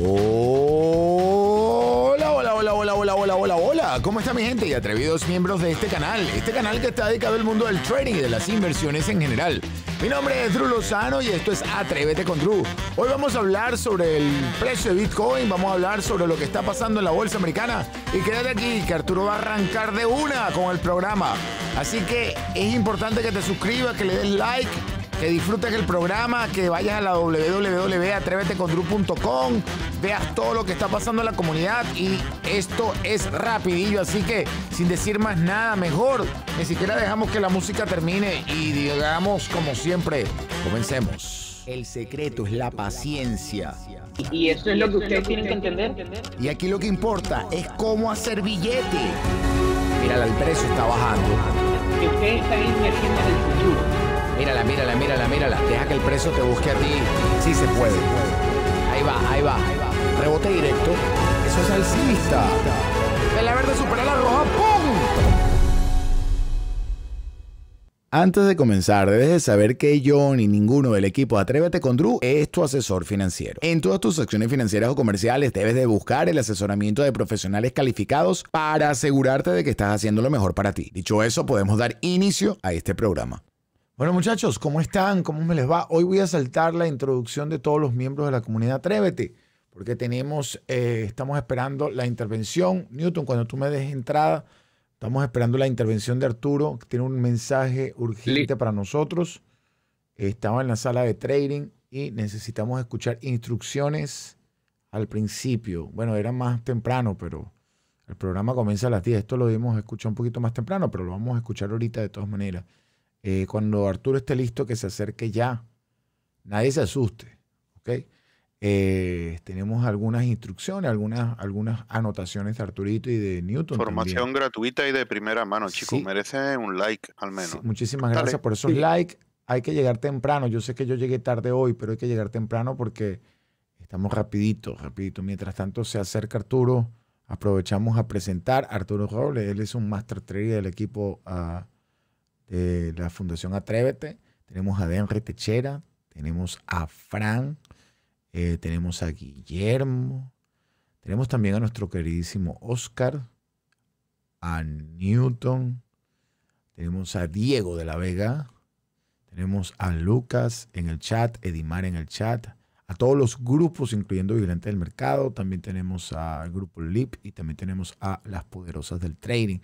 Hola, hola, hola, hola, hola, hola, hola, hola. ¿Cómo está mi gente y atrevidos miembros de este canal? Este canal que está dedicado al mundo del trading y de las inversiones en general. Mi nombre es Drew Lozano y esto es Atrévete con Drew. Hoy vamos a hablar sobre el precio de Bitcoin, vamos a hablar sobre lo que está pasando en la bolsa americana y quédate aquí que Arturo va a arrancar de una con el programa. Así que es importante que te suscribas, que le des like que disfrutes el programa, que vayas a la www.atrevetecondru.com, veas todo lo que está pasando en la comunidad y esto es rapidillo, así que sin decir más nada, mejor ni siquiera dejamos que la música termine y digamos como siempre, comencemos. El secreto es la paciencia. Y eso es lo que ustedes tienen que entender. Y aquí lo que importa es cómo hacer billete. Mira, el precio está bajando. Que ustedes están invirtiendo el futuro Mírala, mírala, mírala, mírala. Deja que el preso te busque a ti. Sí se puede. Ahí va, ahí va. ahí va. Rebote directo. Eso es alcista. La verde supera la roja. ¡Pum! Antes de comenzar, debes de saber que yo ni ninguno del equipo Atrévete con Drew es tu asesor financiero. En todas tus acciones financieras o comerciales debes de buscar el asesoramiento de profesionales calificados para asegurarte de que estás haciendo lo mejor para ti. Dicho eso, podemos dar inicio a este programa. Bueno, muchachos, ¿cómo están? ¿Cómo me les va? Hoy voy a saltar la introducción de todos los miembros de la comunidad Atrévete, porque tenemos, eh, estamos esperando la intervención. Newton, cuando tú me des entrada, estamos esperando la intervención de Arturo, que tiene un mensaje urgente para nosotros. Estaba en la sala de trading y necesitamos escuchar instrucciones al principio. Bueno, era más temprano, pero el programa comienza a las 10. Esto lo hemos escuchado un poquito más temprano, pero lo vamos a escuchar ahorita de todas maneras. Eh, cuando Arturo esté listo, que se acerque ya. Nadie se asuste. Eh, tenemos algunas instrucciones, algunas, algunas anotaciones de Arturito y de Newton. Formación gratuita y de primera mano, chicos. Merece un like al menos. muchísimas gracias por esos likes. Hay que llegar temprano. Yo sé que yo llegué tarde hoy, pero hay que llegar temprano porque estamos rapidito, rapidito. Mientras tanto se acerca Arturo, aprovechamos a presentar Arturo Robles. Él es un master trader del equipo. Ah, de la Fundación Atrévete. Tenemos a Denry Techera, tenemos a Fran, eh, tenemos a Guillermo, tenemos también a nuestro queridísimo Oscar, a Newton, tenemos a Diego de la Vega, tenemos a Lucas en el chat, Edimar en el chat, a todos los grupos, incluyendo Vigilante del Mercado, también tenemos al grupo LIP y también tenemos a Las Poderosas del Trading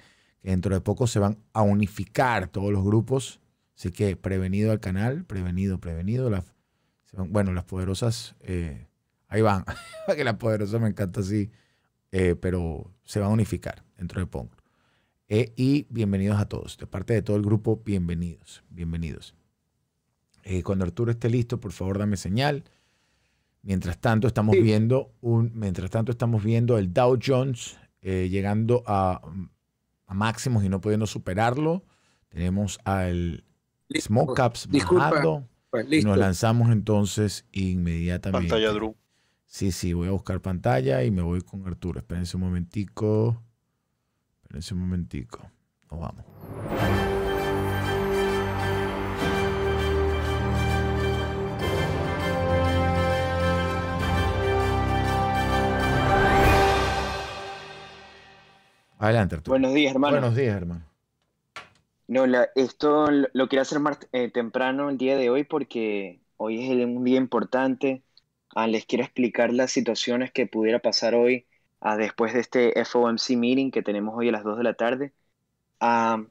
dentro de poco se van a unificar todos los grupos. Así que prevenido al canal, prevenido, prevenido. bueno, las poderosas, eh, ahí van. que las poderosas me encanta así, eh, pero se van a unificar dentro de poco. Eh, y bienvenidos a todos. De parte de todo el grupo, bienvenidos, bienvenidos. cuando Arturo esté listo, por favor, dame señal. Mientras tanto, estamos viendo un, mientras tanto estamos viendo el Dow Jones llegando a a máximos y no pudiendo superarlo. Tenemos al Smoke Caps bajando. Y nos lanzamos entonces inmediatamente. Pantalla Drew. Sí, sí, voy a buscar pantalla y me voy con Arturo. Espérense un momentico. Espérense un momentico. Nos vamos. Adelante, Buenos días, hermano. Buenos días, hermano. No, esto lo quería hacer más eh, temprano el día de hoy porque hoy es un día importante. Ah, les quiero explicar las situaciones que pudiera pasar hoy ah, después de este FOMC meeting que tenemos hoy a las 2 de la tarde. Ah,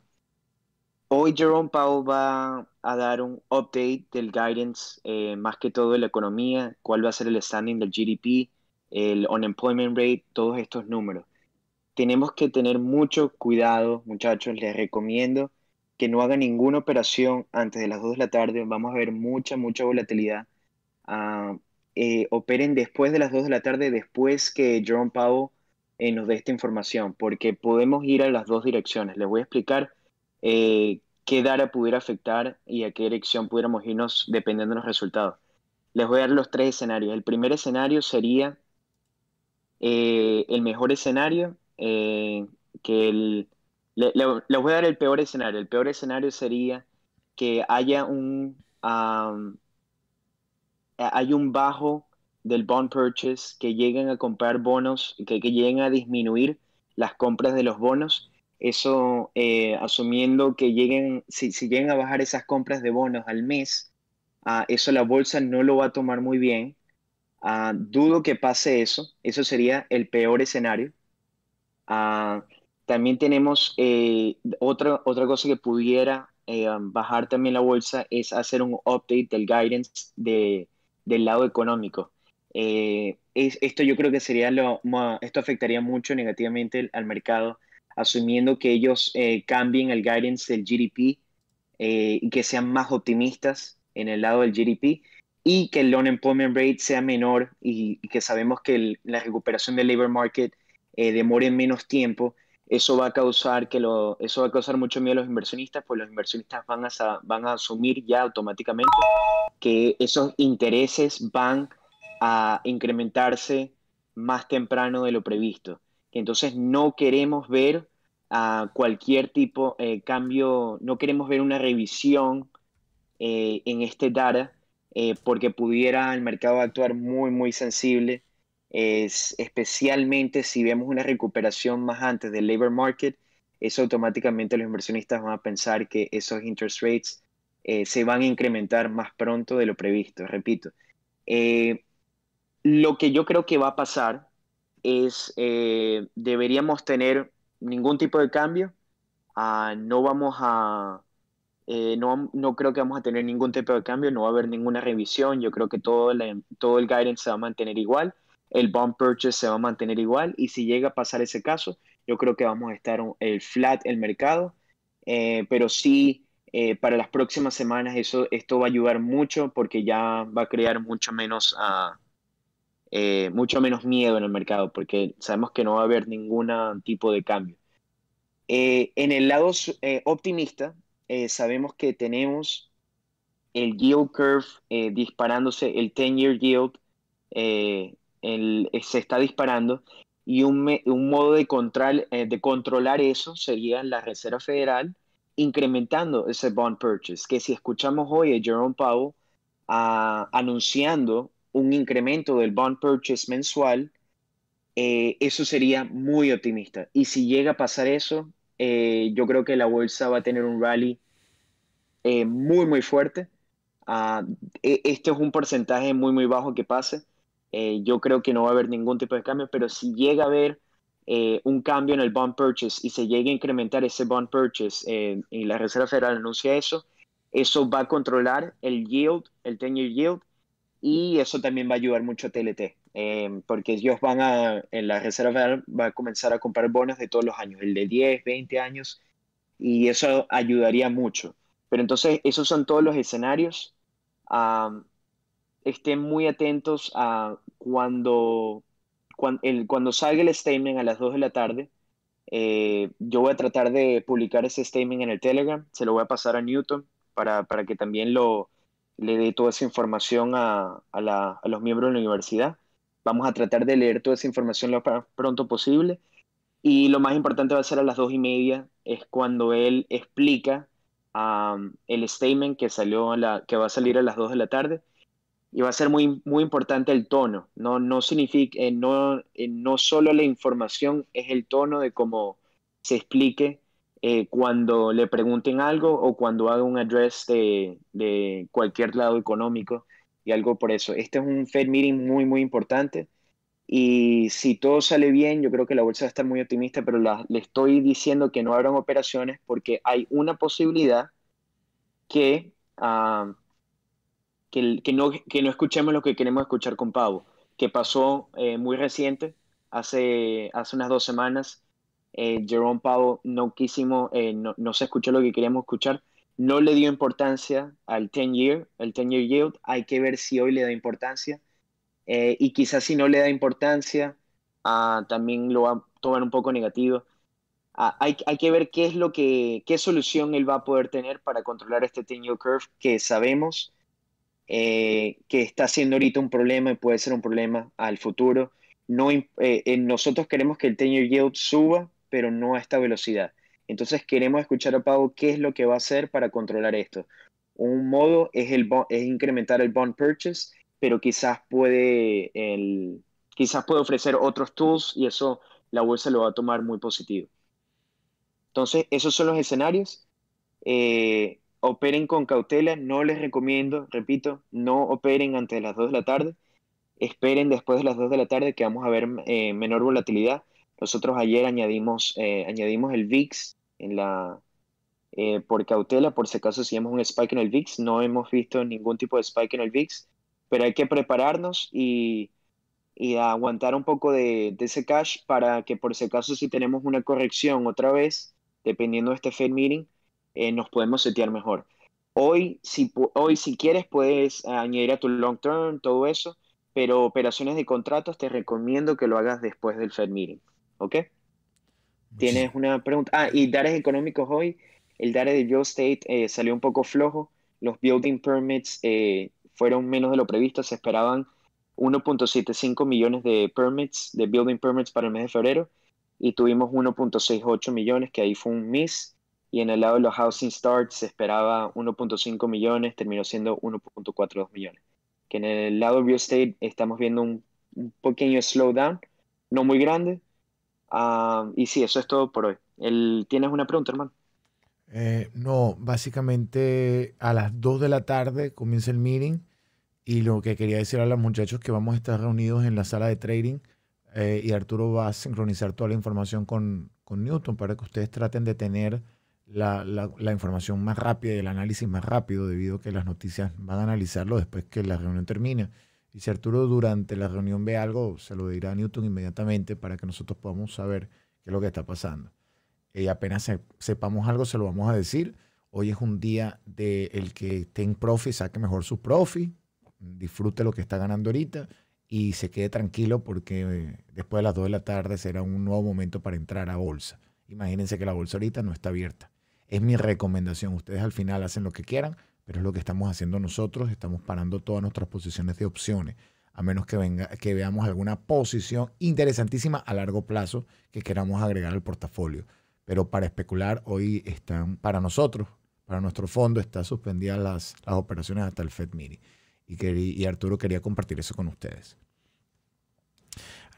hoy Jerome Powell va a dar un update del guidance, eh, más que todo de la economía, cuál va a ser el standing del GDP, el unemployment rate, todos estos números tenemos que tener mucho cuidado, muchachos. Les recomiendo que no hagan ninguna operación antes de las 2 de la tarde. Vamos a ver mucha, mucha volatilidad. Ah, eh, operen después de las 2 de la tarde, después que John Powell eh, nos dé esta información, porque podemos ir a las dos direcciones. Les voy a explicar eh, qué data pudiera afectar y a qué dirección pudiéramos irnos dependiendo de los resultados. Les voy a dar los tres escenarios. El primer escenario sería eh, el mejor escenario, eh, que el, le, voy a dar el peor escenario. El peor escenario sería que haya un, eh, hay un bajo del bond purchase que lleguen a comprar bonos, que, lleguen a disminuir las compras de los bonos. Eso eh, asumiendo que lleguen, si, lleguen a bajar esas compras de bonos al mes, ah, eso la bolsa no lo va a tomar muy bien. Ah, dudo que pase eso. Eso sería el peor escenario. Ah, también tenemos eh, otra, otra cosa que pudiera eh, bajar también la bolsa es hacer un update del guidance de, del lado económico. Eh, esto yo creo que sería lo, esto afectaría mucho negativamente al mercado, asumiendo que ellos cambien el guidance del GDP y que sean más optimistas en el lado del GDP y que el unemployment rate sea menor y, que sabemos que la recuperación del labor market eh, demore demoren menos tiempo, eso va a causar que lo, eso va a causar mucho miedo a los inversionistas, pues los inversionistas van a, van a asumir ya automáticamente que esos intereses van a incrementarse más temprano de lo previsto. Entonces no queremos ver a cualquier tipo de eh, cambio, no queremos ver una revisión eh, en este data porque pudiera el mercado actuar muy, muy sensible es especialmente si vemos una recuperación más antes del labor market, eso automáticamente los inversionistas van a pensar que esos interest rates eh, se van a incrementar más pronto de lo previsto, repito. Eh, lo que yo creo que va a pasar es, eh, deberíamos tener ningún tipo de cambio, ah, no vamos a, no, no, creo que vamos a tener ningún tipo de cambio, no va a haber ninguna revisión, yo creo que todo, todo el guidance se va a mantener igual el bond purchase se va a mantener igual y si llega a pasar ese caso, yo creo que vamos a estar el flat el mercado, eh, pero sí eh, para las próximas semanas eso, esto va a ayudar mucho porque ya va a crear mucho menos, ah, eh, mucho menos miedo en el mercado porque sabemos que no va a haber ningún tipo de cambio. en el lado optimista, sabemos que tenemos el yield curve disparándose, el 10-year yield eh, eh, se está disparando y un, un modo de, control, eh, de controlar eso sería la Reserva Federal incrementando ese bond purchase, que si escuchamos hoy a Jerome Powell ah, anunciando un incremento del bond purchase mensual, eh, eso sería muy optimista. Y si llega a pasar eso, yo creo que la bolsa va a tener un rally muy, muy fuerte. Ah, e, este es un porcentaje muy, muy bajo que pase eh, yo creo que no va a haber ningún tipo de cambio, pero si llega a haber eh, un cambio en el bond purchase y se llega a incrementar ese bond purchase eh, y la Reserva Federal anuncia eso, eso va a controlar el yield, el tenure yield, y eso también va a ayudar mucho a TLT, porque ellos van a, en la Reserva Federal va a comenzar a comprar bonos de todos los años, el de 10, 20 años, y eso ayudaría mucho. Pero entonces, esos son todos los escenarios estén muy atentos a cuando, cuando, cuando salga el statement a las 2 de la tarde. Eh, yo voy a tratar de publicar ese statement en el Telegram, se lo voy a pasar a Newton para, para que también lo, le dé toda esa información a, a, la, a los miembros de la universidad. Vamos a tratar de leer toda esa información lo pronto posible. Y lo más importante va a ser a las 2 y media, es cuando él explica el statement que, salió la, que va a salir a las 2 de la tarde y va a ser muy, muy importante el tono. No, no significa, eh, no, eh, no solo la información, es el tono de cómo se explique eh, cuando le pregunten algo o cuando haga un address de, de, cualquier lado económico y algo por eso. Este es un Fed meeting muy, muy importante. Y si todo sale bien, yo creo que la bolsa va a estar muy optimista, pero le estoy diciendo que no abran operaciones porque hay una posibilidad que ah, que, no, que no escuchemos lo que queremos escuchar con Pavo, que pasó eh, muy reciente, hace, hace unas dos semanas, eh, Jerome Pavo eh, no no, se escuchó lo que queríamos escuchar, no le dio importancia al 10-year, el 10-year yield, hay que ver si hoy le da importancia, eh, y quizás si no le da importancia, ah, también lo va a tomar un poco negativo. Ah, hay, hay, que ver qué es lo que, qué solución él va a poder tener para controlar este 10-year curve que sabemos eh, que está siendo ahorita un problema y puede ser un problema al futuro. No, eh, eh, nosotros queremos que el tenure yield suba, pero no a esta velocidad. Entonces queremos escuchar a pago qué es lo que va a hacer para controlar esto. Un modo es, el es incrementar el bond purchase, pero quizás puede, quizás puede ofrecer otros tools y eso la bolsa lo va a tomar muy positivo. Entonces, esos son los escenarios. Eh, operen con cautela, no les recomiendo, repito, no operen antes de las 2 de la tarde, esperen después de las 2 de la tarde que vamos a ver eh, menor volatilidad. Nosotros ayer añadimos, eh, añadimos el VIX en la, eh, por cautela, por si acaso si un spike en el VIX, no hemos visto ningún tipo de spike en el VIX, pero hay que prepararnos y, aguantar un poco de, de, ese cash para que por si acaso si tenemos una corrección otra vez, dependiendo de este Fed Meeting, eh, nos podemos setear mejor. Hoy si, hoy, si quieres, puedes añadir a tu long term, todo eso, pero operaciones de contratos te recomiendo que lo hagas después del Fed meeting. ¿Ok? Tienes una pregunta. Ah, y dares económicos hoy. El DARE de Real Estate eh, salió un poco flojo. Los building permits eh, fueron menos de lo previsto. Se esperaban 1.75 millones de permits, de building permits para el mes de febrero. Y tuvimos 1.68 millones, que ahí fue un miss y en el lado de los housing starts se esperaba 1.5 millones, terminó siendo 1.42 millones. Que en el lado de real estate estamos viendo un, pequeño slowdown, no muy grande. Ah, y sí, eso es todo por hoy. El, ¿Tienes una pregunta, hermano? Eh, no, básicamente a las 2 de la tarde comienza el meeting y lo que quería decir a los muchachos es que vamos a estar reunidos en la sala de trading eh, y Arturo va a sincronizar toda la información con, con Newton para que ustedes traten de tener la, información más rápida y el análisis más rápido, debido a que las noticias van a analizarlo después que la reunión termine. Y si Arturo durante la reunión ve algo, se lo dirá a Newton inmediatamente para que nosotros podamos saber qué es lo que está pasando. Y apenas sepamos algo, se lo vamos a decir. Hoy es un día de el que esté en profi, saque mejor su profi, disfrute lo que está ganando ahorita y se quede tranquilo porque eh, después de las 2 de la tarde será un nuevo momento para entrar a bolsa. Imagínense que la bolsa ahorita no está abierta. Es mi recomendación. Ustedes al final hacen lo que quieran, pero es lo que estamos haciendo nosotros. Estamos parando todas nuestras posiciones de opciones, a menos que, venga, que veamos alguna posición interesantísima a largo plazo que queramos agregar al portafolio. Pero para especular, hoy están, para nosotros, para nuestro fondo, están suspendidas las, operaciones hasta el Fed Mini. Y, y Arturo quería compartir eso con ustedes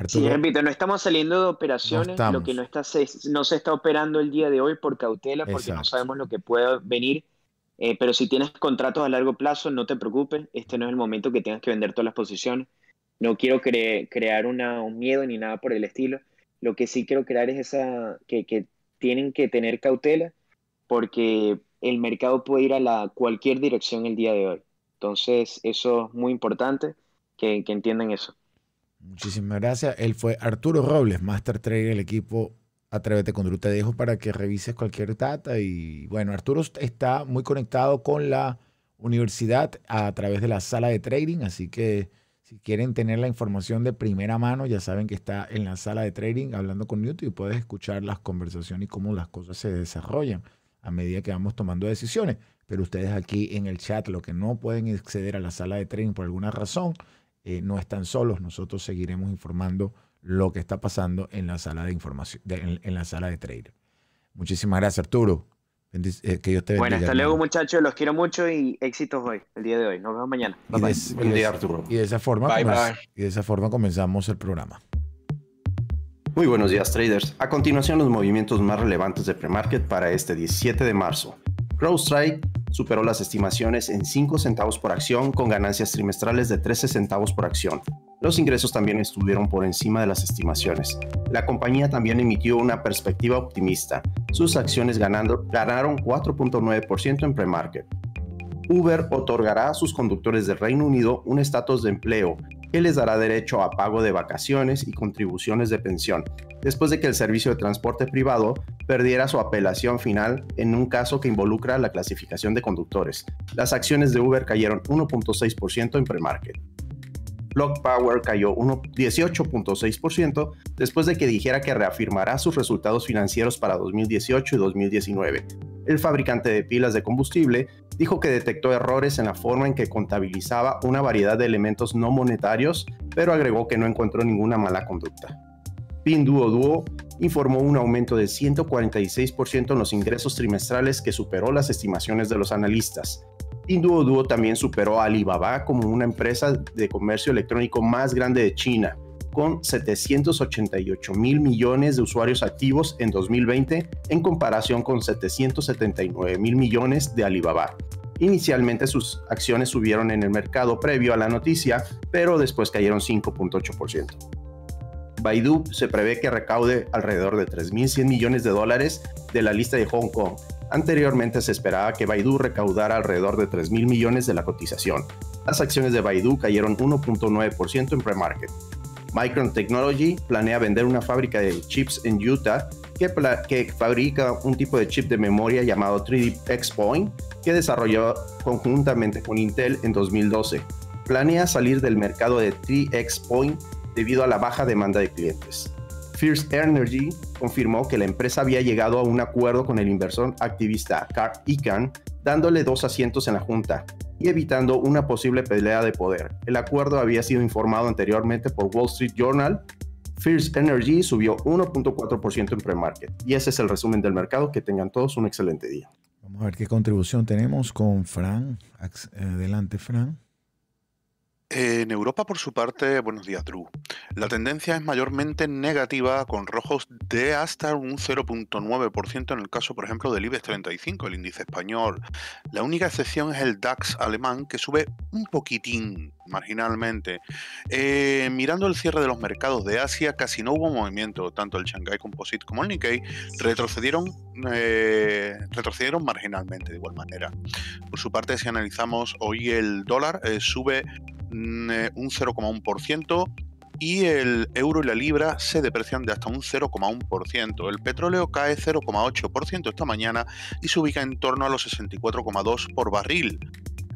sí, repito, no estamos saliendo de operaciones, no lo que no, se, está operando el día de hoy por cautela, porque no sabemos lo que puede venir. Eh, pero si tienes contratos a largo plazo, no te preocupes, este no es el momento que tengas que vender todas las posiciones. No quiero crear un miedo ni nada por el estilo. Lo que sí quiero crear es esa que, tienen que tener cautela porque el mercado puede ir a la, cualquier dirección el día de hoy. Entonces, eso es muy importante que entiendan eso. Muchísimas gracias. Él fue Arturo Robles, Master Trader del equipo Atrévete con Drew. Te dejo para que revises cualquier data. Y bueno, Arturo está muy conectado con la universidad a través de la sala de trading. Así que si quieren tener la información de primera mano, ya saben que está en la sala de trading hablando con Newton y puedes escuchar las conversaciones y cómo las cosas se desarrollan a medida que vamos tomando decisiones. Pero ustedes aquí en el chat, lo que no pueden acceder a la sala de trading por alguna razón, eh, no están solos. Nosotros seguiremos informando lo que está pasando en la sala de información, en, la sala de trader. Muchísimas gracias, Arturo. Eh, que yo te bendiga. Bueno, hasta luego, muchachos. Los quiero mucho y éxitos hoy, el día de hoy. Nos vemos mañana. Y de, esa forma, y de esa forma comenzamos el programa. Muy buenos días, traders. A continuación, los movimientos más relevantes de premarket para este 17 de marzo. CrowdStrike superó las estimaciones en 5 centavos por acción con ganancias trimestrales de 13 centavos por acción. Los ingresos también estuvieron por encima de las estimaciones. La compañía también emitió una perspectiva optimista. Sus acciones ganando, ganaron 4.9% en premarket. Uber otorgará a sus conductores del Reino Unido un estatus de empleo que les dará derecho a pago de vacaciones y contribuciones de pensión, después de que el servicio de transporte privado perdiera su apelación final en un caso que involucra la clasificación de conductores. Las acciones de Uber cayeron 1.6% en premarket. Block Power cayó 18.6% después de que dijera que reafirmará sus resultados financieros para 2018 y 2019. El fabricante de pilas de combustible dijo que detectó errores en la forma en que contabilizaba una variedad de elementos no monetarios, pero agregó que no encontró ninguna mala conducta. Pinduoduo informó un aumento de 146% en los ingresos trimestrales que superó las estimaciones de los analistas. Pinduoduo también superó a Alibaba como una empresa de comercio electrónico más grande de China con 788 mil millones de usuarios activos en 2020 en comparación con 779 mil millones de Alibaba. Inicialmente sus acciones subieron en el mercado previo a la noticia, pero después cayeron 5.8%. Baidu se prevé que recaude alrededor de 3.100 millones de dólares de la lista de Hong Kong. Anteriormente se esperaba que Baidu recaudara alrededor de 3.000 millones de la cotización. Las acciones de Baidu cayeron 1.9% en pre-market. Micron Technology planea vender una fábrica de chips en Utah que, fabrica un tipo de chip de memoria llamado 3D XPoint que desarrolló conjuntamente con Intel en 2012. Planea salir del mercado de 3 d Point debido a la baja demanda de clientes. First Energy confirmó que la empresa había llegado a un acuerdo con el inversor activista Carl Icahn, dándole dos asientos en la junta y evitando una posible pelea de poder. El acuerdo había sido informado anteriormente por Wall Street Journal. First Energy subió 1.4% en pre-market. Y ese es el resumen del mercado. Que tengan todos un excelente día. Vamos a ver qué contribución tenemos con Fran. Adelante, Fran. En Europa, por su parte, buenos días, Drew. La tendencia es mayormente negativa, con rojos de hasta un 0.9% en el caso, por ejemplo, del IBEX 35, el índice español. La única excepción es el DAX alemán, que sube un poquitín, marginalmente. Eh, mirando el cierre de los mercados de Asia, casi no hubo movimiento. Tanto el Shanghai Composite como el Nikkei retrocedieron, eh, retrocedieron marginalmente, de igual manera. Por su parte, si analizamos hoy el dólar, eh, sube Mm, eh, un 0,1% y el euro y la libra se deprecian de hasta un 0,1%. El petróleo cae 0,8% esta mañana y se ubica en torno a los 64,2 por barril.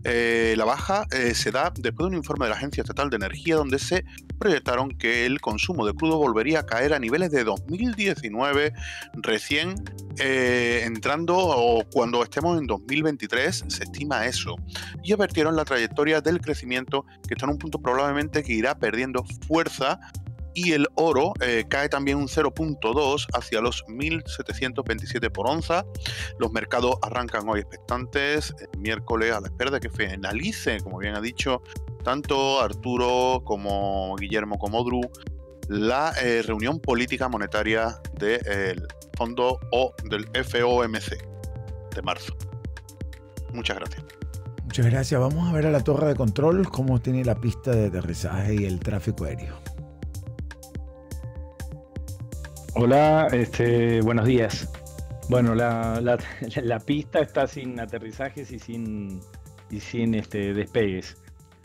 Eh, la baja eh, se da después de un informe de la Agencia Estatal de Energía donde se proyectaron que el consumo de crudo volvería a caer a niveles de 2019 recién eh, entrando o cuando estemos en 2023 se estima eso y advertieron la trayectoria del crecimiento que está en un punto probablemente que irá perdiendo fuerza y el oro eh, cae también un 0.2 hacia los 1.727 por onza. Los mercados arrancan hoy expectantes, el eh, miércoles a la espera de que finalice, como bien ha dicho tanto Arturo como Guillermo como la eh, reunión política monetaria del fondo o del FOMC de marzo. Muchas gracias. Muchas gracias. Vamos a ver a la torre de control cómo tiene la pista de aterrizaje y el tráfico aéreo. Hola, este, buenos días. Bueno, la, pista está sin aterrizajes y sin, y sin este, despegues.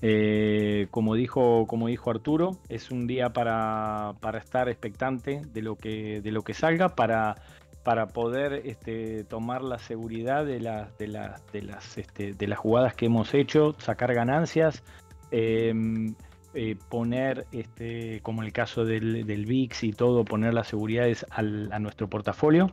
Eh, como, dijo, como dijo Arturo, es un día para, estar expectante de lo que, de lo que salga, para, para poder este, tomar la seguridad de, la, de, las, de, las, este, de las jugadas que hemos hecho, sacar ganancias. Em, eh, poner, este, como el caso del, del, VIX y todo, poner las seguridades a nuestro portafolio.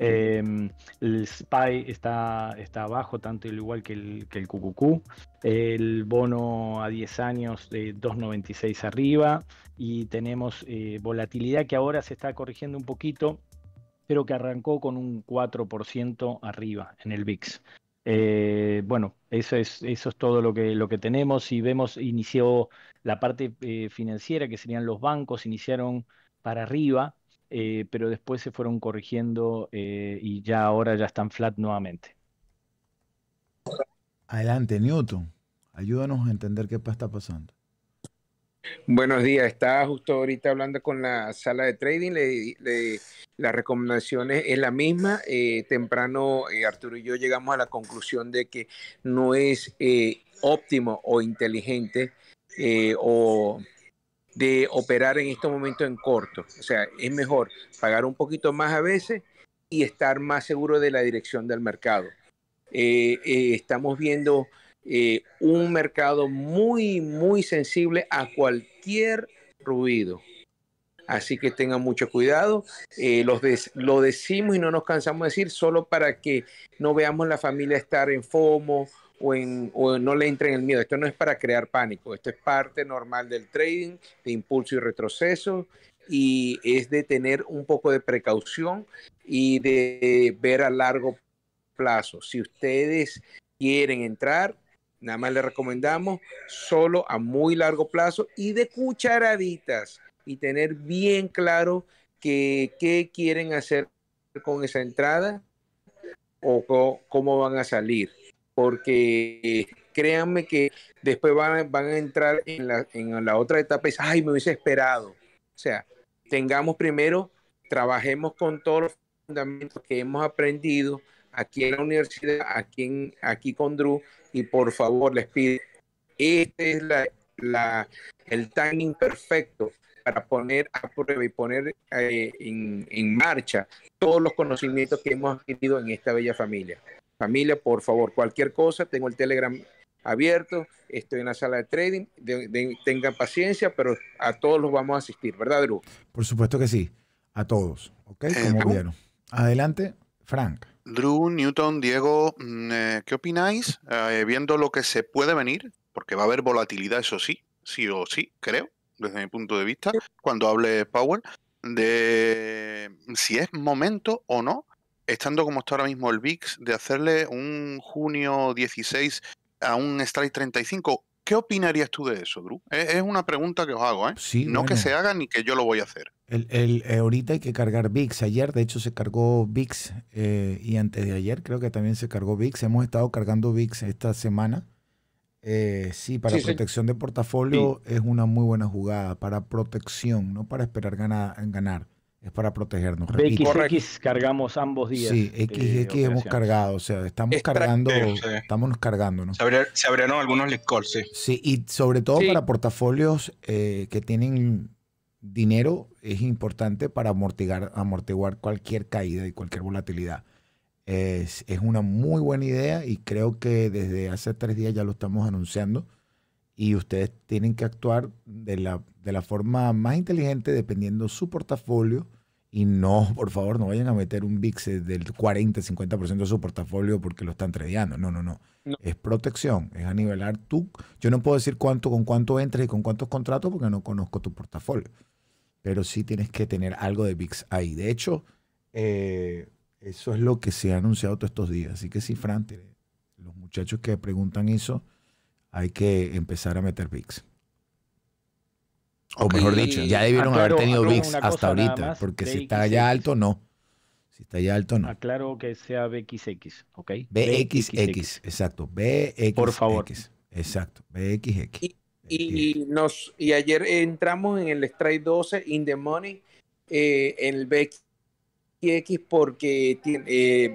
Em, el SPY está, está abajo, tanto el igual que el, que el QQQ. El bono a 10 años de 2,96 arriba. Y tenemos eh, volatilidad que ahora se está corrigiendo un poquito, pero que arrancó con un 4% arriba en el VIX. Eh, bueno, eso es, eso es todo lo que, lo que tenemos. y vemos, inició la parte eh, financiera, que serían los bancos, iniciaron para arriba, eh, pero después se fueron corrigiendo eh, y ya ahora ya están flat nuevamente. Adelante, Newton, ayúdanos a entender qué está pasando. Buenos días, estaba justo ahorita hablando con la sala de trading, le, le, las recomendaciones es la misma, temprano Arturo y yo llegamos a la conclusión de que no es óptimo o inteligente eh, o de operar en estos momentos en corto. O sea, es mejor pagar un poquito más a veces y estar más seguro de la dirección del mercado. Eh, eh, estamos viendo un mercado muy, muy sensible a cualquier ruido. Así que tengan mucho cuidado. Los lo decimos y no nos cansamos de decir solo para que no veamos la familia estar en FOMO o, no le en el miedo. Esto no es para crear pánico, esto es parte normal del trading, de impulso y retroceso, y es de tener un poco de precaución y de ver a largo plazo. Si ustedes quieren entrar, nada más les recomendamos solo a muy largo plazo y de cucharaditas y tener bien claro que, qué quieren hacer con esa entrada o cómo van a salir porque créanme que después van, a entrar en la, otra etapa y ay, me hubiese esperado. O sea, tengamos primero, trabajemos con todos los fundamentos que hemos aprendido aquí en la universidad, aquí, en, aquí con Drew, y por favor les pido, este es el timing perfecto para poner a prueba y poner eh, en, en marcha todos los conocimientos que hemos adquirido en esta bella familia. Familia, por favor, cualquier cosa, tengo el Telegram abierto, estoy en la sala de trading, tengan paciencia, pero a todos los vamos a asistir, ¿verdad, Drew? Por supuesto que sí, a todos, ¿ok? Eh, Como vieron. Adelante, Frank. Drew, Newton, Diego, mm, eh, ¿qué opináis? Eh, viendo lo que se puede venir, porque va a haber volatilidad, eso sí, sí o sí, creo, desde mi punto de vista, cuando hable Powell, de si es momento o no estando como está ahora mismo el VIX, de hacerle un junio 16 a un strike 35. ¿Qué opinarías tú de eso, Drew? Es una pregunta que os hago, ¿eh? no que se haga ni que yo lo voy a hacer. Eh, ahorita hay que cargar VIX. Ayer, de hecho, se cargó VIX eh, y antes de ayer creo que también se cargó VIX. Hemos estado cargando VIX esta semana. Eh, sí, para protección de portafolio es una muy buena jugada. Para protección, no para esperar ganar es para protegernos. X cargamos ambos días. Sí, XX eh, hemos cargado, o sea, estamos cargando, estamos cargando, ¿no? Se, abrieron algunos lectores, sí. Sí, y sobre todo para portafolios eh, que tienen dinero, es importante para amortiguar, amortiguar cualquier caída y cualquier volatilidad. es una muy buena idea y creo que desde hace tres días ya lo estamos anunciando y ustedes tienen que actuar de la, de la forma más inteligente dependiendo su portafolio. Y no, por favor, no vayan a meter un VIX del 40, 50% de su portafolio porque lo están tradeando. No, no, no, Es protección, es a nivelar tú. Yo no puedo decir cuánto con cuánto entras y con cuántos contratos porque no conozco tu portafolio. Pero sí tienes que tener algo de VIX ahí. De hecho, eh, eso es lo que se ha anunciado todos estos días. Así que sí, Fran, los muchachos que preguntan eso, hay que empezar a meter VIX. O mejor dicho, ya debieron haber tenido VIX hasta ahorita, porque si está allá alto, no. Si está allá alto, no. Aclaro que sea BXX, ¿ok? BXX, exacto. BXX. Por favor. Exacto, BXX. Y, eh, eh. nos, y ayer entramos en el strike 12 in the money, eh, en el BXX, porque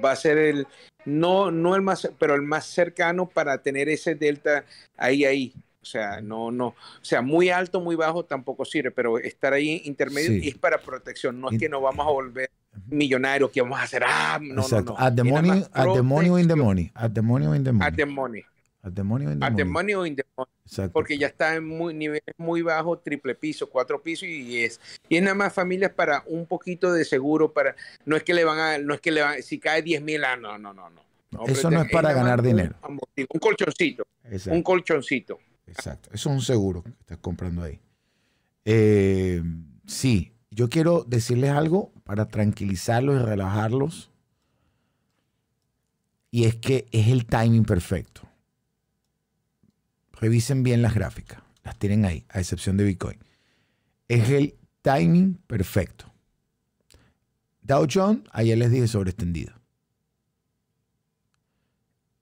va a ser el, no, no el más, pero el más cercano para tener ese delta ahí, ahí. O sea, no, no, o sea, muy alto, muy bajo tampoco sirve, pero estar ahí intermedio es para protección, no es que nos vamos a volver millonarios, que vamos a hacer, ah, no, no, no. At the, money, at the money in the money. At the money. At in the money. At the money in the money. Porque ya está en muy, niveles muy bajos, triple piso, cuatro pisos y es y es nada más familias para un poquito de seguro para no es que le van a no es que le si cae 10 mil ah, no no no no. Eso no es para ganar dinero. Un, colchoncito. Un colchoncito. Exacto. Eso es un seguro que estás comprando ahí. Eh, sí, yo quiero decirles algo para tranquilizarlos y relajarlos. Y es que es el timing perfecto. Revisen bien las gráficas. Las tienen ahí, a excepción de Bitcoin. Es el timing perfecto. Dow Jones, ayer les dije sobreextendido.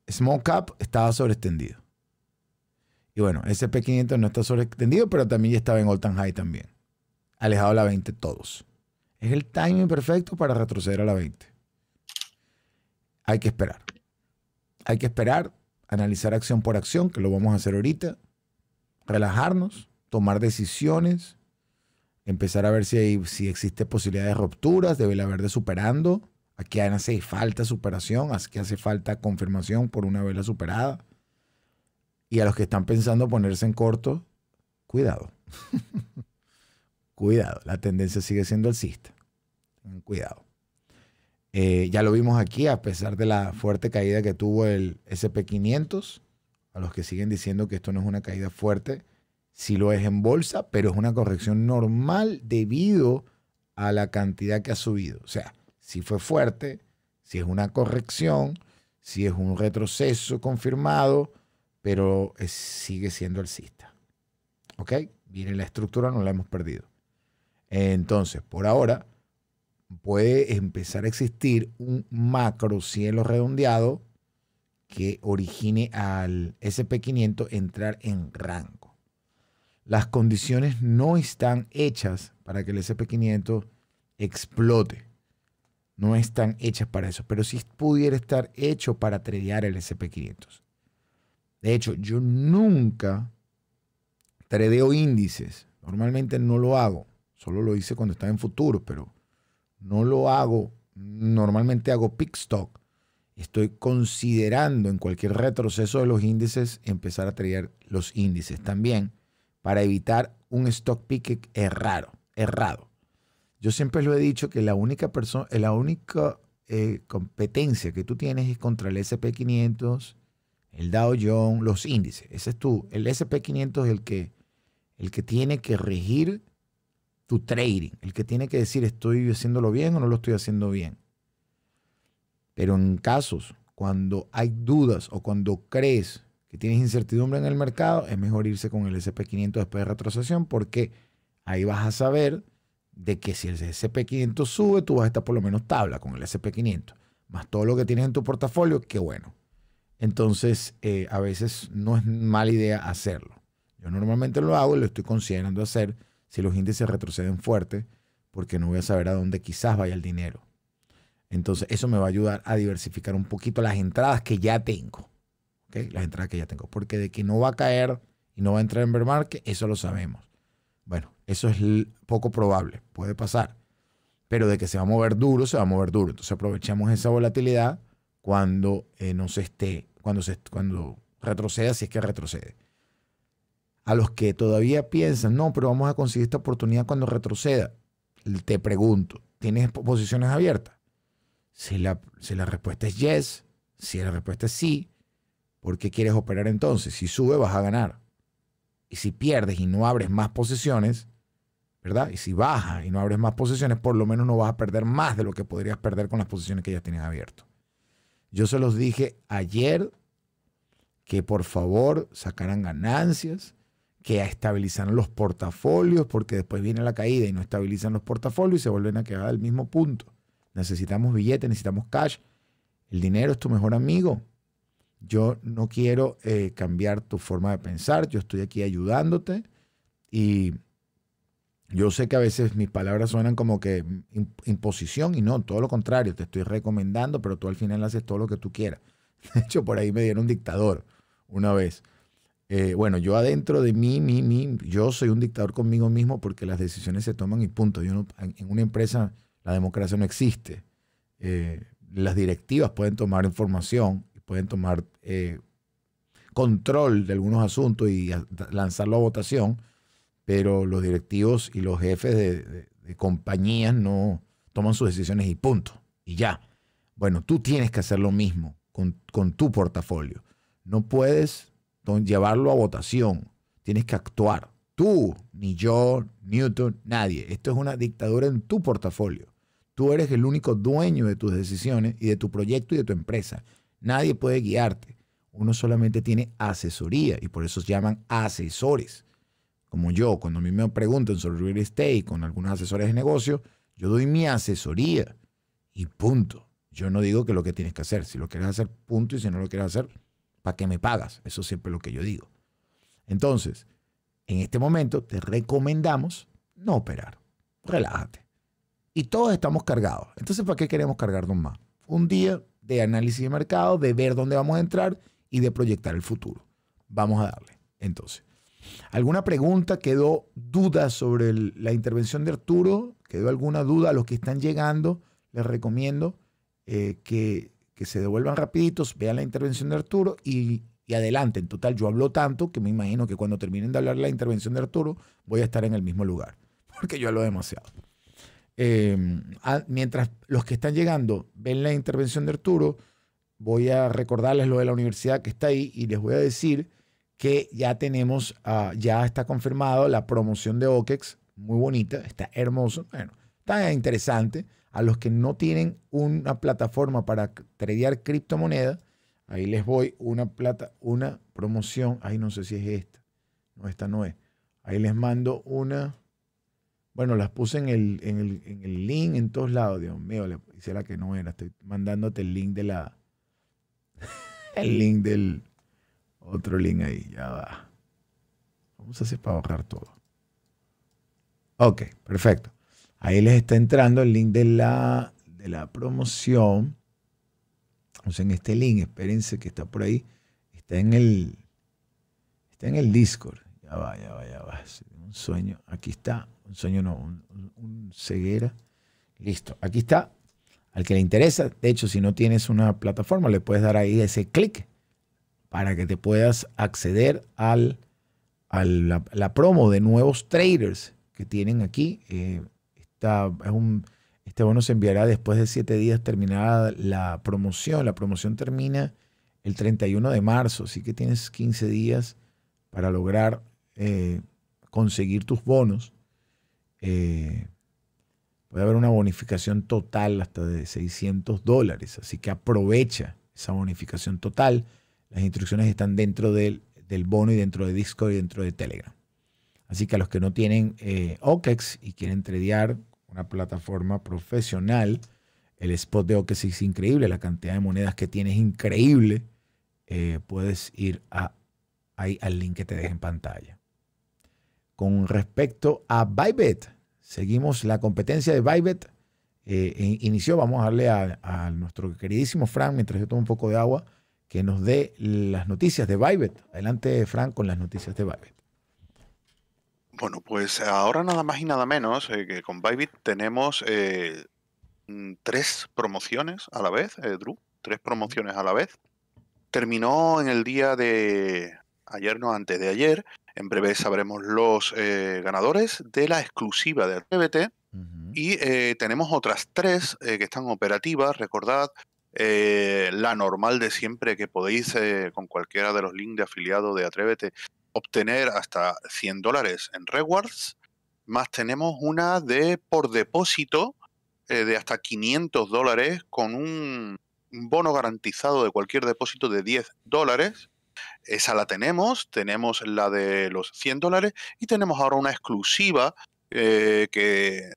Small Cap estaba sobreextendido. Y bueno, SP500 no está sobreextendido, pero también ya estaba en all time high también. Alejado a la 20 todos. Es el timing perfecto para retroceder a la 20. Hay que esperar. Hay que esperar analizar acción por acción, que lo vamos a hacer ahorita, relajarnos, tomar decisiones, empezar a ver si, si existe posibilidad de rupturas, de vela verde superando, aquí hace falta superación, aquí hace falta confirmación por una vela superada. Y a los que están pensando ponerse en corto, cuidado. cuidado, la tendencia sigue siendo alcista. Cuidado. Eh, ya lo vimos aquí, a pesar de la fuerte caída que tuvo el SP500, a los que siguen diciendo que esto no es una caída fuerte, si lo es en bolsa, pero es una corrección normal debido a la cantidad que ha subido. O sea, si fue fuerte, si es una corrección, si es un retroceso confirmado, pero sigue siendo alcista. ¿Ok? Miren, la estructura no la hemos perdido. Entonces, por ahora, puede empezar a existir un macro cielo redondeado que origine al SP500 entrar en rango. Las condiciones no están hechas para que el SP500 explote. No están hechas para eso, pero sí pudiera estar hecho para tradear el SP500. De hecho, yo nunca tradeo índices. Normalmente no lo hago. Solo lo hice cuando estaba en futuro, pero no lo hago, normalmente hago pick stock. Estoy considerando en cualquier retroceso de los índices empezar a traer los índices también para evitar un stock pick e- errado. errado. Yo siempre lo he dicho que la única, persona, la única eh, competencia que tú tienes es contra el SP500, el Dow Jones, los índices. Ese es tú. El SP500 es el que, el que tiene que regir tu trading, el que tiene que decir estoy haciéndolo bien o no lo estoy haciendo bien. Pero en casos cuando hay dudas o cuando crees que tienes incertidumbre en el mercado, es mejor irse con el SP500 después de retrocesión porque ahí vas a saber de que si el SP500 sube, tú vas a estar por lo menos tabla con el SP500, más todo lo que tienes en tu portafolio, qué bueno. Entonces, eh, a veces no es mala idea hacerlo. Yo normalmente lo hago y lo estoy considerando hacer si los índices retroceden fuerte, porque no voy a saber a dónde quizás vaya el dinero. Entonces, eso me va a ayudar a diversificar un poquito las entradas que ya tengo. ¿ok? Las entradas que ya tengo. Porque de que no va a caer y no va a entrar en bear market, eso lo sabemos. Bueno, eso es poco probable, puede pasar. Pero de que se va a mover duro, se va a mover duro. Entonces aprovechamos esa volatilidad cuando eh, no se esté, cuando, se, cuando retroceda, si es que retrocede a los que todavía piensan, no, pero vamos a conseguir esta oportunidad cuando retroceda, te pregunto, ¿tienes posiciones abiertas? Si la, respuesta es yes, si la respuesta es sí, ¿por qué quieres operar entonces? Si sube vas a ganar. Y si pierdes y no abres más posiciones, ¿verdad? Y si baja y no abres más posiciones, por lo menos no vas a perder más de lo que podrías perder con las posiciones que ya tienes abiertas. Yo se los dije ayer que por favor sacaran ganancias, que estabilizan los portafolios, porque después viene la caída y no estabilizan los portafolios y se vuelven a quedar al mismo punto. Necesitamos billetes, necesitamos cash. El dinero es tu mejor amigo. Yo no quiero eh, cambiar tu forma de pensar, yo estoy aquí ayudándote y yo sé que a veces mis palabras suenan como que imposición y no, todo lo contrario, te estoy recomendando, pero tú al final haces todo lo que tú quieras. De hecho, por ahí me dieron un dictador una vez eh, bueno, yo adentro de mí, yo soy un dictador conmigo mismo porque las decisiones se toman y punto. Yo en una empresa la democracia no existe. Eh, las directivas pueden tomar información, pueden tomar eh, control de algunos asuntos y lanzarlo a votación, pero los directivos y los jefes de, compañías no toman sus decisiones y punto. Y ya. Bueno, tú tienes que hacer lo mismo con, con tu portafolio. No puedes llevarlo a votación. Tienes que actuar. Tú, ni yo, Newton, nadie. Esto es una dictadura en tu portafolio. Tú eres el único dueño de tus decisiones y de tu proyecto y de tu empresa. Nadie puede guiarte. Uno solamente tiene asesoría y por eso se llaman asesores. Como yo, cuando a mí me preguntan sobre real estate con algunos asesores de negocio, yo doy mi asesoría y punto. Yo no digo que lo que tienes que hacer. Si lo quieres hacer, punto. Y si no lo quieres hacer, ¿Para qué me pagas? Eso siempre es lo que yo digo. Entonces, en este momento te recomendamos no operar. Relájate. Y todos estamos cargados. Entonces, ¿para qué queremos cargarnos más? Un día de análisis de mercado, de ver dónde vamos a entrar y de proyectar el futuro. Vamos a darle. Entonces, ¿alguna pregunta? ¿Quedó duda sobre la intervención de Arturo? ¿Quedó alguna duda a los que están llegando? Les recomiendo eh, que se devuelvan rapiditos, vean la intervención de Arturo y, adelante. En total, yo hablo tanto que me imagino que cuando terminen de hablar la intervención de Arturo, voy a estar en el mismo lugar, porque yo hablo demasiado. Em, mientras los que están llegando ven la intervención de Arturo, voy a recordarles lo de la universidad que está ahí y les voy a decir que ya tenemos, ah, ya está confirmado la promoción de OKEX, muy bonita, está hermoso, bueno, está interesante a los que no tienen una plataforma para tradear criptomonedas, ahí les voy una plata, una promoción. Ahí no sé si es esta. No, esta no es. Ahí les mando una. Bueno, las puse en el, en link en todos lados. Dios mío, será que no era. Estoy mandándote el link de la. el link del. Otro link ahí, ya va. Vamos a hacer para bajar todo. Ok, perfecto. Ahí les está entrando el link de la, de la promoción. Usen este link, espérense que está por ahí. Está en el, está en el Discord. Ya va, ya va, ya va. Un sueño, aquí está. Un sueño no, un, ceguera. Listo, aquí está. Al que le interesa, de hecho, si no tienes una plataforma, le puedes dar ahí ese clic para que te puedas acceder al, a la, promo de nuevos traders que tienen aquí. Eh, un, este bono se enviará después de siete días terminada la promoción. La promoción termina el 31 de marzo, así que tienes 15 días para lograr eh, conseguir tus bonos. Eh, puede haber una bonificación total hasta de 600 dólares, así que aprovecha esa bonificación total. Las instrucciones están dentro del, bono y dentro de Discord y dentro de Telegram. Así que a los que no tienen eh, OKEX y quieren tradear una plataforma profesional. El spot de sí es increíble, la cantidad de monedas que tiene es increíble. Eh, puedes ir a, ahí al link que te deje en pantalla. Con respecto a Bybit, seguimos la competencia de Bybit. Eh, e inició, vamos a darle a, nuestro queridísimo Frank, mientras yo tomo un poco de agua, que nos dé las noticias de Bybit. Adelante, Frank, con las noticias de Bybit. Bueno, pues ahora nada más y nada menos eh, que con Bybit tenemos eh, mm, tres promociones a la vez, eh, Drew, tres promociones a la vez. Terminó en el día de ayer, no antes de ayer. En breve sabremos los ganadores de la exclusiva de Atrévete, Y tenemos otras tres que están operativas. Recordad la normal de siempre que podéis con cualquiera de los links de afiliado de Atrévete obtener hasta 100 dólares en rewards, más tenemos una de por depósito eh, de hasta 500 dólares con un bono garantizado de cualquier depósito de 10 dólares. Esa la tenemos, tenemos la de los 100 dólares y tenemos ahora una exclusiva eh, que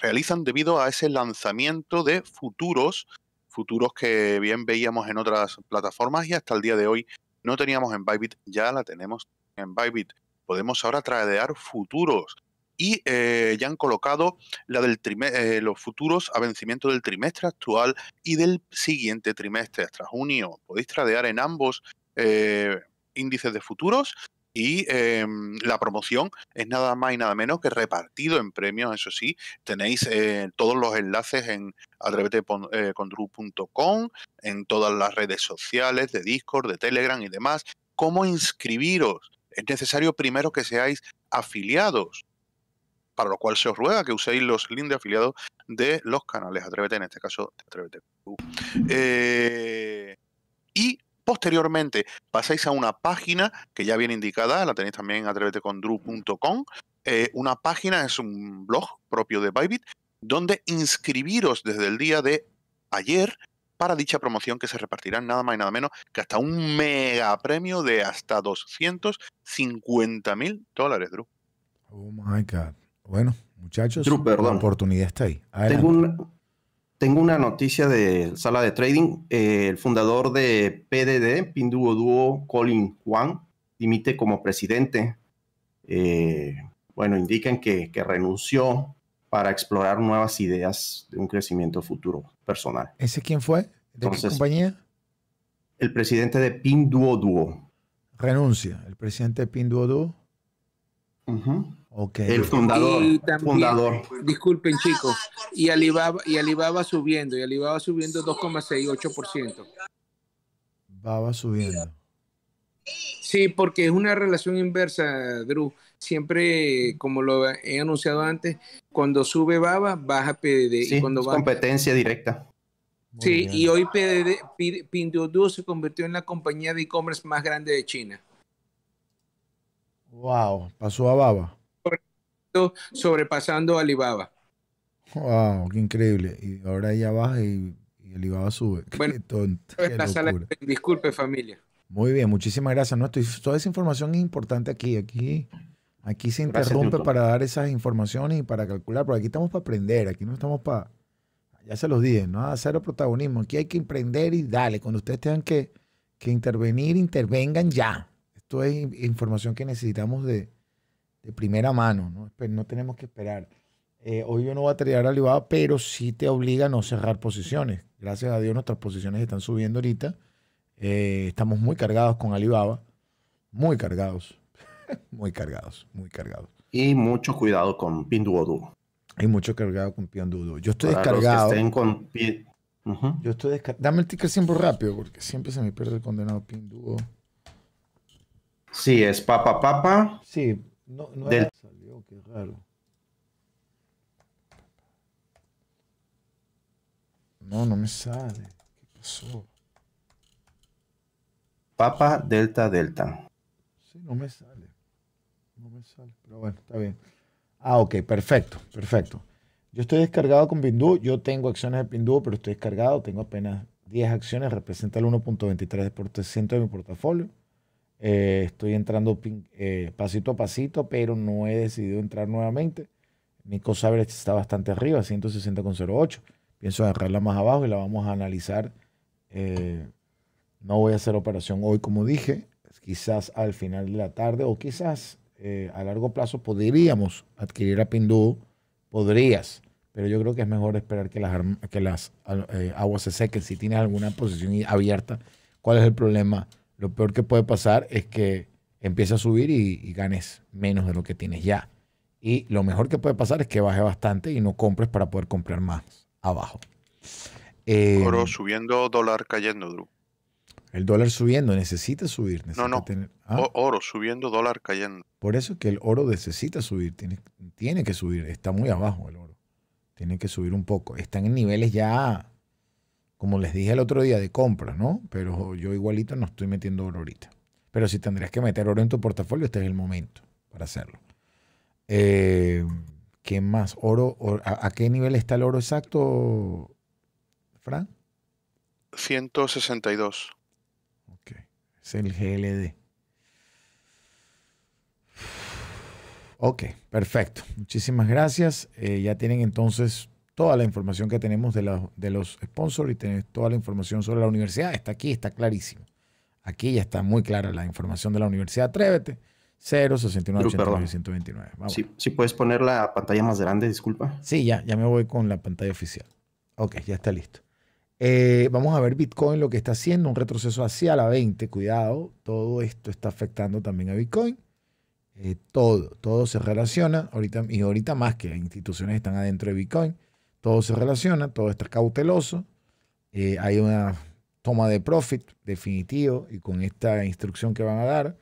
realizan debido a ese lanzamiento de futuros, futuros que bien veíamos en otras plataformas y hasta el día de hoy no teníamos en Bybit, ya la tenemos en Bybit, podemos ahora tradear futuros. Y eh, ya han colocado la del eh, los futuros a vencimiento del trimestre actual y del siguiente trimestre, hasta junio. Podéis tradear en ambos eh, índices de futuros y em, la promoción es nada más y nada menos que repartido en premios, eso sí. Tenéis todos los enlaces en atrevetecondru.com, en todas las redes sociales de Discord, de Telegram y demás. Cómo inscribiros es necesario primero que seáis afiliados, para lo cual se os ruega que uséis los links de afiliados de los canales Atrévete, en este caso de eh, y posteriormente pasáis a una página que ya viene indicada, la tenéis también en con eh, una página, es un blog propio de Bybit, donde inscribiros desde el día de ayer para dicha promoción que se repartirán nada más y nada menos que hasta un mega premio de hasta 250 mil dólares, Drew. Oh my God. Bueno, muchachos, la oportunidad está ahí. Tengo, una noticia de sala de trading. Eh, el fundador de PDD, Pinduoduo Duo, Colin Juan, dimite como presidente. Eh, bueno, indican que, que renunció para explorar nuevas ideas de un crecimiento futuro personal. ¿Ese quién fue? ¿De qué compañía? El presidente de Pinduoduo. Renuncia, el presidente de Pinduoduo. okay. El fundador. fundador. Disculpen chicos, y Alibaba, y Alibaba subiendo, y Alibaba subiendo 2,68%. Baba subiendo. Sí, porque es una relación inversa, Drew. Siempre, como lo he anunciado antes, cuando sube Baba, baja PDD. cuando es competencia directa sí, y hoy Pinduoduo se convirtió en la compañía de e-commerce más grande de China. Wow, pasó a Baba. Sobrepasando a Alibaba. Wow, qué increíble. Y ahora ella baja y, Alibaba sube. qué tonto, disculpe familia. Muy bien, muchísimas gracias. No, toda esa información es importante aquí. Aquí, aquí se interrumpe para dar esas informaciones y para calcular, porque aquí estamos para aprender, aquí no estamos para ya se los dije, no hacer el protagonismo. Aquí hay que emprender y dale. Cuando ustedes tengan que, intervenir, intervengan ya. Esto es información que necesitamos de, primera mano, ¿no? Pues no tenemos que esperar. Eh, hoy yo no voy a tirar Alibaba, pero sí te obliga a no cerrar posiciones. Gracias a Dios nuestras posiciones están subiendo ahorita. Eh, estamos muy cargados con Alibaba. Muy cargados. muy cargados, muy cargados. Y mucho cuidado con Pinduoduo. Hay mucho cargado con Pin Dudo. Yo estoy descargado. Yo estoy descargado. Dame el ticker siempre rápido, porque siempre se me pierde el condenado Pin dudo. Sí, es papa papa. Sí, no, no salió, qué raro. No, no me sale. ¿Qué pasó? Papa Delta Delta. Sí, no me sale. No me sale. Pero bueno, está bien. Ah, ok, perfecto, perfecto. Yo estoy descargado con Pindú, yo tengo acciones de Pindú, pero estoy descargado, tengo apenas 10 acciones, representa el 1.23% de mi portafolio. Eh, estoy entrando eh, pasito a pasito, pero no he decidido entrar nuevamente. Mi cosa está bastante arriba, 160,08. Pienso agarrarla más abajo y la vamos a analizar. Eh, no voy a hacer operación hoy, como dije, quizás al final de la tarde o quizás eh, a largo plazo podríamos adquirir a Pindú, podrías, pero yo creo que es mejor esperar que las, que las eh, aguas se sequen. Si tienes alguna posición abierta, ¿cuál es el problema? Lo peor que puede pasar es que empieces a subir y, ganes menos de lo que tienes ya. Y lo mejor que puede pasar es que baje bastante y no compres para poder comprar más abajo. Eh, subiendo, dólar cayendo, Drew. El dólar subiendo, necesita subir. no, no. Tener, ¿ah? Oro subiendo, dólar cayendo. Por eso es que el oro necesita subir, tiene, tiene que subir, está muy abajo el oro. Tiene que subir un poco. Están en niveles ya, como les dije el otro día, de compra, ¿no? Pero yo igualito no estoy metiendo oro ahorita. Pero si tendrías que meter oro en tu portafolio, este es el momento para hacerlo. Eh, ¿Qué más? ¿Oro? a, a, qué nivel está el oro exacto, Fran? 162. Es el GLD. Ok, perfecto. Muchísimas gracias. Eh, ya tienen entonces toda la información que tenemos de, de los sponsors y tienen toda la información sobre la universidad. Está aquí, está clarísimo. Aquí ya está muy clara la información de la universidad. Atrévete. 069 129. Si Sí, puedes poner la pantalla más grande, disculpa. Sí, ya, ya me voy con la pantalla oficial. Ok, ya está listo. Eh, vamos a ver Bitcoin lo que está haciendo, un retroceso hacia la 20. Cuidado, todo esto está afectando también a Bitcoin. Eh, todo, todo se relaciona. Ahorita, y ahorita más que las instituciones están adentro de Bitcoin. Todo se relaciona, todo está cauteloso. Eh, hay una toma de profit definitivo y con esta instrucción que van a dar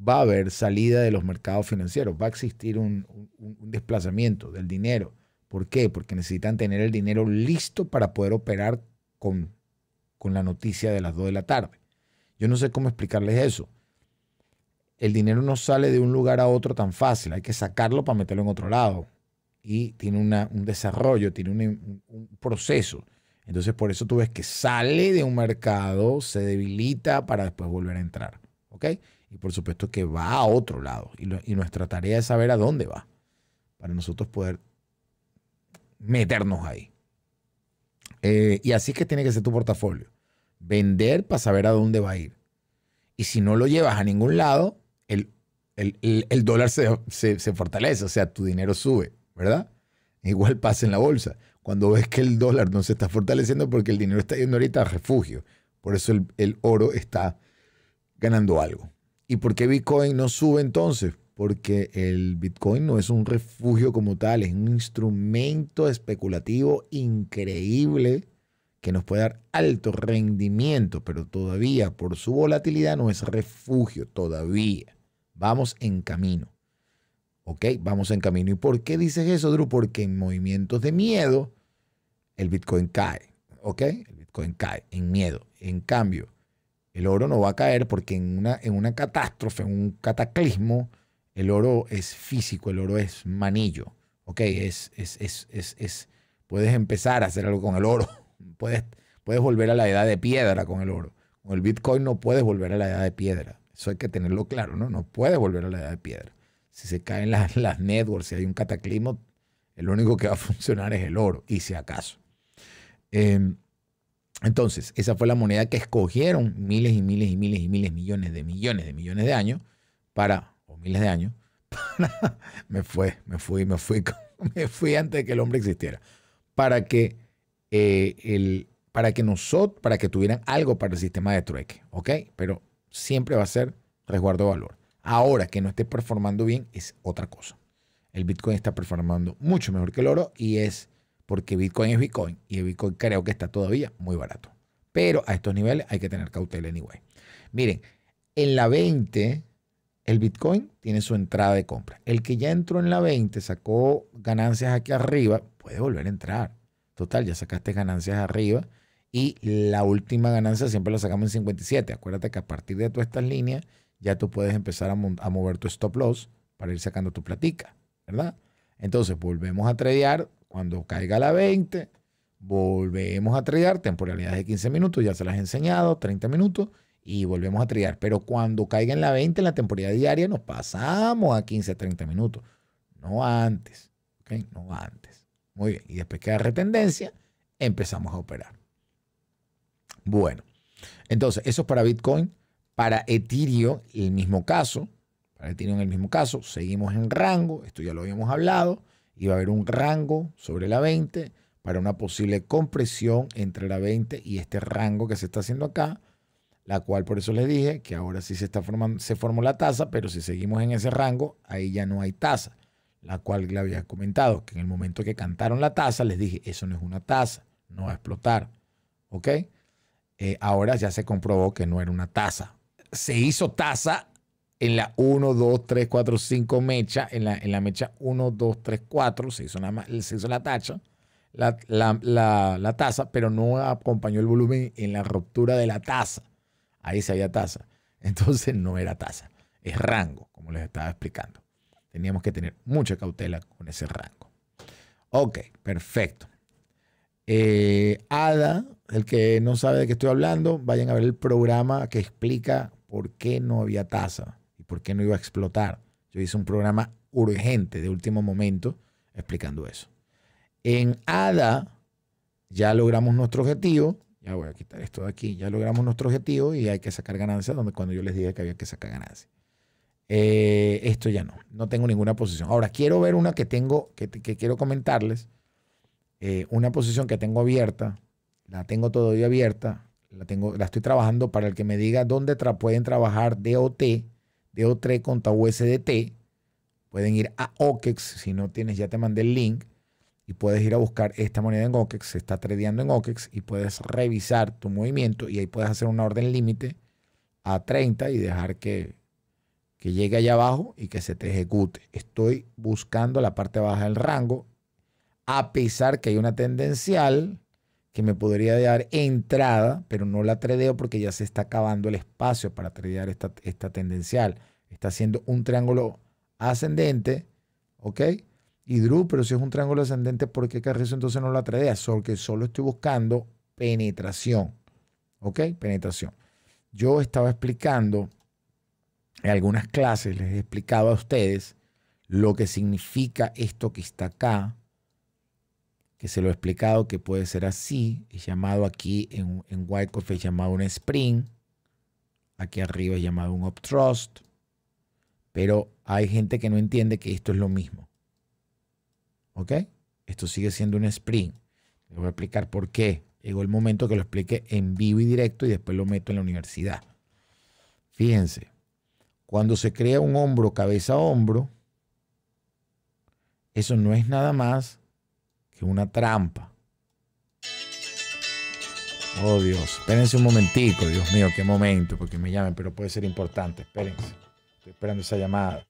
va a haber salida de los mercados financieros, va a existir un, un desplazamiento del dinero. ¿Por qué? Porque necesitan tener el dinero listo para poder operar con, con la noticia de las 2 de la tarde. Yo no sé cómo explicarles eso. El dinero no sale de un lugar a otro tan fácil, hay que sacarlo para meterlo en otro lado. Y tiene un desarrollo, tiene un, proceso. Entonces por eso tú ves que sale de un mercado, se debilita para después volver a entrar. ¿Ok? Y por supuesto que va a otro lado. y, nuestra tarea es saber a dónde va. Para nosotros poder meternos ahí. Eh, y así es que tiene que ser tu portafolio. Vender para saber a dónde va a ir. Y si no lo llevas a ningún lado, el, el, dólar se, fortalece, o sea, tu dinero sube, ¿verdad? Igual pasa en la bolsa. Cuando ves que el dólar no se está fortaleciendo porque el dinero está yendo ahorita a refugio. Por eso el, el oro está ganando algo. ¿Y por qué Bitcoin no sube entonces? porque el Bitcoin no es un refugio como tal, es un instrumento especulativo increíble que nos puede dar alto rendimiento, pero todavía por su volatilidad no es refugio, todavía. Vamos en camino. ¿Ok? Vamos en camino. ¿Y por qué dices eso, Drew? Porque en movimientos de miedo, el Bitcoin cae. ¿Ok? El Bitcoin cae en miedo. En cambio, el oro no va a caer porque en una, en una catástrofe, en un cataclismo, el oro es físico, el oro es manillo. ¿Ok? Es, es, es, es, es puedes empezar a hacer algo con el oro. Puedes, puedes volver a la edad de piedra con el oro. Con el Bitcoin no puedes volver a la edad de piedra. Eso hay que tenerlo claro, ¿no? No puedes volver a la edad de piedra. Si se caen las, networks, si hay un cataclismo, el único que va a funcionar es el oro, y si acaso. Em, entonces, esa fue la moneda que escogieron miles y miles y miles y miles, millones de millones de millones de años para miles de años, me fue, me fui, me fui, me fui antes de que el hombre existiera, para que eh, el, para que nosotros, para que tuvieran algo para el sistema de trueque, ¿ok? Pero siempre va a ser resguardo de valor. Ahora que no esté performando bien es otra cosa. El Bitcoin está performando mucho mejor que el oro y es porque Bitcoin es Bitcoin y el Bitcoin creo que está todavía muy barato. Pero a estos niveles hay que tener cautela anyway. Miren, en la 20 el Bitcoin tiene su entrada de compra. El que ya entró en la 20, sacó ganancias aquí arriba, puede volver a entrar. Total, ya sacaste ganancias arriba y la última ganancia siempre la sacamos en 57. Acuérdate que a partir de todas estas líneas ya tú puedes empezar a, mover tu stop loss para ir sacando tu platica, ¿verdad? Entonces volvemos a tradear cuando caiga la 20, volvemos a tradear temporalidades de 15 minutos, ya se las he enseñado, 30 minutos y volvemos a triar. Pero cuando caiga en la 20, en la temporada diaria, nos pasamos a 15, 30 minutos. No antes. No antes. Muy bien. Y después que retendencia empezamos a operar. Bueno. Entonces, eso es para Bitcoin. Para Ethereum, el mismo caso. Para Ethereum, el mismo caso. Seguimos en rango. Esto ya lo habíamos hablado. Iba a haber un rango sobre la 20 para una posible compresión entre la 20 y este rango que se está haciendo acá la cual por eso les dije que ahora sí se, está se formó la tasa, pero si seguimos en ese rango, ahí ya no hay tasa, la cual le había comentado que en el momento que cantaron la tasa, les dije, eso no es una tasa, no va a explotar, ¿ok? Eh, ahora ya se comprobó que no era una tasa. Se hizo tasa en la 1, 2, 3, 4, 5 mecha, en la, mecha 1, 2, 3, 4, se hizo la, se hizo la tacha, la, la, la tasa, pero no acompañó el volumen en la ruptura de la tasa ahí se había tasa. Entonces no era tasa, es rango, como les estaba explicando. Teníamos que tener mucha cautela con ese rango. Ok, perfecto. Eh, Ada, el que no sabe de qué estoy hablando, vayan a ver el programa que explica por qué no había tasa y por qué no iba a explotar. Yo hice un programa urgente de último momento explicando eso. En ADA ya logramos nuestro objetivo, ya voy a quitar esto de aquí, ya logramos nuestro objetivo y hay que sacar ganancias donde cuando yo les dije que había que sacar ganancias. Eh, esto ya no, no tengo ninguna posición. Ahora quiero ver una que tengo, que, quiero comentarles, eh, una posición que tengo abierta, la tengo todavía abierta, la, tengo, la estoy trabajando para el que me diga dónde pueden trabajar DOT, DO3 contra USDT, pueden ir a OKEX, si no tienes ya te mandé el link, y puedes ir a buscar esta moneda en OKEX, se está tradeando en OKEX y puedes revisar tu movimiento y ahí puedes hacer una orden límite a 30 y dejar que, que llegue allá abajo y que se te ejecute. Estoy buscando la parte baja del rango, a pesar que hay una tendencial que me podría dar entrada, pero no la tradeo porque ya se está acabando el espacio para tradear esta, esta tendencial. Está haciendo un triángulo ascendente, ¿ok? Y Drew, pero si es un triángulo ascendente, ¿por qué Carrizo entonces no lo atrae? que solo estoy buscando penetración. ¿Ok? Penetración. Yo estaba explicando en algunas clases, les he explicado a ustedes lo que significa esto que está acá, que se lo he explicado que puede ser así, es llamado aquí en, White Wyckoff, es llamado un spring, aquí arriba es llamado un Uptrust. pero hay gente que no entiende que esto es lo mismo. ¿Ok? Esto sigue siendo un sprint. Les voy a explicar por qué. Llegó el momento que lo explique en vivo y directo y después lo meto en la universidad. Fíjense, cuando se crea un hombro cabeza a hombro, eso no es nada más que una trampa. Oh Dios, espérense un momentico, Dios mío, qué momento, porque me llamen, pero puede ser importante, espérense. Estoy esperando esa llamada.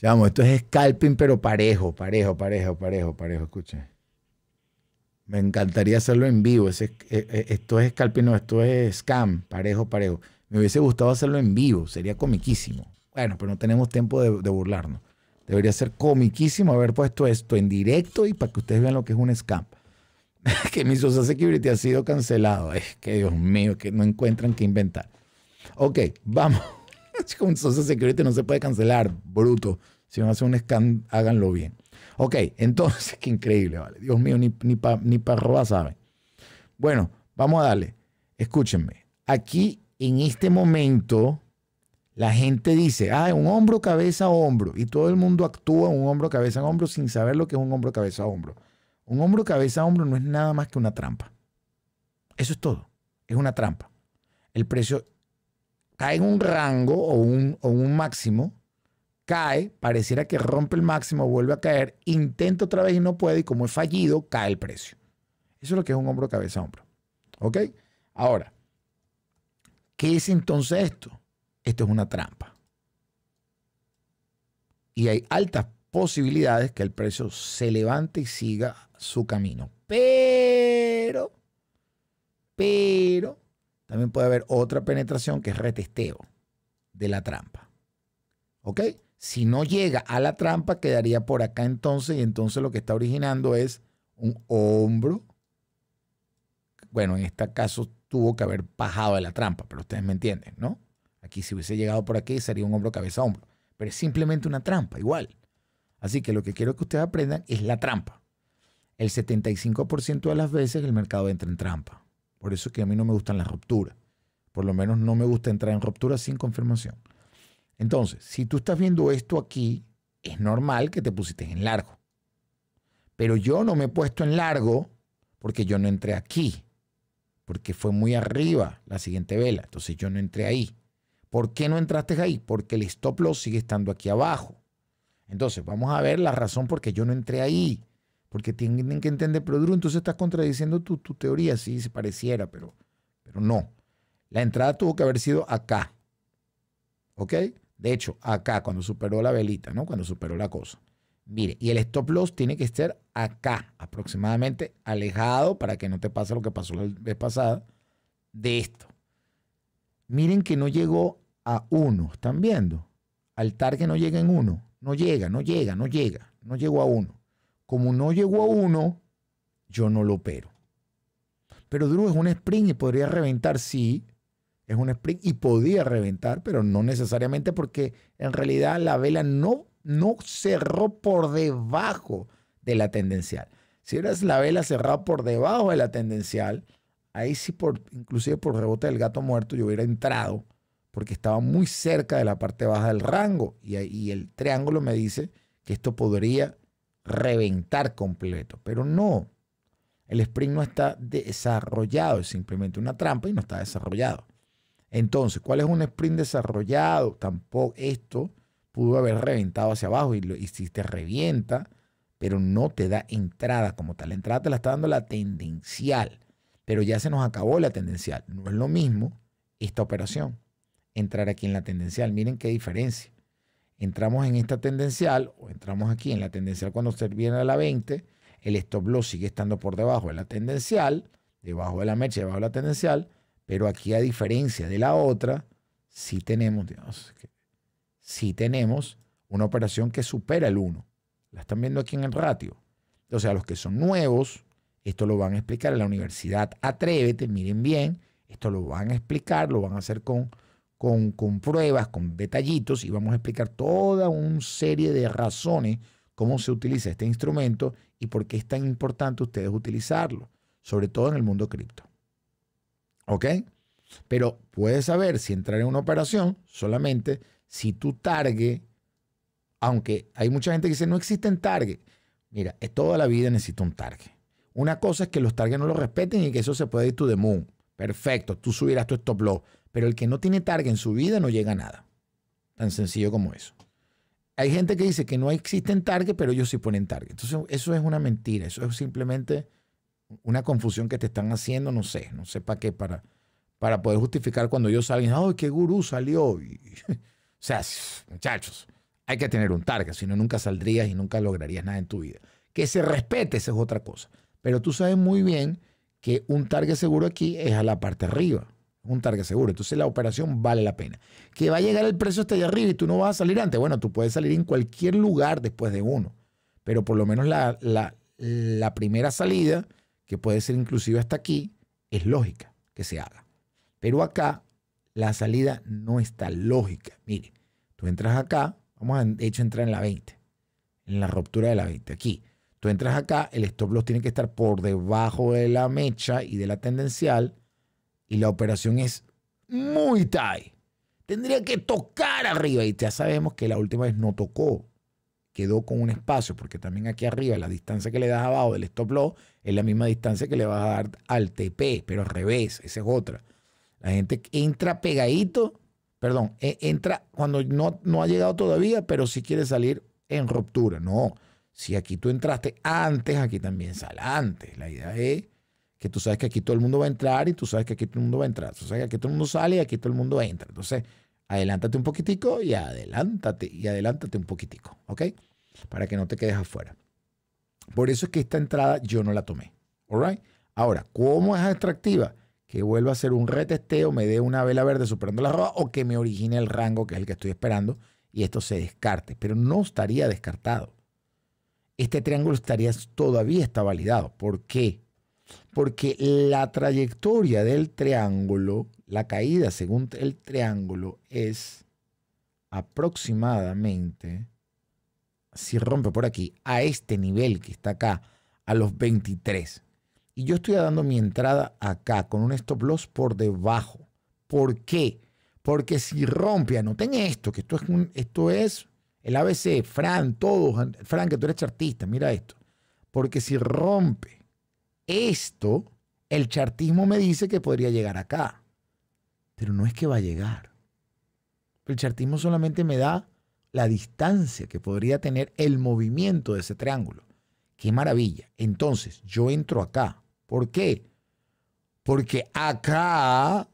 Chamo, esto es scalping, pero parejo, parejo, parejo, parejo, parejo. Escuchen. Me encantaría hacerlo en vivo. Ese, e, e, esto es scalping, no, esto es scam, parejo, parejo. Me hubiese gustado hacerlo en vivo, sería comiquísimo. Bueno, pero no tenemos tiempo de, burlarnos. Debería ser comiquísimo haber puesto esto en directo y para que ustedes vean lo que es un scam. que mi social security ha sido cancelado. Es que Dios mío, que no encuentran qué inventar. Ok, vamos. Con Social Security no se puede cancelar, bruto. Si no a un scan, háganlo bien. Ok, entonces, qué increíble, ¿vale? Dios mío, ni, para ni pa roba sabe. Bueno, vamos a darle. Escúchenme. Aquí, en este momento, la gente dice, ah, un hombro, cabeza, hombro. Y todo el mundo actúa un hombro, cabeza, hombro sin saber lo que es un hombro, cabeza, hombro. Un hombro, cabeza, hombro no es nada más que una trampa. Eso es todo. Es una trampa. El precio cae en un rango o un, máximo, cae, pareciera que rompe el máximo, vuelve a caer, intenta otra vez y no puede, y como es fallido, cae el precio. Eso es lo que es un hombro cabeza hombro. ¿Ok? Ahora, ¿qué es entonces esto? Esto es una trampa. Y hay altas posibilidades que el precio se levante y siga su camino. Pero, pero, también puede haber otra penetración que es retesteo de la trampa. ¿Ok? Si no llega a la trampa, quedaría por acá entonces y entonces lo que está originando es un hombro. Bueno, en este caso tuvo que haber bajado de la trampa, pero ustedes me entienden, ¿no? Aquí si hubiese llegado por aquí sería un hombro cabeza a hombro, pero es simplemente una trampa, igual. Así que lo que quiero que ustedes aprendan es la trampa. El 75% de las veces el mercado entra en trampa. Por eso es que a mí no me gustan las rupturas. Por lo menos no me gusta entrar en ruptura sin confirmación. Entonces, si tú estás viendo esto aquí, es normal que te pusiste en largo. Pero yo no me he puesto en largo porque yo no entré aquí. Porque fue muy arriba la siguiente vela. Entonces yo no entré ahí. ¿Por qué no entraste ahí? Porque el stop loss sigue estando aquí abajo. Entonces, vamos a ver la razón por qué yo no entré ahí porque tienen que entender, pero Drew, entonces estás contradiciendo tu, teoría, si se pareciera, pero, pero no. La entrada tuvo que haber sido acá, ¿ok? De hecho, acá, cuando superó la velita, ¿no? Cuando superó la cosa. Mire, y el stop loss tiene que estar acá, aproximadamente alejado, para que no te pase lo que pasó la vez pasada, de esto. Miren que no llegó a uno, ¿están viendo? Al target no llega en uno, no llega, no llega, no llega, no llegó a uno como no llegó a uno, yo no lo opero. Pero Drew es un sprint y podría reventar, sí, es un sprint y podía reventar, pero no necesariamente porque en realidad la vela no, no cerró por debajo de la tendencial. Si hubiera la vela cerrada por debajo de la tendencial, ahí sí, por, inclusive por rebote del gato muerto, yo hubiera entrado porque estaba muy cerca de la parte baja del rango y, y el triángulo me dice que esto podría reventar completo. Pero no, el sprint no está desarrollado, es simplemente una trampa y no está desarrollado. Entonces, ¿cuál es un sprint desarrollado? Tampoco esto pudo haber reventado hacia abajo y, si te revienta, pero no te da entrada como tal. La entrada te la está dando la tendencial, pero ya se nos acabó la tendencial. No es lo mismo esta operación. Entrar aquí en la tendencial, miren qué diferencia entramos en esta tendencial o entramos aquí en la tendencial cuando se viene a la 20, el stop loss sigue estando por debajo de la tendencial, debajo de la mecha, debajo de la tendencial, pero aquí a diferencia de la otra, sí tenemos, Dios, sí tenemos una operación que supera el 1. La están viendo aquí en el ratio. O sea, los que son nuevos, esto lo van a explicar en la universidad. Atrévete, miren bien, esto lo van a explicar, lo van a hacer con con, pruebas, con detallitos y vamos a explicar toda una serie de razones cómo se utiliza este instrumento y por qué es tan importante ustedes utilizarlo, sobre todo en el mundo cripto. ¿Ok? Pero puedes saber si entrar en una operación solamente si tu target, aunque hay mucha gente que dice no existen target. Mira, toda la vida necesito un target. Una cosa es que los targets no lo respeten y que eso se puede ir to the moon. Perfecto, tú subirás tu stop loss. Pero el que no tiene target en su vida no llega a nada. Tan sencillo como eso. Hay gente que dice que no existen target, pero ellos sí ponen target. Entonces, eso es una mentira. Eso es simplemente una confusión que te están haciendo, no sé, no sé para qué, para, para poder justificar cuando ellos salen, ¡ay, qué gurú salió! o sea, muchachos, hay que tener un target, si no, nunca saldrías y nunca lograrías nada en tu vida. Que se respete, esa es otra cosa. Pero tú sabes muy bien que un target seguro aquí es a la parte arriba un target seguro. Entonces la operación vale la pena. Que va a llegar el precio hasta allá arriba y tú no vas a salir antes. Bueno, tú puedes salir en cualquier lugar después de uno, pero por lo menos la, primera salida, que puede ser inclusive hasta aquí, es lógica que se haga. Pero acá la salida no está lógica. Mire, tú entras acá, vamos a de hecho entrar en la 20, en la ruptura de la 20, aquí. Tú entras acá, el stop loss tiene que estar por debajo de la mecha y de la tendencial y la operación es muy tight. Tendría que tocar arriba y ya sabemos que la última vez no tocó. Quedó con un espacio porque también aquí arriba la distancia que le das abajo del stop loss es la misma distancia que le vas a dar al TP, pero al revés, esa es otra. La gente entra pegadito, perdón, e-, entra cuando no, no ha llegado todavía, pero si quiere salir en ruptura. No, si aquí tú entraste antes, aquí también sale antes. La idea es que tú sabes que aquí todo el mundo va a entrar y tú sabes que aquí todo el mundo va a entrar. Tú sabes que aquí todo el mundo sale y aquí todo el mundo entra. Entonces, adelántate un poquitico y adelántate y adelántate un poquitico, ¿ok? Para que no te quedes afuera. Por eso es que esta entrada yo no la tomé, ¿alright? Ahora, ¿cómo es atractiva? Que vuelva a ser un retesteo, me dé una vela verde superando la roja o que me origine el rango, que es el que estoy esperando, y esto se descarte. Pero no estaría descartado. Este triángulo estaría, todavía está validado. ¿Por qué? porque la trayectoria del triángulo, la caída según el triángulo es aproximadamente, si rompe por aquí, a este nivel que está acá, a los 23. Y yo estoy dando mi entrada acá con un stop loss por debajo. ¿Por qué? Porque si rompe, anoten esto, que esto es, esto es el ABC, Fran, todos, Fran, que tú eres chartista, mira esto. Porque si rompe esto, el chartismo me dice que podría llegar acá. Pero no es que va a llegar. El chartismo solamente me da la distancia que podría tener el movimiento de ese triángulo. ¡Qué maravilla! Entonces, yo entro acá. ¿Por qué? Porque acá,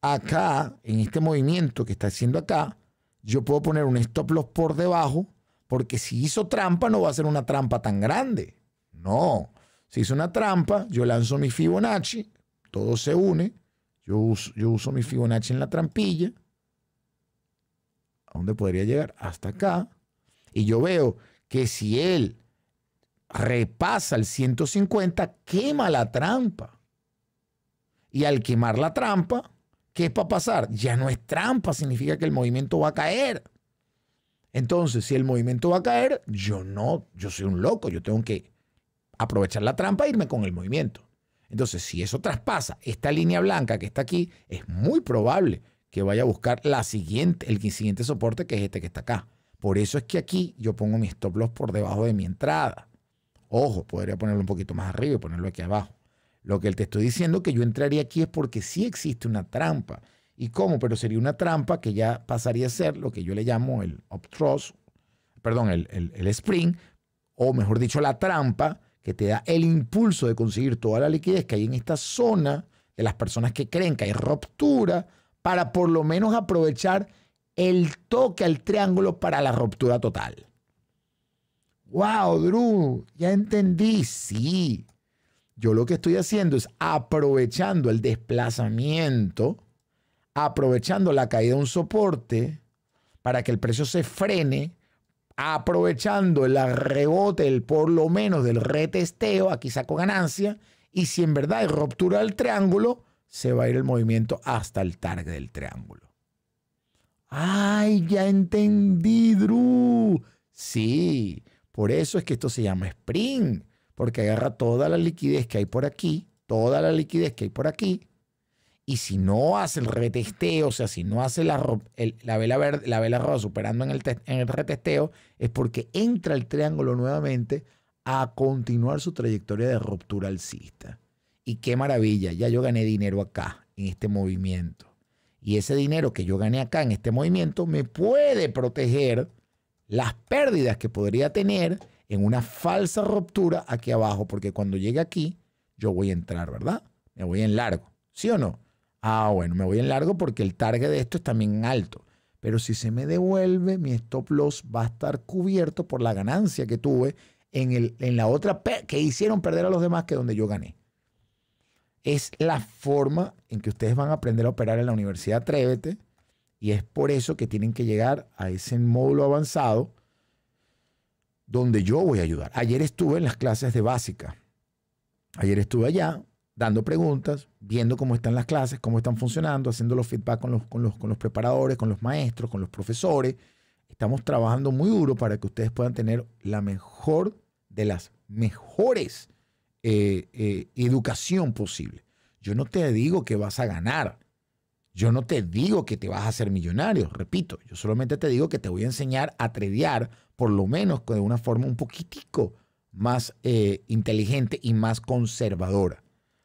acá, en este movimiento que está haciendo acá, yo puedo poner un stop loss por debajo, porque si hizo trampa no va a ser una trampa tan grande. No, se hizo una trampa, yo lanzo mi Fibonacci, todo se une, yo uso, yo uso mi Fibonacci en la trampilla. ¿A dónde podría llegar? Hasta acá. Y yo veo que si él repasa el 150, quema la trampa. Y al quemar la trampa, ¿qué es para pasar? Ya no es trampa, significa que el movimiento va a caer. Entonces, si el movimiento va a caer, yo no, yo soy un loco, yo tengo que aprovechar la trampa e irme con el movimiento. Entonces, si eso traspasa esta línea blanca que está aquí, es muy probable que vaya a buscar la siguiente, el siguiente soporte que es este que está acá. Por eso es que aquí yo pongo mi stop loss por debajo de mi entrada. Ojo, podría ponerlo un poquito más arriba y ponerlo aquí abajo. Lo que te estoy diciendo que yo entraría aquí es porque sí existe una trampa. ¿Y cómo? Pero sería una trampa que ya pasaría a ser lo que yo le llamo el up perdón, el spring, o mejor dicho, la trampa que te da el impulso de conseguir toda la liquidez que hay en esta zona de las personas que creen que hay ruptura para por lo menos aprovechar el toque al triángulo para la ruptura total. Wow, Drew, ya entendí, sí. Yo lo que estoy haciendo es aprovechando el desplazamiento, aprovechando la caída de un soporte para que el precio se frene aprovechando el rebote, el por lo menos del retesteo, aquí saco ganancia, y si en verdad hay ruptura del triángulo, se va a ir el movimiento hasta el target del triángulo. ¡Ay, ya entendí, Drew! Sí, por eso es que esto se llama spring, porque agarra toda la liquidez que hay por aquí, toda la liquidez que hay por aquí, y si no hace el retesteo, o sea, si no hace la, vela, verde, la vela roja superando en el, en el retesteo, es porque entra el triángulo nuevamente a continuar su trayectoria de ruptura alcista. Y qué maravilla, ya yo gané dinero acá, en este movimiento. Y ese dinero que yo gané acá, en este movimiento, me puede proteger las pérdidas que podría tener en una falsa ruptura aquí abajo, porque cuando llegue aquí, yo voy a entrar, ¿verdad? Me voy en largo, ¿sí o no? Ah, bueno, me voy en largo porque el target de esto es también alto. Pero si se me devuelve, mi stop loss va a estar cubierto por la ganancia que tuve en, el, en la otra que hicieron perder a los demás que donde yo gané. Es la forma en que ustedes van a aprender a operar en la Universidad Atrévete y es por eso que tienen que llegar a ese módulo avanzado donde yo voy a ayudar. Ayer estuve en las clases de básica. Ayer estuve allá, dando preguntas, viendo cómo están las clases, cómo están funcionando, haciendo los feedback con los, con los, con los preparadores, con los maestros, con los profesores. Estamos trabajando muy duro para que ustedes puedan tener la mejor de las mejores eh, eh, educación posible. Yo no te digo que vas a ganar. Yo no te digo que te vas a hacer millonario, repito, yo solamente te digo que te voy a enseñar a treviar por lo menos de una forma un poquitico más eh, inteligente y más conservadora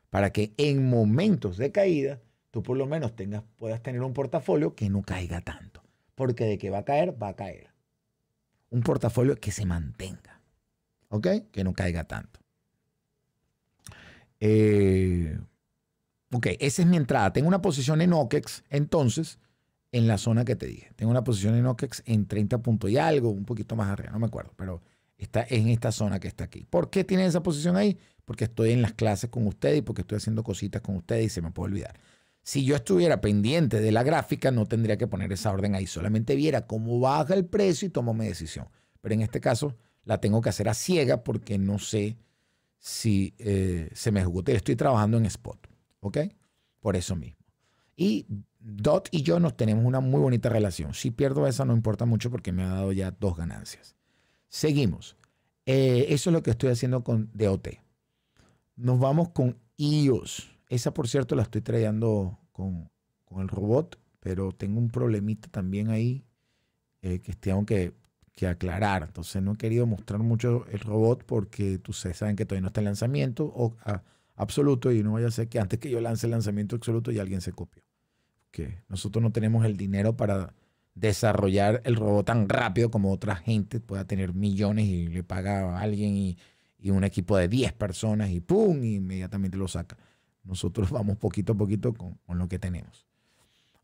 para que en momentos de caída tú por lo menos tengas, puedas tener un portafolio que no caiga tanto. Porque de que va a caer, va a caer. Un portafolio que se mantenga. ¿Ok? Que no caiga tanto. Eh, ok, esa es mi entrada. Tengo una posición en OKEX, entonces, en la zona que te dije. Tengo una posición en OKEX en 30 puntos y algo, un poquito más arriba, no me acuerdo, pero está en esta zona que está aquí. ¿Por qué tiene esa posición ahí? porque estoy en las clases con ustedes y porque estoy haciendo cositas con ustedes y se me puede olvidar. Si yo estuviera pendiente de la gráfica, no tendría que poner esa orden ahí. Solamente viera cómo baja el precio y tomo mi decisión. Pero en este caso, la tengo que hacer a ciega porque no sé si eh, se me ejecute Estoy trabajando en spot. ¿Ok? Por eso mismo. Y Dot y yo nos tenemos una muy bonita relación. Si pierdo esa, no importa mucho porque me ha dado ya dos ganancias. Seguimos. Eh, eso es lo que estoy haciendo con DOT. Nos vamos con iOS. Esa, por cierto, la estoy trayendo con, el robot, pero tengo un problemita también ahí eh, que tengo que, aclarar. Entonces no he querido mostrar mucho el robot porque ustedes saben que todavía no está el lanzamiento o, absoluto y no vaya a ser que antes que yo lance el lanzamiento absoluto y alguien se copie. Que nosotros no tenemos el dinero para desarrollar el robot tan rápido como otra gente pueda tener millones y le paga a alguien y y un equipo de 10 personas y ¡pum! inmediatamente lo saca. Nosotros vamos poquito a poquito con, lo que tenemos.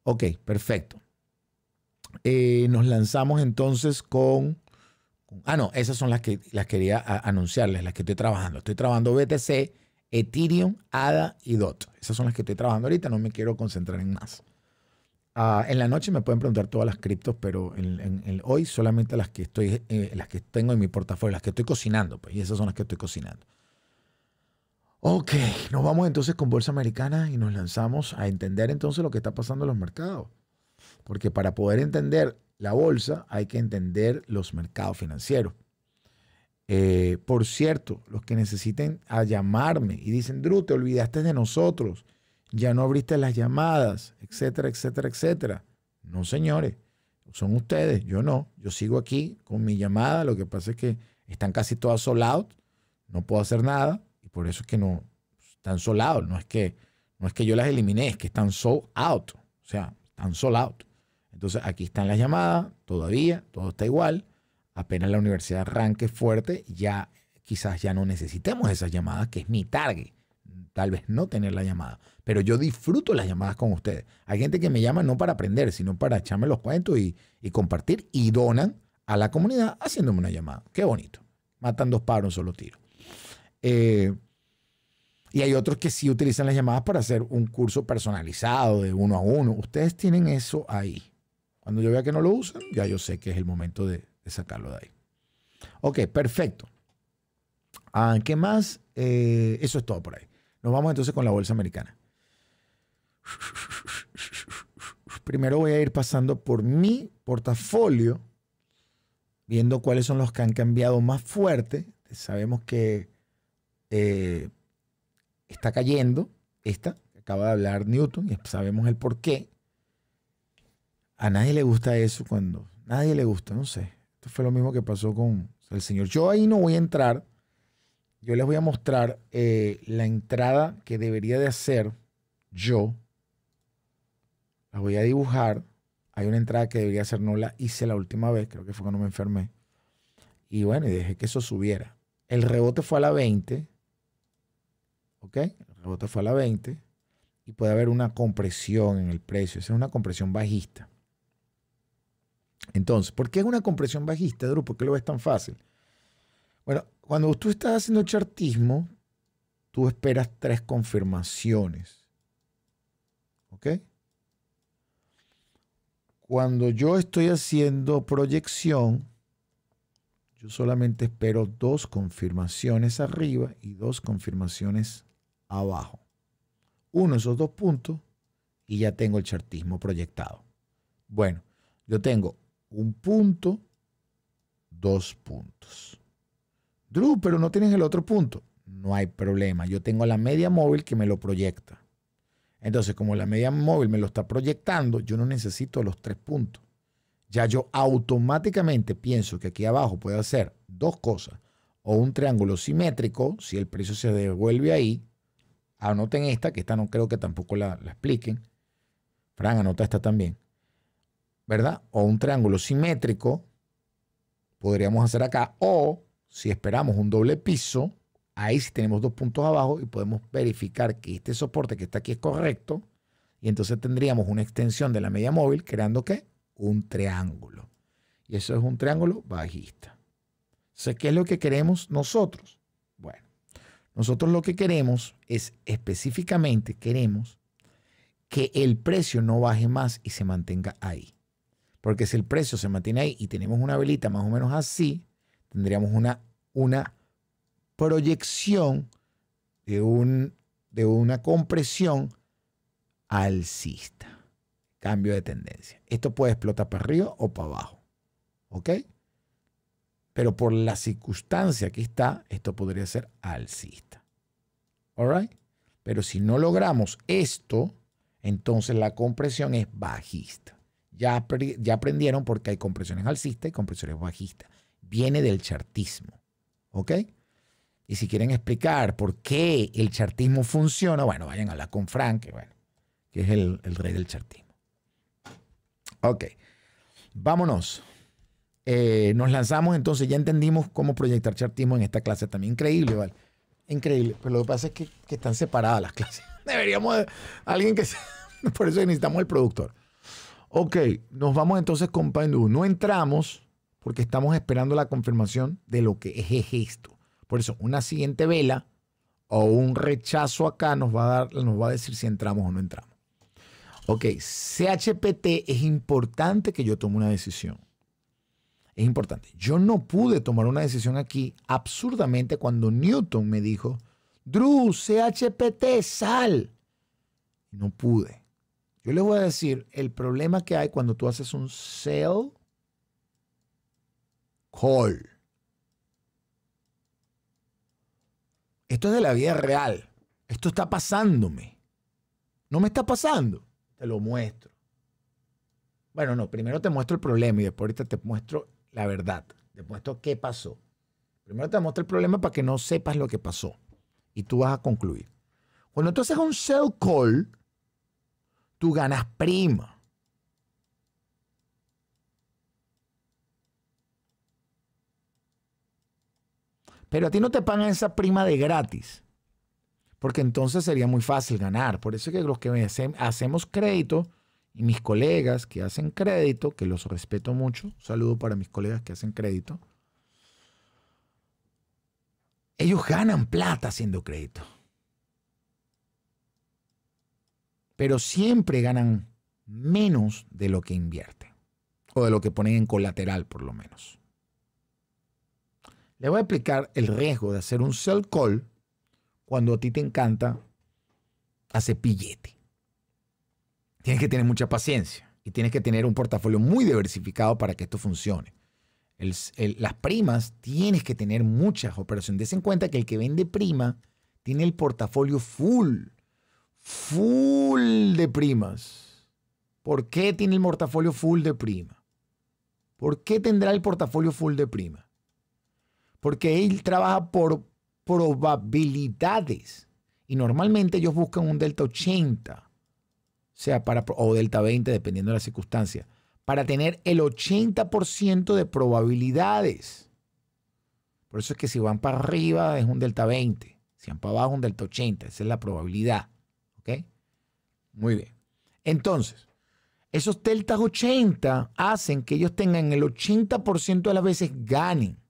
Ok, perfecto. Eh, nos lanzamos entonces con, Ah, no, esas son las que las quería anunciarles, las que estoy trabajando. Estoy trabajando BTC, Ethereum, ADA y DOT. Esas son las que estoy trabajando ahorita, no me quiero concentrar en más. Ah, en la noche me pueden preguntar todas las criptos, pero hoy solamente las que estoy, eh, las que tengo en mi portafolio, las que estoy cocinando, pues, y esas son las que estoy cocinando. Ok, nos vamos entonces con Bolsa Americana y nos lanzamos a entender entonces lo que está pasando en los mercados. Porque para poder entender la bolsa hay que entender los mercados financieros. Eh, por cierto, los que necesiten a llamarme y dicen, Drew, te olvidaste de nosotros ya no abriste las llamadas, etcétera, etcétera, etcétera. No, señores, son ustedes, yo no. Yo sigo aquí con mi llamada, lo que pasa es que están casi todas sold out, no puedo hacer nada y por eso es que no están sold out, no es que no es que yo las eliminé, es que están sold out, o sea, están sold out. Entonces, aquí están las llamadas, todavía, todo está igual. Apenas la universidad arranque fuerte, ya quizás ya no necesitemos esas llamadas, que es mi target. Tal vez no tener la llamada pero yo disfruto las llamadas con ustedes. Hay gente que me llama no para aprender, sino para echarme los cuentos y, compartir y donan a la comunidad haciéndome una llamada. Qué bonito. Matan dos paros, un solo tiro. Eh, y hay otros que sí utilizan las llamadas para hacer un curso personalizado de uno a uno. Ustedes tienen eso ahí. Cuando yo vea que no lo usan, ya yo sé que es el momento de, sacarlo de ahí. Ok, perfecto. Ah, ¿Qué más? Eh, eso es todo por ahí. Nos vamos entonces con la bolsa americana. Primero voy a ir pasando por mi portafolio, viendo cuáles son los que han cambiado más fuerte. Sabemos que eh, está cayendo esta, acaba de hablar Newton, y sabemos el por qué. A nadie le gusta eso cuando... Nadie le gusta, no sé. Esto fue lo mismo que pasó con el señor. Yo ahí no voy a entrar. Yo les voy a mostrar eh, la entrada que debería de hacer yo la voy a dibujar. Hay una entrada que debería ser la hice la última vez, creo que fue cuando me enfermé. Y bueno, y dejé que eso subiera. El rebote fue a la 20. ¿Ok? El rebote fue a la 20. Y puede haber una compresión en el precio. Esa es una compresión bajista. Entonces, ¿por qué es una compresión bajista, Drew? ¿Por qué lo ves tan fácil? Bueno, cuando tú estás haciendo chartismo, tú esperas tres confirmaciones. ¿Ok? cuando yo estoy haciendo proyección, yo solamente espero dos confirmaciones arriba y dos confirmaciones abajo. Uno esos dos puntos y ya tengo el chartismo proyectado. Bueno, yo tengo un punto, dos puntos. Drew, pero no tienes el otro punto. No hay problema. Yo tengo la media móvil que me lo proyecta. Entonces, como la media móvil me lo está proyectando, yo no necesito los tres puntos. Ya yo automáticamente pienso que aquí abajo puede hacer dos cosas. O un triángulo simétrico, si el precio se devuelve ahí. Anoten esta, que esta no creo que tampoco la, expliquen. Fran, anota esta también. ¿Verdad? O un triángulo simétrico, podríamos hacer acá. O si esperamos un doble piso, Ahí sí tenemos dos puntos abajo y podemos verificar que este soporte que está aquí es correcto. Y entonces tendríamos una extensión de la media móvil creando ¿qué? Un triángulo. Y eso es un triángulo bajista. Entonces, ¿qué es lo que queremos nosotros? Bueno, nosotros lo que queremos es específicamente queremos que el precio no baje más y se mantenga ahí. Porque si el precio se mantiene ahí y tenemos una velita más o menos así, tendríamos una, una proyección de, un, de una compresión alcista. Cambio de tendencia. Esto puede explotar para arriba o para abajo. ¿Ok? Pero por la circunstancia que está, esto podría ser alcista. ¿All right? Pero si no logramos esto, entonces la compresión es bajista. Ya, ya aprendieron porque hay compresiones alcistas y compresiones bajistas. Viene del chartismo. ¿Ok? Y si quieren explicar por qué el chartismo funciona, bueno, vayan a hablar con Frank, que, bueno, que es el, rey del chartismo. Ok, vámonos. Eh, nos lanzamos entonces, ya entendimos cómo proyectar chartismo en esta clase también. Increíble, ¿vale? Increíble. Pero lo que pasa es que, están separadas las clases. Deberíamos alguien que... por eso necesitamos el productor. Ok, nos vamos entonces con Pindu. No entramos porque estamos esperando la confirmación de lo que es esto. Por eso, una siguiente vela o un rechazo acá nos va a, dar, nos va a decir si entramos o no entramos. Ok, CHPT es importante que yo tome una decisión. Es importante. Yo no pude tomar una decisión aquí absurdamente cuando Newton me dijo, Drew, CHPT, sal. No pude. Yo les voy a decir el problema que hay cuando tú haces un sell call. esto es de la vida real. Esto está pasándome. No me está pasando. Te lo muestro. Bueno, no, primero te muestro el problema y después ahorita te muestro la verdad. Te muestro qué pasó. Primero te muestro el problema para que no sepas lo que pasó. Y tú vas a concluir. Cuando tú haces un sell call, tú ganas prima. Pero a ti no te pagan esa prima de gratis, porque entonces sería muy fácil ganar. Por eso es que los que hacemos crédito y mis colegas que hacen crédito, que los respeto mucho, saludo para mis colegas que hacen crédito, ellos ganan plata haciendo crédito. Pero siempre ganan menos de lo que invierten, o de lo que ponen en colateral por lo menos. Le voy a explicar el riesgo de hacer un sell call cuando a ti te encanta hacer pillete. Tienes que tener mucha paciencia y tienes que tener un portafolio muy diversificado para que esto funcione. las primas tienes que tener muchas operaciones. en cuenta que el que vende prima tiene el portafolio full, full de primas. ¿Por qué tiene el portafolio full de prima? ¿Por qué tendrá el portafolio full de prima? porque él trabaja por probabilidades. Y normalmente ellos buscan un delta 80, o, sea, para, o delta 20, dependiendo de la circunstancia para tener el 80% de probabilidades. Por eso es que si van para arriba es un delta 20, si van para abajo un delta 80, esa es la probabilidad. ¿Ok? Muy bien. Entonces, esos deltas 80 hacen que ellos tengan el 80% de las veces ganen.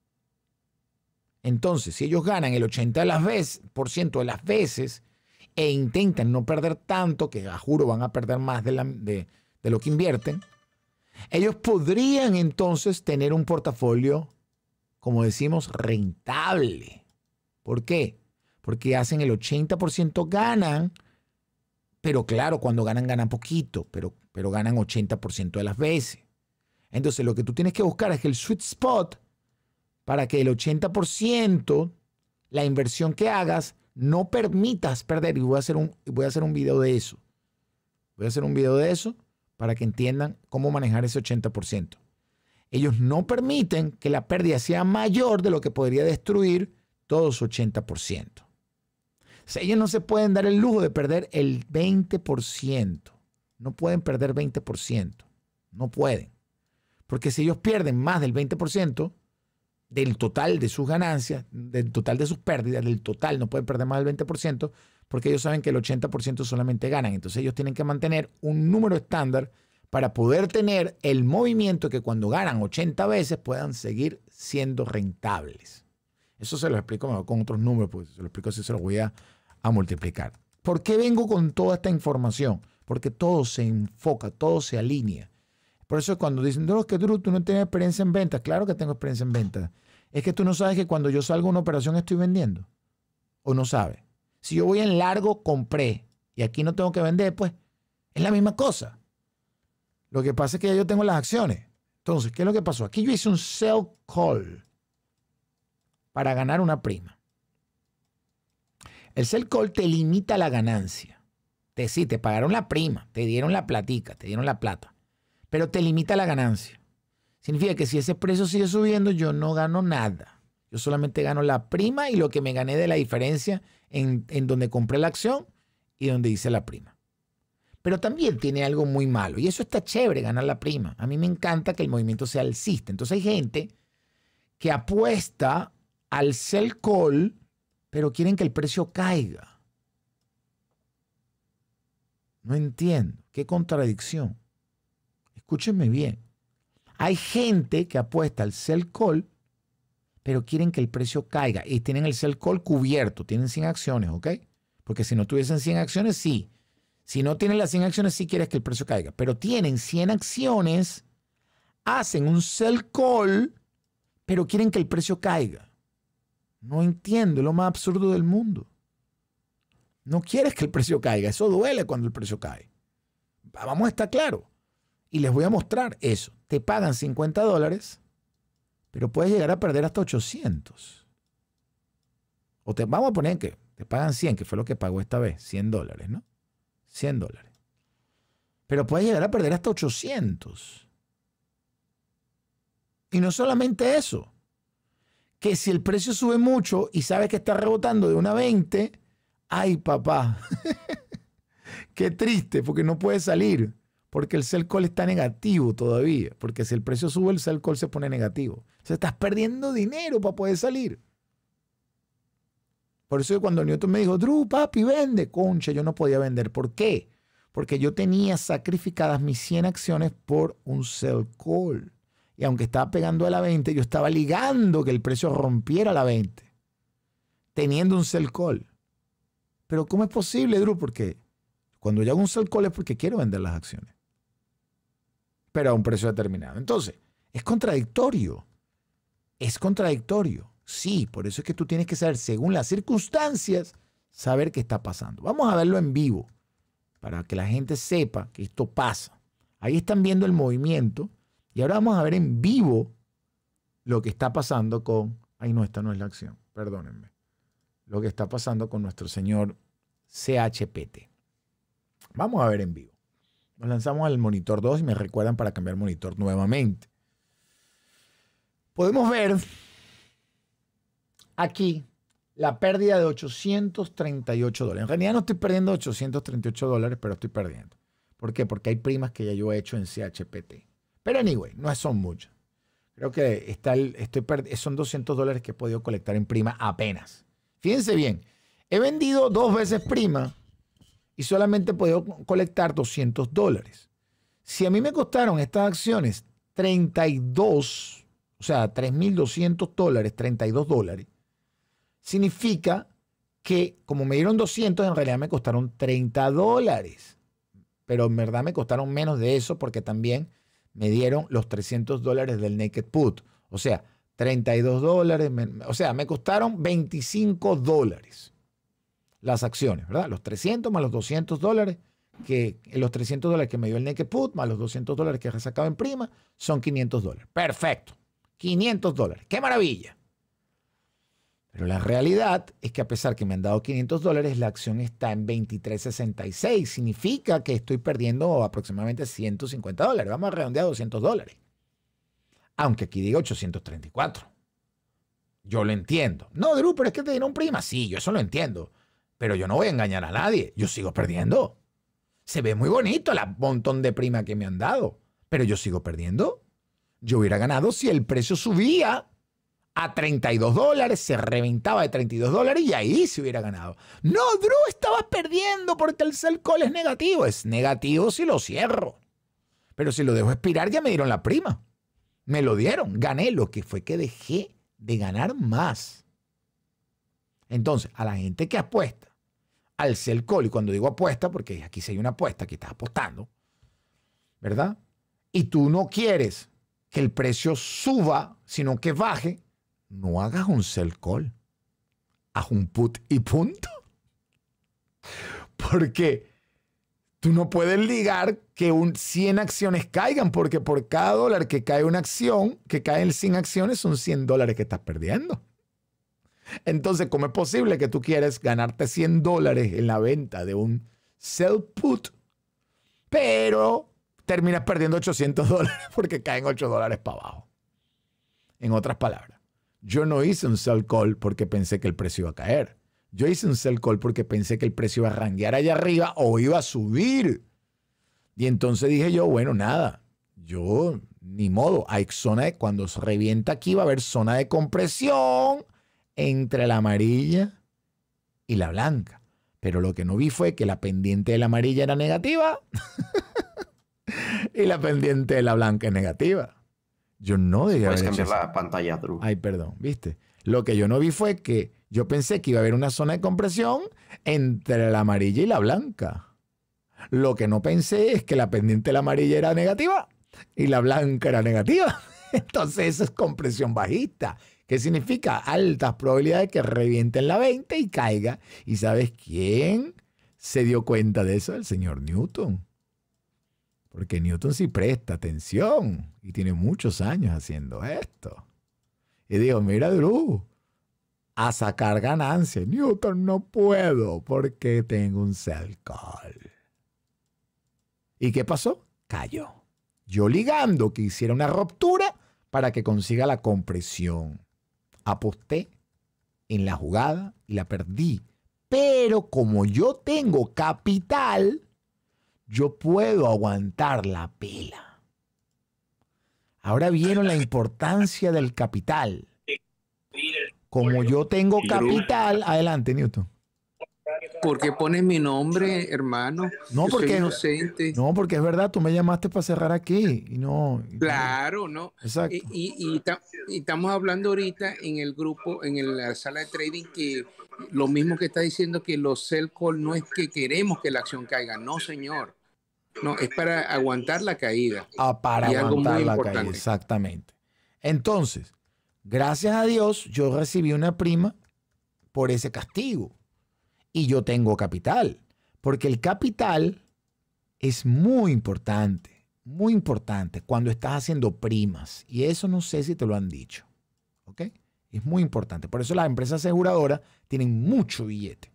Entonces, si ellos ganan el 80% de las, veces, e intentan no perder tanto, que a juro van a perder más de, lo que invierten, ellos podrían entonces tener un portafolio, como decimos, rentable. ¿Por qué? Porque hacen el 80% ganan, pero claro, cuando ganan, ganan poquito, pero, pero ganan 80% de las veces. Entonces, lo que tú tienes que buscar es que el sweet spot para que el 80%, la inversión que hagas, no permitas perder. Y voy a hacer un, voy a hacer un video de eso. Voy a hacer un video de eso para que entiendan cómo manejar ese 80%. Ellos no permiten que la pérdida sea mayor de lo que podría destruir todo su 80%. ellos no se pueden dar el lujo de perder el 20%. No pueden perder 20%. No pueden. Porque si ellos pierden más del 20%, del total de sus ganancias, del total de sus pérdidas, del total, no pueden perder más del 20%, porque ellos saben que el 80% solamente ganan. Entonces ellos tienen que mantener un número estándar para poder tener el movimiento que cuando ganan 80 veces puedan seguir siendo rentables. Eso se lo explico con otros números, pues, se lo explico si se los voy a, multiplicar. ¿Por qué vengo con toda esta información? Porque todo se enfoca, todo se alinea. Por eso cuando dicen, no, que Drew, tú no tienes experiencia en ventas. Claro que tengo experiencia en ventas. Es que tú no sabes que cuando yo salgo a una operación estoy vendiendo. O no sabes. Si yo voy en largo, compré. Y aquí no tengo que vender, pues es la misma cosa. Lo que pasa es que ya yo tengo las acciones. Entonces, ¿qué es lo que pasó? Aquí yo hice un sell call para ganar una prima. El sell call te limita la ganancia. Te sí, te pagaron la prima, te dieron la platica, te dieron la plata, pero te limita la ganancia. Significa que si ese precio sigue subiendo, yo no gano nada. Yo solamente gano la prima y lo que me gané de la diferencia en, donde compré la acción y donde hice la prima. Pero también tiene algo muy malo y eso está chévere, ganar la prima. A mí me encanta que el movimiento sea alcista. Entonces hay gente que apuesta al sell call, pero quieren que el precio caiga. No entiendo. Qué contradicción. Escúchenme bien. Hay gente que apuesta al sell call, pero quieren que el precio caiga y tienen el sell call cubierto, tienen 100 acciones, ¿ok? Porque si no tuviesen 100 acciones, sí. Si no tienen las 100 acciones, sí quieres que el precio caiga. Pero tienen 100 acciones, hacen un sell call, pero quieren que el precio caiga. No entiendo, es lo más absurdo del mundo. No quieres que el precio caiga, eso duele cuando el precio cae. Vamos a estar claros. Y les voy a mostrar eso. Te pagan 50 dólares, pero puedes llegar a perder hasta 800. O te vamos a poner que te pagan 100, que fue lo que pagó esta vez, 100 dólares, ¿no? 100 dólares. Pero puedes llegar a perder hasta 800. Y no solamente eso, que si el precio sube mucho y sabes que está rebotando de una 20, ay papá, qué triste, porque no puedes salir porque el sell call está negativo todavía, porque si el precio sube, el sell call se pone negativo. O sea, estás perdiendo dinero para poder salir. Por eso cuando Newton me dijo, Drew, papi, vende, concha, yo no podía vender. ¿Por qué? Porque yo tenía sacrificadas mis 100 acciones por un sell call. Y aunque estaba pegando a la 20, yo estaba ligando que el precio rompiera la 20, teniendo un sell call. Pero ¿cómo es posible, Drew? Porque cuando yo hago un sell call es porque quiero vender las acciones pero a un precio determinado. Entonces, es contradictorio. Es contradictorio. Sí, por eso es que tú tienes que saber, según las circunstancias, saber qué está pasando. Vamos a verlo en vivo para que la gente sepa que esto pasa. Ahí están viendo el movimiento y ahora vamos a ver en vivo lo que está pasando con... Ahí no, está, no es la acción, perdónenme. Lo que está pasando con nuestro señor CHPT. Vamos a ver en vivo. Nos lanzamos al monitor 2 y me recuerdan para cambiar monitor nuevamente. Podemos ver aquí la pérdida de 838 dólares. En realidad no estoy perdiendo 838 dólares, pero estoy perdiendo. ¿Por qué? Porque hay primas que ya yo he hecho en CHPT. Pero anyway, no son muchas. Creo que está estoy son 200 dólares que he podido colectar en prima apenas. Fíjense bien, he vendido dos veces prima y solamente puedo colectar 200 dólares. Si a mí me costaron estas acciones 32, o sea, 3.200 dólares, 32 dólares, significa que como me dieron 200, en realidad me costaron 30 dólares. Pero en verdad me costaron menos de eso porque también me dieron los 300 dólares del Naked Put. O sea, 32 dólares, o sea, me costaron 25 dólares las acciones, ¿verdad? Los 300 más los 200 dólares, que eh, los 300 dólares que me dio el naked put, más los 200 dólares que he sacado en prima, son 500 dólares. Perfecto, 500 dólares, qué maravilla. Pero la realidad es que a pesar que me han dado 500 dólares, la acción está en 23.66. Significa que estoy perdiendo aproximadamente 150 dólares. Vamos a redondear 200 dólares. Aunque aquí diga 834. Yo lo entiendo. No, Drew, pero es que te dieron prima. Sí, yo eso lo entiendo. Pero yo no voy a engañar a nadie. Yo sigo perdiendo. Se ve muy bonito el montón de prima que me han dado. Pero yo sigo perdiendo. Yo hubiera ganado si el precio subía a 32 dólares, se reventaba de 32 dólares y ahí se hubiera ganado. No, Drew, estabas perdiendo porque el alcohol es negativo. Es negativo si lo cierro. Pero si lo dejo expirar, ya me dieron la prima. Me lo dieron, gané. Lo que fue que dejé de ganar más. Entonces, a la gente que apuesta al sell call, y cuando digo apuesta, porque aquí se hay una apuesta, que estás apostando, ¿verdad? Y tú no quieres que el precio suba, sino que baje, no hagas un sell call. Haz un put y punto. Porque tú no puedes ligar que un 100 acciones caigan, porque por cada dólar que cae una acción, que caen 100 acciones, son 100 dólares que estás perdiendo. Entonces, ¿cómo es posible que tú quieres ganarte 100 dólares en la venta de un sell put, pero terminas perdiendo 800 dólares porque caen 8 dólares para abajo? En otras palabras, yo no hice un sell call porque pensé que el precio iba a caer. Yo hice un sell call porque pensé que el precio iba a ranguear allá arriba o iba a subir. Y entonces dije yo, bueno, nada, yo ni modo, hay zona de, cuando se revienta aquí va a haber zona de compresión entre la amarilla y la blanca. Pero lo que no vi fue que la pendiente de la amarilla era negativa y la pendiente de la blanca es negativa. Yo no debía Puedes cambiar la pantalla, Drew. Ay, perdón, ¿viste? Lo que yo no vi fue que yo pensé que iba a haber una zona de compresión entre la amarilla y la blanca. Lo que no pensé es que la pendiente de la amarilla era negativa y la blanca era negativa. Entonces eso es compresión bajista. ¿Qué significa altas probabilidades de que reviente la 20 y caiga. ¿Y sabes quién se dio cuenta de eso? El señor Newton. Porque Newton sí presta atención y tiene muchos años haciendo esto. Y dijo, mira Drew, a sacar ganancia Newton no puedo porque tengo un cell call. ¿Y qué pasó? Cayó. Yo ligando que hiciera una ruptura para que consiga la compresión aposté en la jugada y la perdí. Pero como yo tengo capital, yo puedo aguantar la pela. Ahora vieron la importancia del capital. Como yo tengo capital, adelante, Newton. ¿Por qué pones mi nombre, hermano? No, porque, inocente. no, porque es verdad, tú me llamaste para cerrar aquí. Y no, claro, no. Exacto. Y, estamos hablando ahorita en el grupo, en la sala de trading, que lo mismo que está diciendo que los sell call no es que queremos que la acción caiga, no, señor. No, es para aguantar la caída. Ah, para aguantar la caída, exactamente. Entonces, gracias a Dios, yo recibí una prima por ese castigo y yo tengo capital. Porque el capital es muy importante, muy importante cuando estás haciendo primas. Y eso no sé si te lo han dicho. ¿Ok? Es muy importante. Por eso las empresas aseguradoras tienen mucho billete.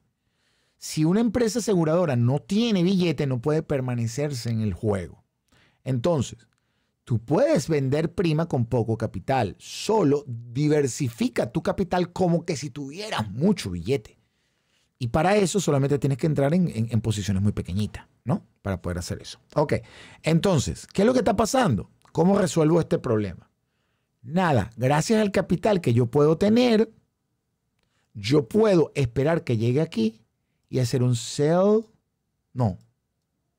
Si una empresa aseguradora no tiene billete, no puede permanecerse en el juego. Entonces, tú puedes vender prima con poco capital. Solo diversifica tu capital como que si tuvieras mucho billete. Y para eso solamente tienes que entrar en, posiciones muy pequeñitas, ¿no? Para poder hacer eso. Ok, entonces, ¿qué es lo que está pasando? ¿Cómo resuelvo este problema? Nada, gracias al capital que yo puedo tener, yo puedo esperar que llegue aquí y hacer un sell. No. ¿Un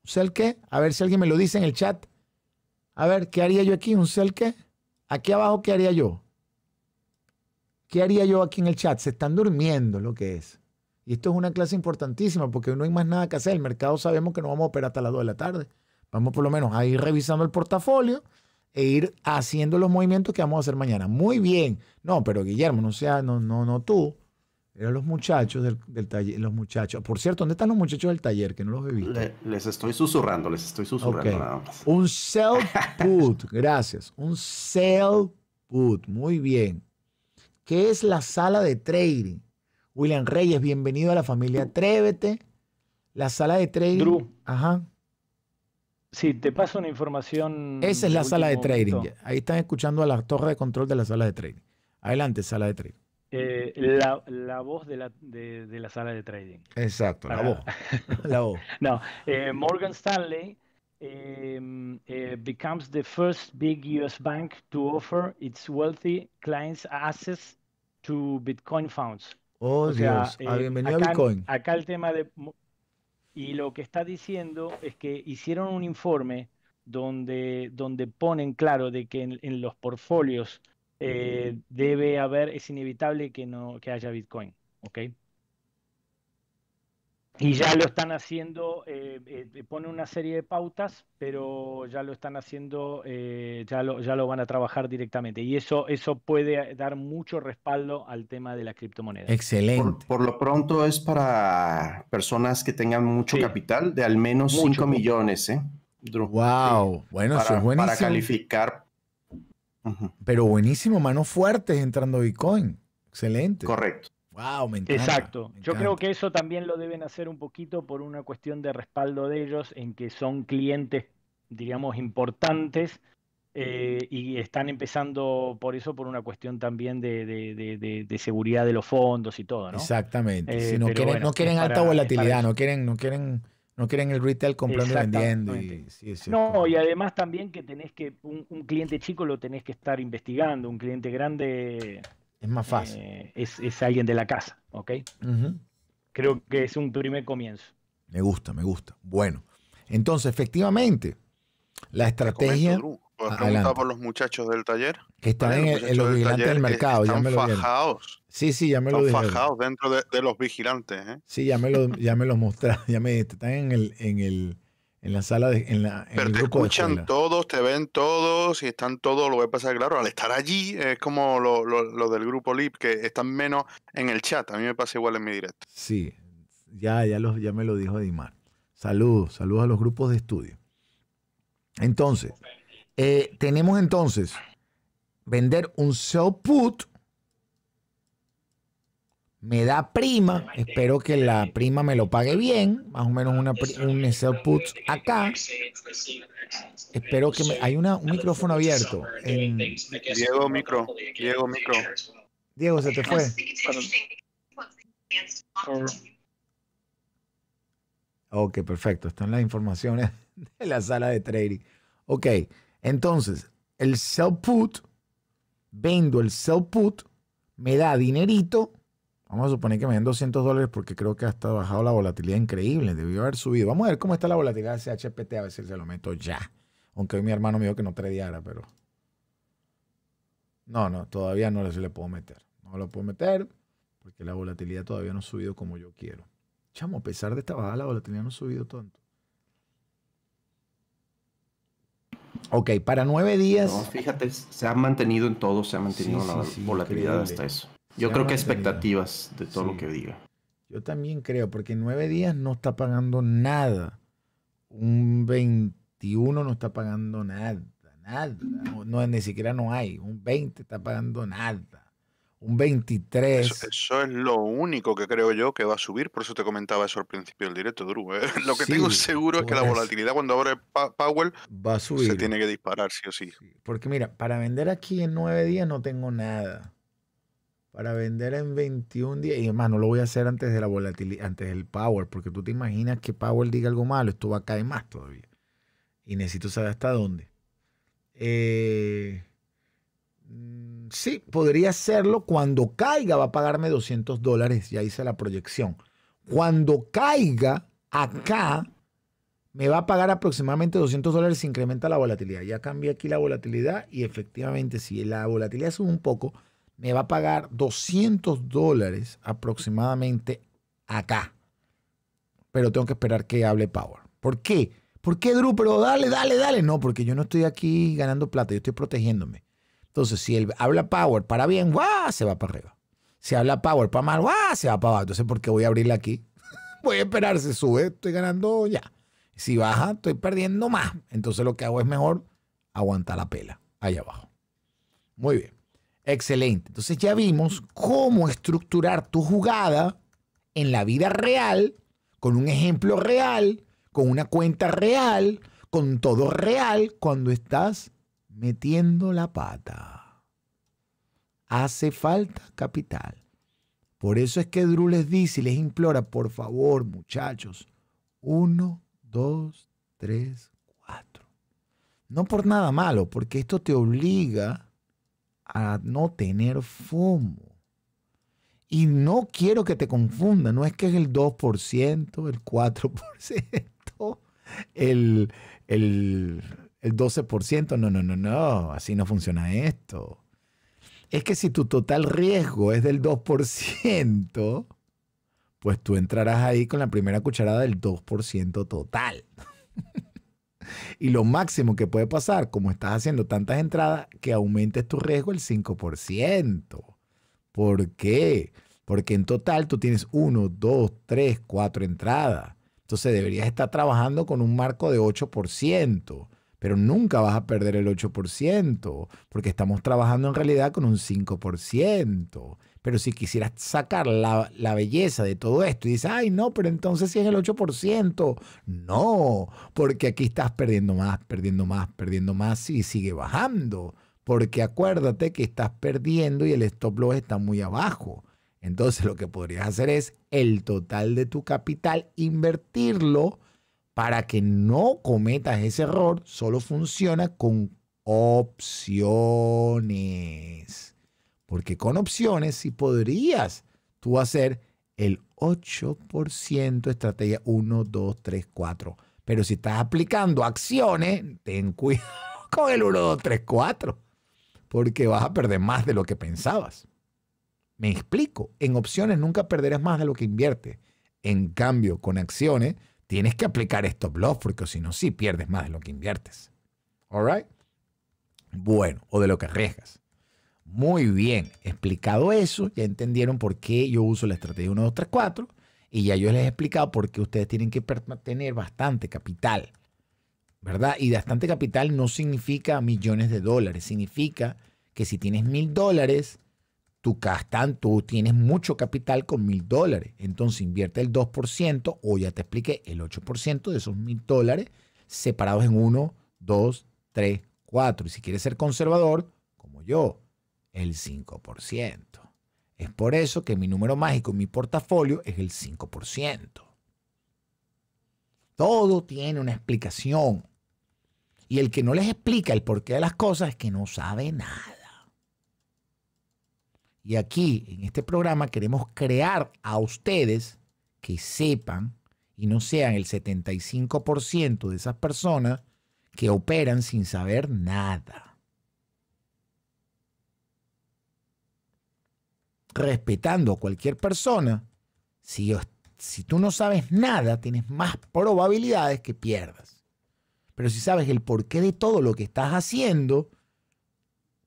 sell qué? A ver si alguien me lo dice en el chat. A ver, ¿qué haría yo aquí? ¿Un sell qué? Aquí abajo, ¿qué haría yo? ¿Qué haría yo aquí en el chat? Se están durmiendo lo que es. Y esto es una clase importantísima porque no hay más nada que hacer. El mercado sabemos que no vamos a operar hasta las 2 de la tarde. Vamos por lo menos a ir revisando el portafolio e ir haciendo los movimientos que vamos a hacer mañana. Muy bien. No, pero Guillermo, no sea, no, no, no tú. Eran los muchachos del, taller, los muchachos. Por cierto, ¿dónde están los muchachos del taller? Que no los he visto. les estoy susurrando, les estoy susurrando Un sell put, gracias. Un sell put, muy bien. ¿Qué es la sala de trading? William Reyes, bienvenido a la familia Atrévete. La sala de trading. Ajá. Sí, te paso una información. Esa es la sala de trading. Ahí están escuchando a la torre de control de la sala de trading. Adelante, sala de trading. Eh, la, voz de la, sala de trading. Exacto, la voz. la voz. no, eh, Morgan Stanley em, eh, becomes the first big US bank to offer its wealthy clients access to Bitcoin funds. Oh, Dios. Ah, eh, bienvenido a Bitcoin. Acá el tema de. Y lo que está diciendo es que hicieron un informe donde, donde ponen claro de que en, los portfolios eh, debe haber, es inevitable que no que haya Bitcoin. ¿ok? Y ya lo están haciendo, eh, eh, pone una serie de pautas, pero ya lo están haciendo, eh, ya, lo, ya lo van a trabajar directamente. Y eso, eso puede dar mucho respaldo al tema de la criptomoneda. Excelente. Por, lo pronto es para personas que tengan mucho capital, de al menos 5 millones, ¿eh? Wow, bueno, eso es buenísimo. Para calificar. Pero buenísimo, manos fuertes entrando Bitcoin. Excelente. Correcto. Wow, Exacto. Yo creo que eso también lo deben hacer un poquito por una cuestión de respaldo de ellos, en que son clientes, digamos, importantes eh, y están empezando por eso, por una cuestión también de, seguridad de los fondos y todo, ¿no? Exactamente. Eh, si no, quieren, alta volatilidad, no quieren, no quieren. No quieren el retail comprando y vendiendo. no, y además también que tenés que, un cliente chico lo tenés que estar investigando, un cliente grande es más fácil. Eh, es, alguien de la casa, ¿ok? Creo que es un primer comienzo. Me gusta, me gusta. Bueno, entonces, efectivamente, la estrategia. comento, por los muchachos del taller. Que están en, los vigilantes del, mercado. fajados. Sí, sí, ya me lo dijeron. fajados dentro de, los vigilantes. ¿eh? Sí, ya me, lo, ya me los mostraron. Ya me, están en el en la sala de, en te escuchan todos, te ven todos y están todos, lo voy a pasar claro, al estar allí es como lo, del grupo LIP, que están menos en el chat, a mí me pasa igual en mi directo. Sí, ya, ya, los, ya me lo dijo Dimar. Saludos, saludos a los grupos de estudio. Entonces, eh, tenemos entonces vender un sell put me da prima, espero que la prima me lo pague bien, más o menos una, un put acá. Espero que me, hay un micrófono abierto. Diego, micro, Diego, micro. Diego, se te fue. Ok, perfecto. Están las informaciones de la sala de trading. Ok, entonces, el sell put, vendo el sell put, me da dinerito Vamos a suponer que me den 200 dólares porque creo que hasta bajado la volatilidad increíble. Debió haber subido. Vamos a ver cómo está la volatilidad de CHPT. A ver si se lo meto ya. Aunque hoy mi hermano me dijo que no trediara, pero. No, no, todavía no se le puedo meter. No lo puedo meter porque la volatilidad todavía no ha subido como yo quiero. Chamo, a pesar de esta bajada, la volatilidad no ha subido tanto. Ok, para nueve días. fíjate, se ha mantenido en todo, se ha mantenido la volatilidad hasta eso. Yo creo que expectativas de todo lo que diga. Yo también creo, porque en nueve días no está pagando nada. Un 21 no está pagando nada, nada. ni siquiera no hay. Un 20 está pagando nada. Un 23. Eso, es lo único que creo yo que va a subir. Por eso te comentaba eso al principio del directo, Drew. ¿eh? Lo que tengo seguro es que la pues. volatilidad cuando abre Powell va a subir. se tiene que disparar, sí o sí. Porque mira, para vender aquí en nueve días no tengo nada para vender en 21 días. Y además, no lo voy a hacer antes de la volatilidad, antes del Power, porque tú te imaginas que Power diga algo malo, esto va a caer más todavía. Y necesito saber hasta dónde. Eh, mm, sí, podría hacerlo. Cuando caiga va a pagarme 200 dólares. Ya hice la proyección. Cuando caiga acá, me va a pagar aproximadamente 200 dólares si incrementa la volatilidad. Ya cambié aquí la volatilidad y efectivamente si la volatilidad sube un poco, me va a pagar 200 dólares aproximadamente acá. Pero tengo que esperar que hable Power. ¿Por qué? ¿Por qué, Drew? Pero dale, dale, dale. No, porque yo no estoy aquí ganando plata, yo estoy protegiéndome. Entonces, si él habla Power para bien, ¡guau! se va para arriba. Si habla Power para mal, ¡guau! se va para abajo. Entonces, ¿por qué voy a abrirla aquí? voy a esperar, se sube, estoy ganando ya. Si baja, estoy perdiendo más. Entonces, lo que hago es mejor aguantar la pela ahí abajo. Muy bien. Excelente. Entonces ya vimos cómo estructurar tu jugada en la vida real, con un ejemplo real, con una cuenta real, con todo real, cuando estás metiendo la pata. Hace falta capital. Por eso es que Drew les dice y les implora, por favor, muchachos, uno, dos, tres, cuatro. No por nada malo, porque esto te obliga a no tener FOMO. Y no quiero que te confunda, no es que es el 2%, el 4%, el, el 12%, no, no, no, no, así no funciona esto. Es que si tu total riesgo es del 2%, pues tú entrarás ahí con la primera cucharada del 2% total. Y lo máximo que puede pasar, como estás haciendo tantas entradas, que aumentes tu riesgo el 5%. ¿Por qué? Porque en total tú tienes 1, 2, 3, 4 entradas. Entonces deberías estar trabajando con un marco de 8%, pero nunca vas a perder el 8%, porque estamos trabajando en realidad con un 5%. Pero si quisieras sacar la, belleza de todo esto y dices, ay, no, pero entonces si es el 8%, no, porque aquí estás perdiendo más, perdiendo más, perdiendo más y sigue bajando. Porque acuérdate que estás perdiendo y el stop loss está muy abajo. Entonces lo que podrías hacer es el total de tu capital, invertirlo para que no cometas ese error. Solo funciona con opciones. Porque con opciones sí podrías tú hacer el 8%, estrategia 1, 2, 3, 4. Pero si estás aplicando acciones, ten cuidado con el 1, 2, 3, 4. Porque vas a perder más de lo que pensabas. Me explico, en opciones nunca perderás más de lo que inviertes. En cambio, con acciones tienes que aplicar stop loss porque si no, sí pierdes más de lo que inviertes. ¿All right? Bueno, o de lo que arriesgas. Muy bien, explicado eso, ya entendieron por qué yo uso la estrategia 1, 2, 3, 4 y ya yo les he explicado por qué ustedes tienen que tener bastante capital, ¿verdad? Y bastante capital no significa millones de dólares, significa que si tienes mil dólares, tú, tú tienes mucho capital con mil dólares. Entonces invierte el 2% o ya te expliqué, el 8% de esos mil dólares separados en 1, 2, 3, 4. Y si quieres ser conservador, como yo, el 5%. Es por eso que mi número mágico, en mi portafolio es el 5%. Todo tiene una explicación. Y el que no les explica el porqué de las cosas es que no sabe nada. Y aquí, en este programa, queremos crear a ustedes que sepan y no sean el 75% de esas personas que operan sin saber nada. respetando a cualquier persona, si, si tú no sabes nada, tienes más probabilidades que pierdas. Pero si sabes el porqué de todo lo que estás haciendo,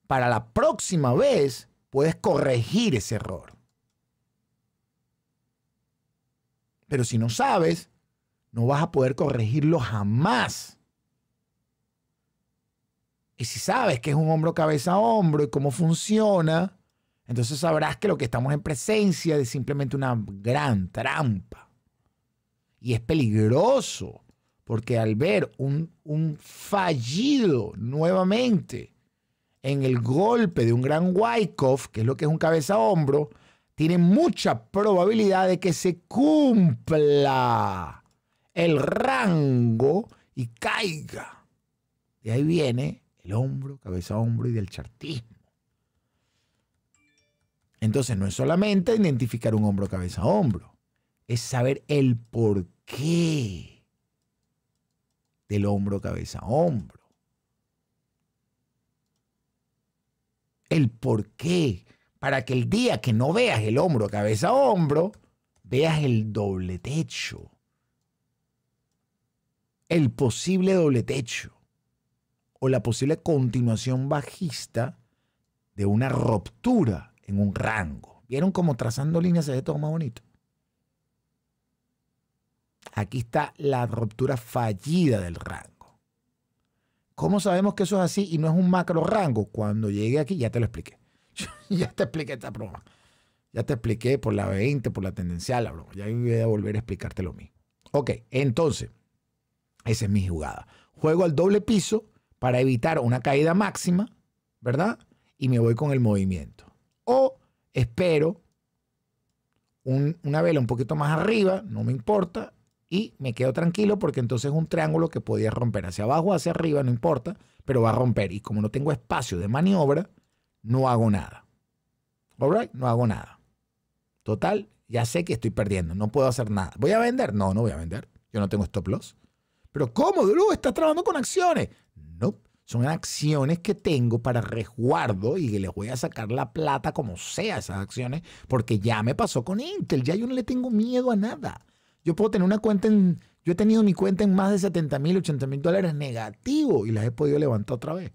para la próxima vez puedes corregir ese error. Pero si no sabes, no vas a poder corregirlo jamás. Y si sabes que es un hombro cabeza a hombro y cómo funciona, entonces sabrás que lo que estamos en presencia es simplemente una gran trampa. Y es peligroso, porque al ver un, fallido nuevamente en el golpe de un gran Wyckoff, que es lo que es un cabeza-hombro, tiene mucha probabilidad de que se cumpla el rango y caiga. Y ahí viene el hombro, cabeza-hombro y del chartismo. Entonces no es solamente identificar un hombro cabeza hombro, es saber el porqué del hombro cabeza hombro. El porqué, para que el día que no veas el hombro cabeza hombro, veas el doble techo. El posible doble techo o la posible continuación bajista de una ruptura en un rango. ¿Vieron cómo trazando líneas se ve todo más bonito? Aquí está la ruptura fallida del rango. ¿Cómo sabemos que eso es así y no es un macro rango? Cuando llegué aquí ya te lo expliqué. ya te expliqué esta broma. Ya te expliqué por la 20, por la tendencial, la broma. Ya voy a volver a explicarte lo mismo. Ok, entonces, esa es mi jugada. Juego al doble piso para evitar una caída máxima, ¿verdad? Y me voy con el movimiento. O espero una vela un poquito más arriba, no me importa, y me quedo tranquilo porque entonces es un triángulo que podía romper hacia abajo o hacia arriba, no importa, pero va a romper. Y como no tengo espacio de maniobra, no hago nada. All no hago nada. Total, ya sé que estoy perdiendo, no puedo hacer nada. ¿Voy a vender? No, no voy a vender. Yo no tengo stop loss. Pero ¿cómo, Drew? ¿Estás trabajando con acciones? No. Son acciones que tengo para resguardo y que les voy a sacar la plata como sea esas acciones, porque ya me pasó con Intel, ya yo no le tengo miedo a nada. Yo puedo tener una cuenta en, yo he tenido mi cuenta en más de 70 mil, 80 mil dólares negativo y las he podido levantar otra vez.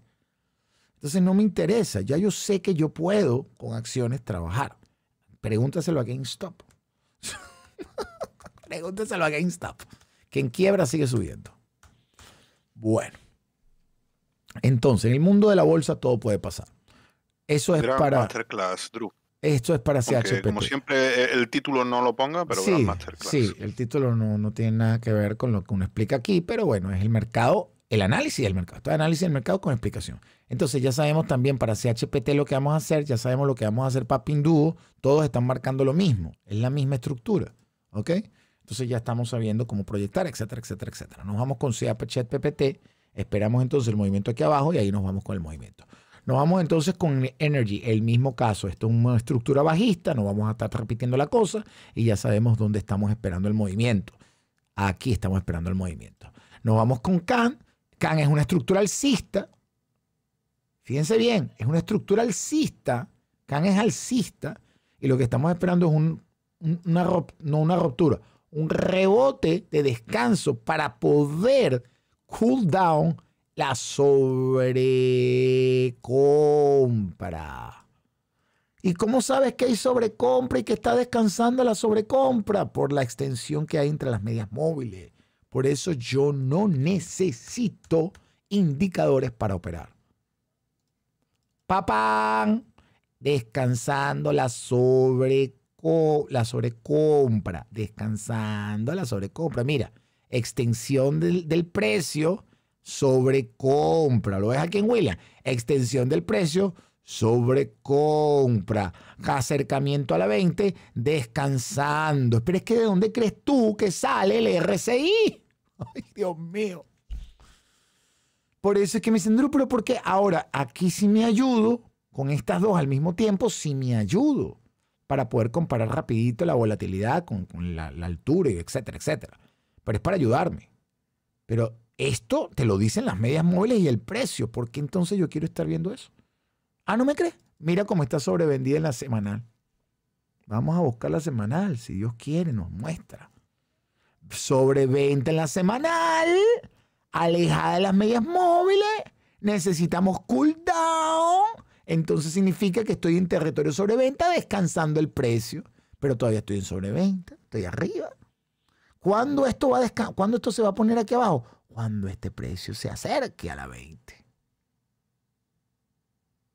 Entonces no me interesa, ya yo sé que yo puedo con acciones trabajar. Pregúntaselo a GameStop. Pregúntaselo a GameStop, que en quiebra sigue subiendo. Bueno, entonces, en el mundo de la bolsa todo puede pasar. Eso es para. Masterclass, Esto es para CHPT. Como siempre, eh, el título no lo ponga, pero sí, Masterclass. Sí, el título no, tiene nada que ver con lo que uno explica aquí, pero bueno, es el mercado, el análisis del mercado. Esto es análisis del mercado con explicación. Entonces, ya sabemos también para CHPT lo que vamos a hacer, ya sabemos lo que vamos a hacer para Pindúo. Todos están marcando lo mismo, es la misma estructura. ¿Ok? Entonces, ya estamos sabiendo cómo proyectar, etcétera, etcétera, etcétera. Nos vamos con CHPT Esperamos entonces el movimiento aquí abajo y ahí nos vamos con el movimiento. Nos vamos entonces con Energy, el mismo caso. Esto es una estructura bajista, no vamos a estar repitiendo la cosa y ya sabemos dónde estamos esperando el movimiento. Aquí estamos esperando el movimiento. Nos vamos con Can. Can es una estructura alcista. Fíjense bien, es una estructura alcista. Can es alcista y lo que estamos esperando es una, no una ruptura, un rebote de descanso para poder cool down la sobrecompra. ¿Y cómo sabes que hay sobrecompra y que está descansando la sobrecompra? Por la extensión que hay entre las medias móviles. Por eso yo no necesito indicadores para operar. Papán, descansando la sobrecompra, la sobrecompra, descansando la sobrecompra. Mira, extensión del, precio sobre compra. Lo ves aquí en William. Extensión del precio sobre compra. Acercamiento a la 20, descansando. Pero es que ¿de dónde crees tú que sale el RCI? Ay, Dios mío. Por eso es que me dicen, pero ¿por qué? Ahora, aquí si me ayudo, con estas dos al mismo tiempo, Si me ayudo para poder comparar rapidito la volatilidad con, la, la altura, etcétera, etcétera pero es para ayudarme. Pero esto te lo dicen las medias móviles y el precio. ¿Por qué entonces yo quiero estar viendo eso? Ah, ¿no me crees? Mira cómo está sobrevendida en la semanal. Vamos a buscar la semanal, si Dios quiere, nos muestra. Sobreventa en la semanal, alejada de las medias móviles, necesitamos cool down. Entonces significa que estoy en territorio sobreventa, descansando el precio, pero todavía estoy en sobreventa, estoy arriba. ¿Cuándo esto, va a ¿Cuándo esto se va a poner aquí abajo? Cuando este precio se acerque a la 20.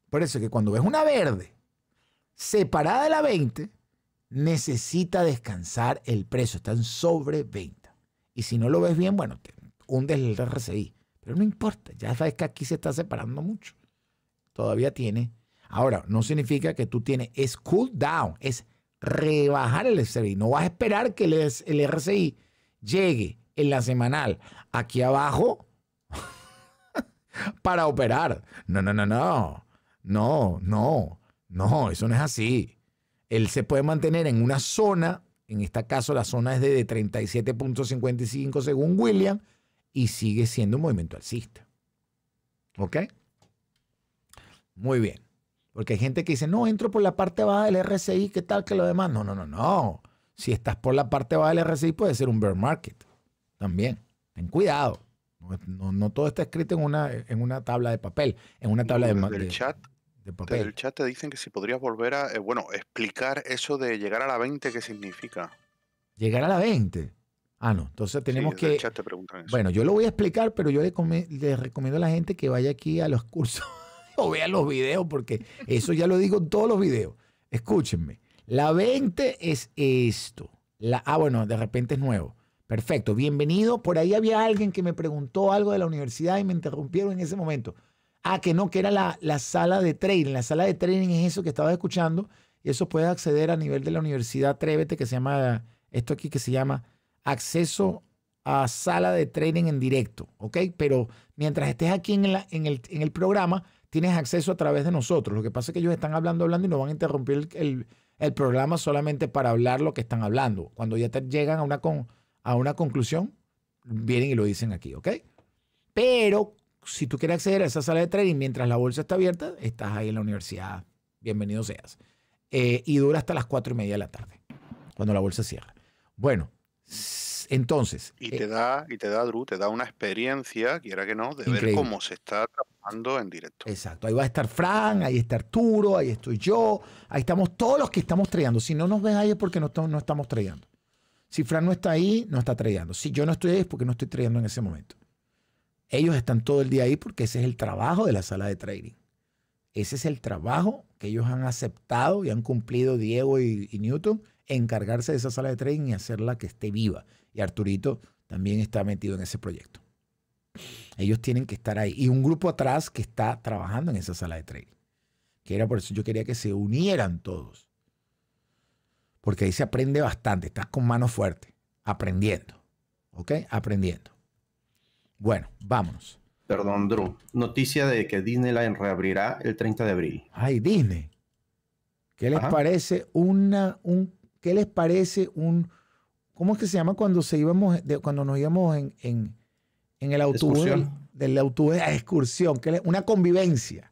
Por eso que cuando ves una verde separada de la 20, necesita descansar el precio. Está en 20. Y si no lo ves bien, bueno, te hundes el RSI. Pero no importa, ya sabes que aquí se está separando mucho. Todavía tiene. Ahora, no significa que tú tienes. Es cool down, es rebajar el SRI. No vas a esperar que el, RCI llegue en la semanal aquí abajo para operar. No, no, no, no. No, no, no, eso no es así. Él se puede mantener en una zona, en este caso la zona es de 37.55 según William, y sigue siendo un movimiento alcista. ¿Ok? Muy bien. Porque hay gente que dice, no, entro por la parte baja del RSI, ¿qué tal que lo demás? No, no, no, no. Si estás por la parte baja del RSI, puede ser un bear market también. Ten cuidado. No, no todo está escrito en una, en una tabla de papel, en una tabla de, chat. De papel. chat te dicen que si podrías volver a, eh, bueno, explicar eso de llegar a la 20, ¿qué significa? Llegar a la 20. Ah, no. Entonces tenemos que... Bueno, yo lo voy a explicar, pero yo le, le recomiendo a la gente que vaya aquí a los cursos o vean los videos, porque eso ya lo digo en todos los videos. Escúchenme. La 20 es esto. La, ah, bueno, de repente es nuevo. Perfecto, bienvenido. Por ahí había alguien que me preguntó algo de la universidad y me interrumpieron en ese momento. Ah, que no, que era la, sala de training. La sala de training es eso que estaba escuchando. Y eso puedes acceder a nivel de la universidad Atrévete, que se llama, esto aquí que se llama acceso a sala de training en directo, ¿ok? Pero mientras estés aquí la, en, el, en el programa, tienes acceso a través de nosotros. Lo que pasa es que ellos están hablando, hablando y no van a interrumpir el, programa solamente para hablar lo que están hablando. Cuando ya te llegan a una, a una conclusión, vienen y lo dicen aquí, ¿ok? Pero si tú quieres acceder a esa sala de trading mientras la bolsa está abierta, estás ahí en la universidad. Bienvenido seas. Eh, y dura hasta las cuatro y media de la tarde, cuando la bolsa cierra. Bueno, entonces. Y eh te da, y te da, Drew, te da una experiencia, quiera que no, de ver cómo se está en directo. Exacto. Ahí va a estar Fran, ahí está Arturo, ahí estoy yo, ahí estamos todos los que estamos trayendo. Si no nos ven ahí es porque no, estamos trayendo. Si Fran no está ahí, no está trayendo. Si yo no estoy ahí es porque no estoy trayendo en ese momento. Ellos están todo el día ahí porque ese es el trabajo de la sala de trading. Ese es el trabajo que ellos han aceptado y han cumplido Diego y, y Newton, encargarse de esa sala de trading y hacerla que esté viva. Y Arturito también está metido en ese proyecto. Ellos tienen que estar ahí. Y un grupo atrás que está trabajando en esa sala de trading. Que era por eso yo quería que se unieran todos. Porque ahí se aprende bastante. Estás con mano fuerte. Aprendiendo. ¿Ok? Aprendiendo. Bueno, vámonos. Perdón, Drew. Noticia de que Disney la reabrirá el 30 de abril. Ay, Disney. ¿Qué les parece una, un, qué les parece un, cómo es que se llama cuando se íbamos, cuando nos íbamos en en el autobús del, autobús de excursión, que una convivencia.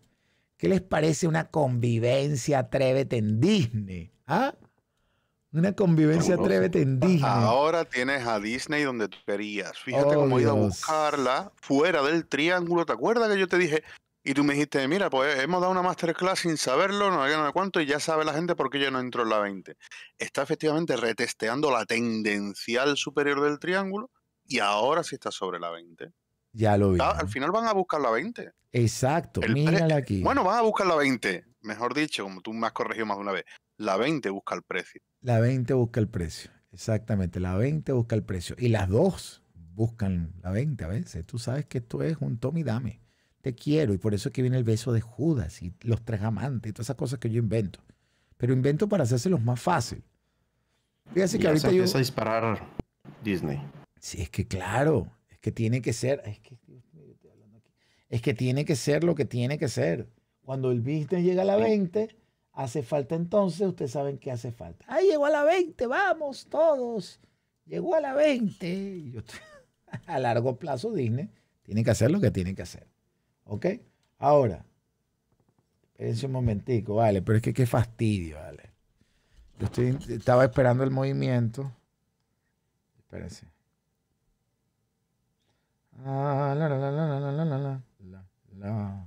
¿Qué les parece una convivencia Atrévete en Disney? ¿Ah? Una convivencia Atrévete en Disney. Ahora tienes a Disney donde tú querías. Fíjate cómo he ido a buscarla fuera del triángulo. ¿Te acuerdas que yo te dije? Y tú me dijiste, mira, pues hemos dado una masterclass sin saberlo, no hay nada cuánto, y ya sabe la gente por qué yo no entro en la 20. Está efectivamente retesteando la tendencial superior del triángulo y ahora sí está sobre la 20. Ya lo vi. al final van a buscar la 20. Exacto, mírala aquí. Bueno, van a buscar la 20. Mejor dicho, como tú me has corregido más de una vez. La 20 busca el precio. La 20 busca el precio. Exactamente, la 20 busca el precio. Y las dos buscan la 20 a veces. Tú sabes que esto es un Tommy y dame. Te quiero. Y por eso es que viene el beso de Judas y los tres amantes y todas esas cosas que yo invento. Pero invento para hacerse los más fácil. Fíjate que ahorita yo. a disparar Disney. Sí, es que claro, es que tiene que ser, es que, tiene que ser lo que tiene que ser. Cuando el business llega a la 20, hace falta entonces, ustedes saben que hace falta. Ay, llegó a la 20, vamos todos. Llegó a la 20. a largo plazo Disney tiene que hacer lo que tiene que hacer. ¿Ok? Ahora, espérense un momentico, vale, pero es que qué fastidio, vale. Yo estoy, estaba esperando el movimiento. Espérense la la la la la la la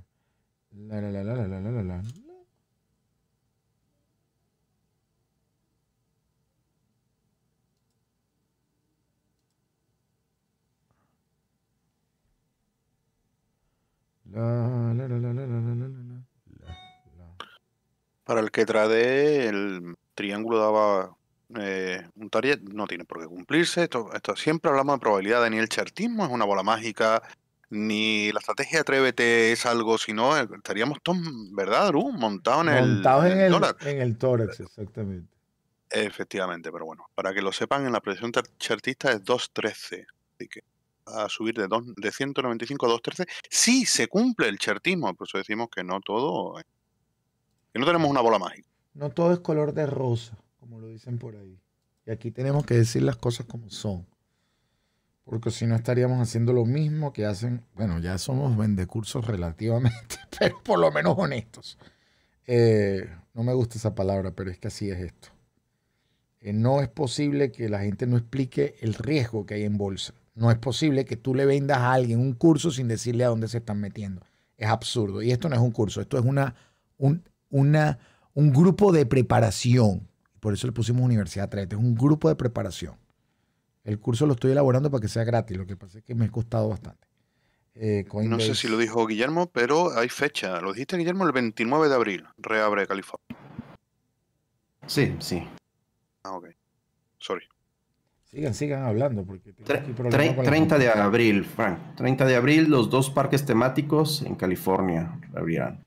Para el que trade el triángulo daba eh, un target no tiene por qué cumplirse. Esto, siempre hablamos de probabilidad ni el chartismo es una bola mágica, ni la estrategia atrévete es algo, si no estaríamos todos, ¿verdad, Montados en, Montado en, el, En el tórax, exactamente. Efectivamente, pero bueno, para que lo sepan, en la presión chartista es 2.13, así que a subir de, de 195 a 2.13, si sí, se cumple el chartismo, por eso decimos que no todo, que no tenemos una bola mágica. No todo es color de rosa como lo dicen por ahí. Y aquí tenemos que decir las cosas como son. Porque si no estaríamos haciendo lo mismo que hacen, bueno, ya somos vendecursos relativamente, pero por lo menos honestos. Eh, no me gusta esa palabra, pero es que así es esto. Eh, no es posible que la gente no explique el riesgo que hay en bolsa. No es posible que tú le vendas a alguien un curso sin decirle a dónde se están metiendo. Es absurdo. Y esto no es un curso, esto es una, una, un grupo de preparación por eso le pusimos Universidad 3. es un grupo de preparación. El curso lo estoy elaborando para que sea gratis. Lo que pasa es que me ha costado bastante. Eh, no sé si lo dijo Guillermo, pero hay fecha. Lo dijiste, Guillermo, el 29 de abril. Reabre California. Sí, sí. Ah, ok. Sorry. Sigan, sigan hablando. porque 30 de abril, Frank. 30 de abril, los dos parques temáticos en California reabrirán.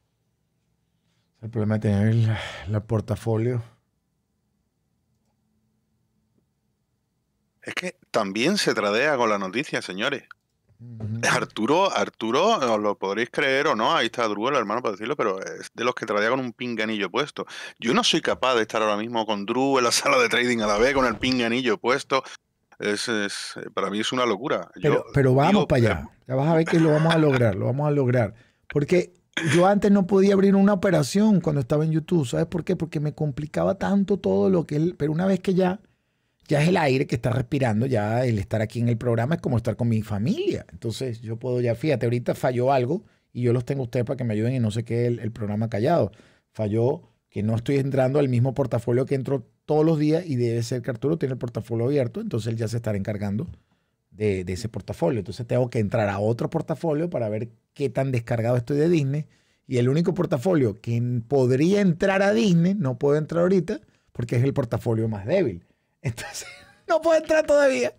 El problema de el portafolio. Es que también se tradea con la noticia, señores. Arturo, Arturo, os lo podréis creer o no, ahí está Drew el hermano, para decirlo, pero es de los que tradea con un pinganillo puesto. Yo no soy capaz de estar ahora mismo con Drew en la sala de trading a la vez, con el pinganillo puesto. para mí es una locura. Pero, vamos para allá. Ya vas a ver que lo vamos a lograr, lo vamos a lograr. Porque yo antes no podía abrir una operación cuando estaba en YouTube. ¿Sabes por qué? Porque me complicaba tanto todo lo que él. Pero una vez que ya ya es el aire que está respirando, ya el estar aquí en el programa es como estar con mi familia. Entonces yo puedo ya, fíjate, ahorita falló algo y yo los tengo a ustedes para que me ayuden y no se quede el, programa callado. Falló que no estoy entrando al mismo portafolio que entro todos los días y debe ser que Arturo tiene el portafolio abierto, entonces él ya se estará encargando de, de ese portafolio. Entonces tengo que entrar a otro portafolio para ver qué tan descargado estoy de Disney. Y el único portafolio que podría entrar a Disney, no puedo entrar ahorita, porque es el portafolio más débil. Entonces, no puedo entrar todavía.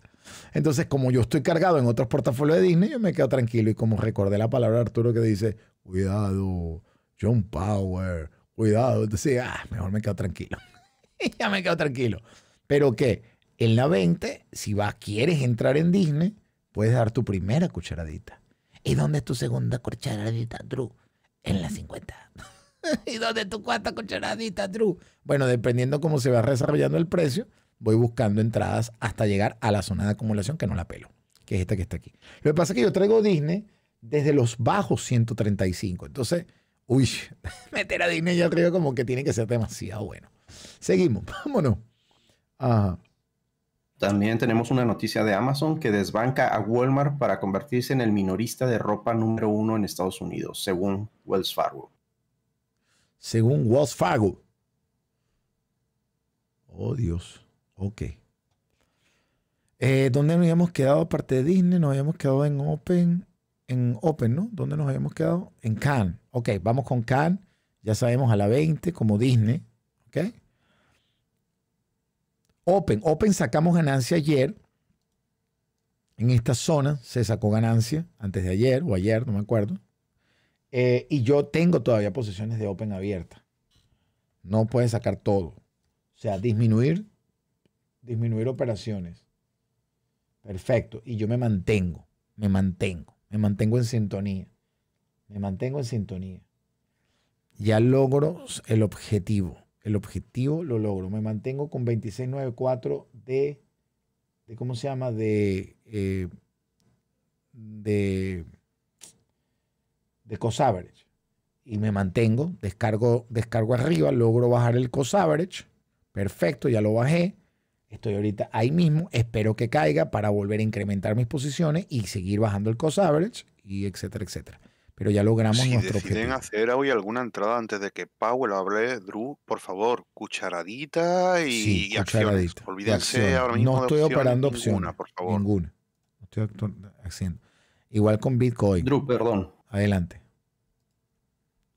Entonces, como yo estoy cargado en otros portafolios de Disney, yo me quedo tranquilo. Y como recordé la palabra de Arturo que dice, cuidado, John Power, cuidado. Entonces, ah, mejor me quedo tranquilo. y ya me quedo tranquilo. Pero que en la 20, si quieres entrar en Disney, puedes dar tu primera cucharadita. ¿Y dónde es tu segunda cucharadita, Drew? En la 50. ¿Y dónde es tu cuarta cucharadita, Drew? Bueno, dependiendo cómo se va desarrollando el precio, voy buscando entradas hasta llegar a la zona de acumulación que no la pelo, que es esta que está aquí. Lo que pasa es que yo traigo Disney desde los bajos 135. Entonces, uy, meter a Disney ya traigo como que tiene que ser demasiado bueno. Seguimos, vámonos. También tenemos una noticia de Amazon que desbanca a Walmart para convertirse en el minorista de ropa número uno en Estados Unidos, según Wells Fargo. Según Wells Fargo. Oh, Dios. Ok. Eh, ¿Dónde nos habíamos quedado aparte de Disney? Nos habíamos quedado en Open, en Open, ¿no? ¿Dónde nos habíamos quedado? En Cannes. Ok, vamos con Cannes. Ya sabemos a la 20 como Disney. Ok. Open. Open sacamos ganancia ayer. En esta zona se sacó ganancia antes de ayer o ayer, no me acuerdo. Eh, y yo tengo todavía posiciones de Open abierta, No puedes sacar todo. O sea, disminuir disminuir operaciones. Perfecto. Y yo me mantengo, me mantengo, me mantengo en sintonía. Me mantengo en sintonía. Ya logro el objetivo. El objetivo lo logro. Me mantengo con 2694 de, de ¿cómo se llama? De, eh, de, de cost average. Y me mantengo, descargo, descargo arriba, logro bajar el cost average. Perfecto, ya lo bajé. Estoy ahorita ahí mismo, espero que caiga para volver a incrementar mis posiciones y seguir bajando el cost average y etcétera, etcétera. Pero ya logramos si nuestro deciden quieren hacer hoy alguna entrada antes de que Powell hable, Drew, por favor, cucharadita y, Olvídense ahora mismo. No estoy operando opción, Ninguna, por favor. Ninguna. estoy haciendo. Igual con Bitcoin. Drew, perdón. Adelante.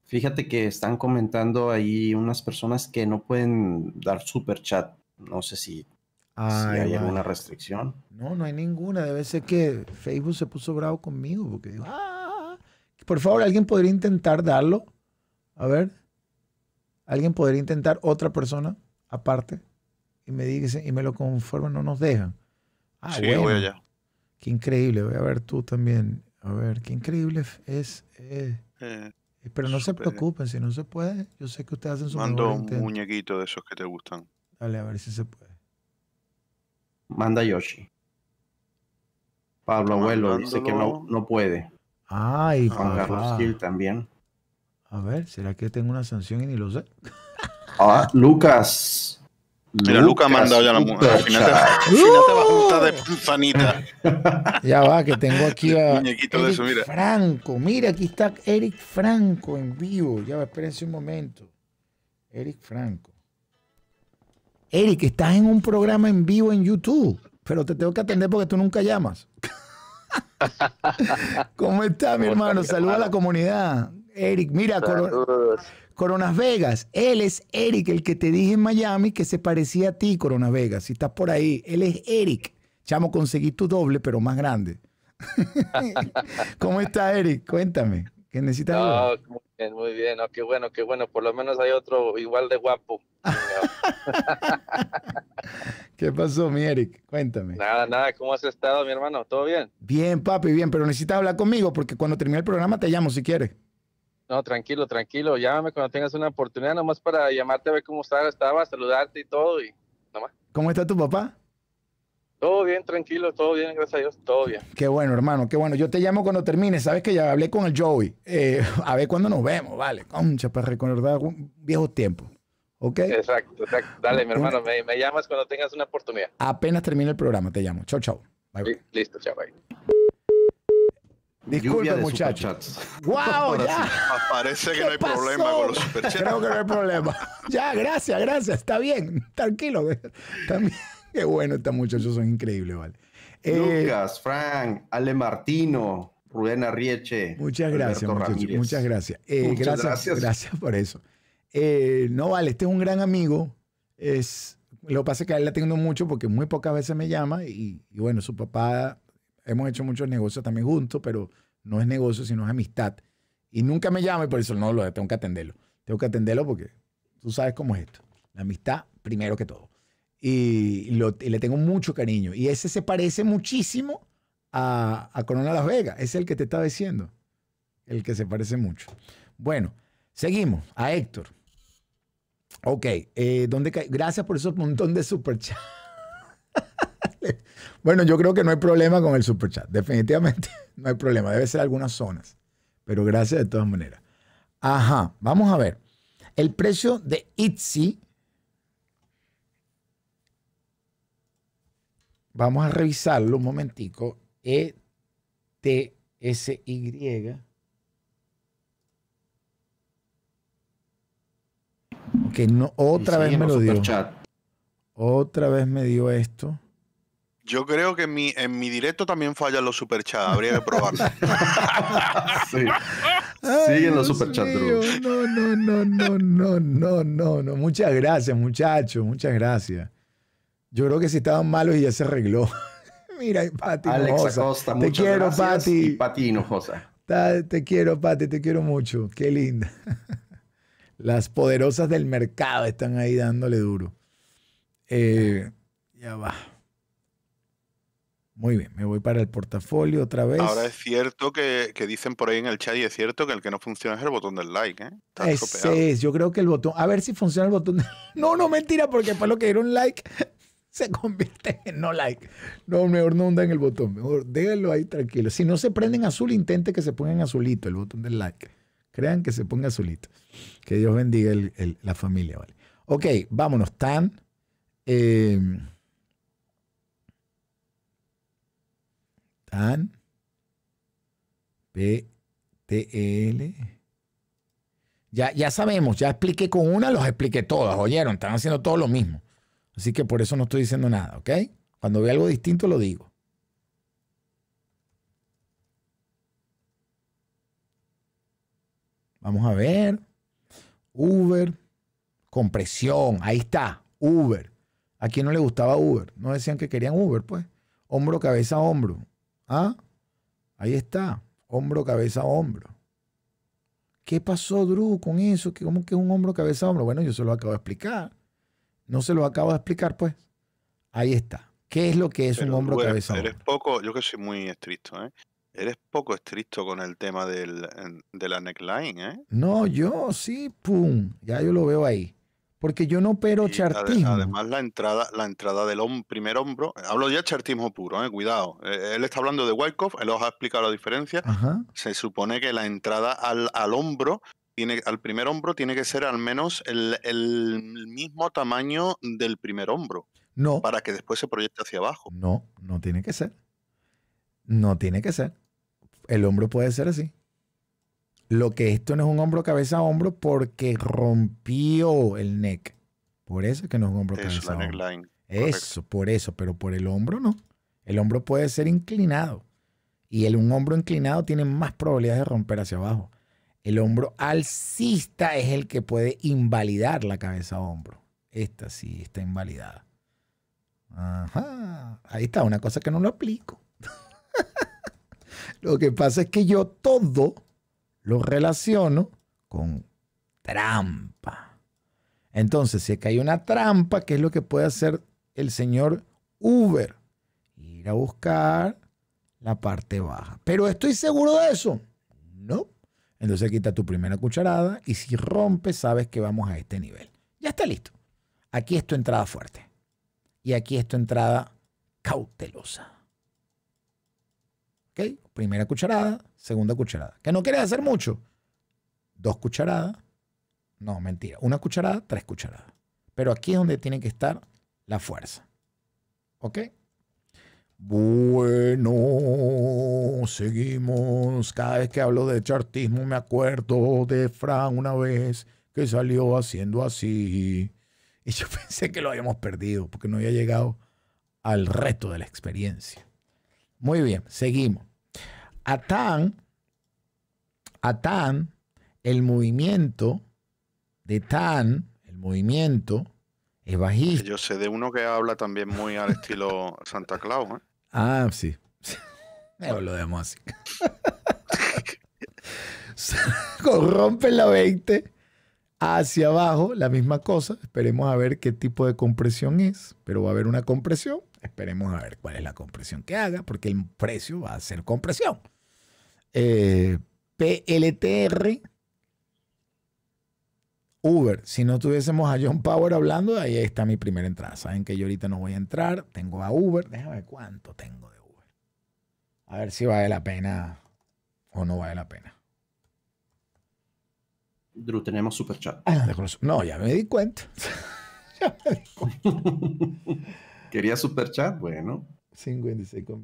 Fíjate que están comentando ahí unas personas que no pueden dar super chat. No sé si si hay alguna restricción. No, no hay ninguna. Debe ser que Facebook se puso bravo conmigo porque digo, ah, por favor, alguien podría intentar darlo. A ver, alguien podría intentar otra persona aparte y me dice y me lo conforman, no nos dejan. Ah, sí, voy allá. Qué increíble. Voy a ver tú también. A ver, qué increíble es. Eh. Eh, eh, pero no se preocupen, si no se puede, yo sé que ustedes hacen su Mando un muñequito de esos que te gustan. Dale, a ver si se puede. Manda Yoshi. Pablo Abuelo dice que no, no puede. Ay, papá. también. A ver, ¿será que tengo una sanción y ni lo sé? Ah, Lucas. Mira, Lucas, ha mandado ya la mujer. Al final, te, te va a juntar de panzanita. Ya va, que tengo aquí a. Eric de eso, mira. Franco, mira, aquí está Eric Franco en vivo. Ya va, espérense un momento. Eric Franco. Eric, estás en un programa en vivo en YouTube, pero te tengo que atender porque tú nunca llamas. ¿Cómo está mi hermano? Saludos a la comunidad. Eric, mira, Coronas Vegas. Él es Eric, el que te dije en Miami que se parecía a ti, Coronas Vegas. Si estás por ahí, él es Eric. Chamo, conseguí tu doble, pero más grande. ¿Cómo está Eric? Cuéntame. ¿Qué necesitas? muy bien. Oh, qué bueno, qué bueno. Por lo menos hay otro igual de guapo. ¿Qué pasó, mi Eric? Cuéntame. Nada, nada. ¿Cómo has estado, mi hermano? ¿Todo bien? Bien, papi, bien. Pero necesitas hablar conmigo porque cuando termine el programa te llamo si quieres. No, tranquilo, tranquilo. Llámame cuando tengas una oportunidad, nomás para llamarte a ver cómo estaba, saludarte y todo. y nomás. ¿Cómo está tu papá? Todo bien, tranquilo, todo bien, gracias a Dios, todo bien. Qué bueno, hermano, qué bueno. Yo te llamo cuando termine. Sabes que ya hablé con el Joey. Eh, a ver cuándo nos vemos, vale. Concha, para recordar viejos tiempos. ¿Ok? Exacto, exacto. Dale, mi hermano, me, llamas cuando tengas una oportunidad. Apenas termine el programa, te llamo. Chao, chao. Listo, chao, bye. Disculpe, muchachos. ¡Wow! Ya. Ah, parece que no hay problema con los superchats. Creo que no hay problema. Ya, gracias, gracias. Está bien. Tranquilo. También. Qué bueno estos muchachos, son increíbles, ¿vale? Eh, Lucas, Frank, Ale Martino, Rubén Arrieche. Muchas gracias, muchas gracias. Eh, muchas gracias, gracias. por eso. Eh, no, vale, este es un gran amigo. Es, lo que pasa es que a él la tengo mucho porque muy pocas veces me llama y, bueno, su papá, hemos hecho muchos negocios también juntos, pero no es negocio, sino es amistad. Y nunca me llama y por eso no lo tengo que atenderlo. Tengo que atenderlo porque tú sabes cómo es esto. La amistad primero que todo y, le tengo mucho cariño. Y ese se parece muchísimo a, Corona Las Vegas, es el que te estaba diciendo, el que se parece mucho. Bueno, seguimos a Héctor. Ok, eh, gracias por esos montón de superchats. bueno, yo creo que no hay problema con el superchat, definitivamente no hay problema, debe ser algunas zonas, pero gracias de todas maneras. Ajá, vamos a ver. El precio de Etsy Vamos a revisarlo un momentico. E-T-S-Y. no, otra vez me lo dio. Otra vez me dio esto. Yo creo que en mi, en mi directo también falla los superchats. Habría que probarlo. sí. Siguen los superchats, No, no, no, no, no, no, no, no. Muchas gracias, muchachos. Muchas gracias. Yo creo que si estaban malos y ya se arregló. Mira, Pati. Alex te quiero, Pati. Y Pati Te quiero, Pati, te quiero mucho. Qué linda. Las poderosas del mercado están ahí dándole duro. Eh, ya va. Muy bien, me voy para el portafolio otra vez. Ahora es cierto que, dicen por ahí en el chat y es cierto que el que no funciona es el botón del like, ¿eh? es, yo creo que el botón, a ver si funciona el botón. No, no, mentira, porque después lo que era un like se convierte en no like. No, mejor no en el botón, mejor déjenlo ahí tranquilo. Si no se prenden azul, intente que se pongan azulito el botón del like. Crean que se ponga azulito. Que Dios bendiga la familia, ¿vale? Ok, vámonos, tan. Eh, tan. PTL. Ya, ya sabemos, ya expliqué con una, los expliqué todas, oyeron, están haciendo todo lo mismo. Así que por eso no estoy diciendo nada, ¿ok? Cuando veo algo distinto lo digo. Vamos a ver. Uber. Compresión. Ahí está. Uber. ¿A quién no le gustaba Uber? No decían que querían Uber, pues. Hombro, cabeza, hombro. ¿Ah? Ahí está. Hombro, cabeza, hombro. ¿Qué pasó, Drew, con eso? ¿Cómo que es un hombro, cabeza, hombro? Bueno, yo se lo acabo de explicar. No se lo acabo de explicar, pues. Ahí está. ¿Qué es lo que es un hombro cabezón? Eres poco, yo que soy muy estricto, ¿eh? Eres poco estricto con el tema de la neckline, ¿eh? No, yo sí, pum, ya yo lo veo ahí. Porque yo no opero chartismo. Además, la entrada, la entrada del primer hombro, hablo ya de chartismo puro, eh, cuidado. Eh, él está hablando de Wyckoff, él os ha explicado la diferencia. Se supone que la entrada al, al hombro al primer hombro tiene que ser al menos el, mismo tamaño del primer hombro. No. Para que después se proyecte hacia abajo. No, no tiene que ser. No tiene que ser. El hombro puede ser así. Lo que esto no es un hombro cabeza a hombro porque rompió el neck. Por eso es que no es un hombro cabeza a Eso, por eso, pero por el hombro no. El hombro puede ser inclinado. Y el, un hombro inclinado tiene más probabilidades de romper hacia abajo. El hombro alcista es el que puede invalidar la cabeza hombro. Esta sí está invalidada. Ajá. Ahí está, una cosa que no lo aplico. lo que pasa es que yo todo lo relaciono con trampa. Entonces, si es que hay una trampa, ¿qué es lo que puede hacer el señor Uber? Ir a buscar la parte baja. Pero estoy seguro de eso. No. Entonces quita tu primera cucharada y si rompe sabes que vamos a este nivel. Ya está listo. Aquí es tu entrada fuerte. Y aquí es tu entrada cautelosa. ¿Ok? Primera cucharada, segunda cucharada. Que no quieres hacer mucho. Dos cucharadas. No, mentira. Una cucharada, tres cucharadas. Pero aquí es donde tiene que estar la fuerza. ¿Ok? Bueno, seguimos. Cada vez que hablo de chartismo me acuerdo de Fran una vez que salió haciendo así. Y yo pensé que lo habíamos perdido porque no había llegado al resto de la experiencia. Muy bien, seguimos. Atán, Atán, el movimiento de Tan, el movimiento es bajista. Yo sé de uno que habla también muy al estilo Santa Claus. ¿eh? Ah, sí. Lo dejamos así. Corrompe la 20 hacia abajo, la misma cosa. Esperemos a ver qué tipo de compresión es, pero va a haber una compresión. Esperemos a ver cuál es la compresión que haga, porque el precio va a ser compresión. Eh, PLTR Uber. Si no tuviésemos a John Power hablando, ahí está mi primera entrada. Saben que yo ahorita no voy a entrar. Tengo a Uber. Déjame ver cuánto tengo de Uber. A ver si vale la pena o no vale la pena. Drew, tenemos super chat. Ah, no, ya me di cuenta. Quería super chat, bueno. 56 con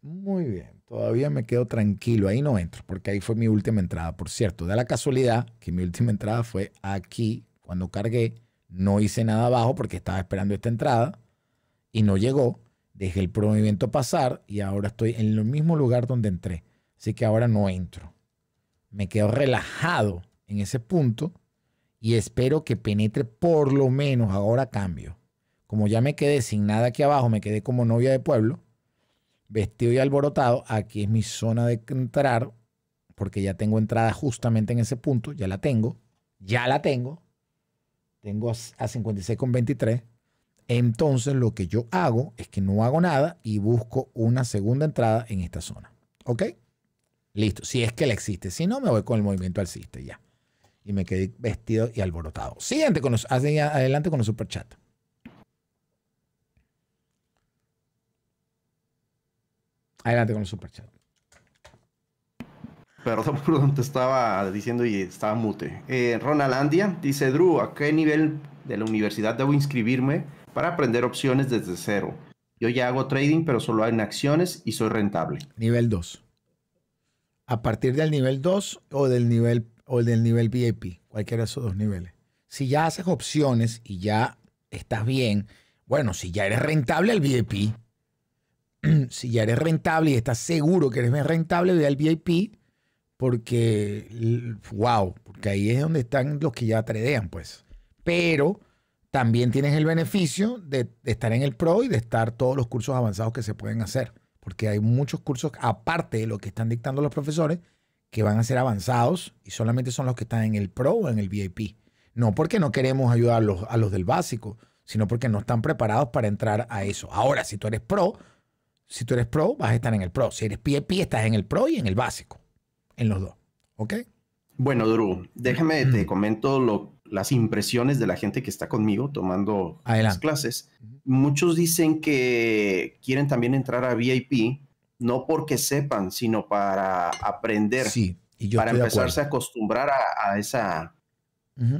muy bien, todavía me quedo tranquilo, ahí no entro, porque ahí fue mi última entrada. Por cierto, da la casualidad que mi última entrada fue aquí, cuando cargué, no hice nada abajo porque estaba esperando esta entrada y no llegó. Dejé el promovimiento pasar y ahora estoy en el mismo lugar donde entré. Así que ahora no entro. Me quedo relajado en ese punto y espero que penetre por lo menos ahora cambio. Como ya me quedé sin nada aquí abajo, me quedé como novia de pueblo vestido y alborotado, aquí es mi zona de entrar, porque ya tengo entrada justamente en ese punto, ya la tengo, ya la tengo, tengo a 56,23. Entonces lo que yo hago es que no hago nada y busco una segunda entrada en esta zona. ¿Ok? Listo, si es que la existe. Si no, me voy con el movimiento alciste ya. Y me quedé vestido y alborotado. Siguiente, con los, adelante con super chat Adelante con el superchat. Perdón por donde estaba diciendo y estaba mute. Eh, Ronalandia dice, Drew, ¿a qué nivel de la universidad debo inscribirme para aprender opciones desde cero? Yo ya hago trading, pero solo en acciones y soy rentable. Nivel 2. A partir del nivel 2 o del nivel, o del nivel VIP, cualquiera de esos dos niveles. Si ya haces opciones y ya estás bien, bueno, si ya eres rentable el VIP, si ya eres rentable y estás seguro que eres rentable, ve al VIP porque, wow, porque ahí es donde están los que ya tradean, pues. Pero también tienes el beneficio de, estar en el Pro y de estar todos los cursos avanzados que se pueden hacer, porque hay muchos cursos, aparte de lo que están dictando los profesores, que van a ser avanzados y solamente son los que están en el Pro o en el VIP. No porque no queremos ayudar a los, a los del básico, sino porque no están preparados para entrar a eso. Ahora, si tú eres Pro, si tú eres pro, vas a estar en el pro. Si eres VIP, estás en el pro y en el básico. En los dos. ¿Ok? Bueno, Drew, déjame, te mm. comento las impresiones de la gente que está conmigo tomando las clases. Muchos dicen que quieren también entrar a VIP, no porque sepan, sino para aprender. Sí, para empezarse a acostumbrar a, esa,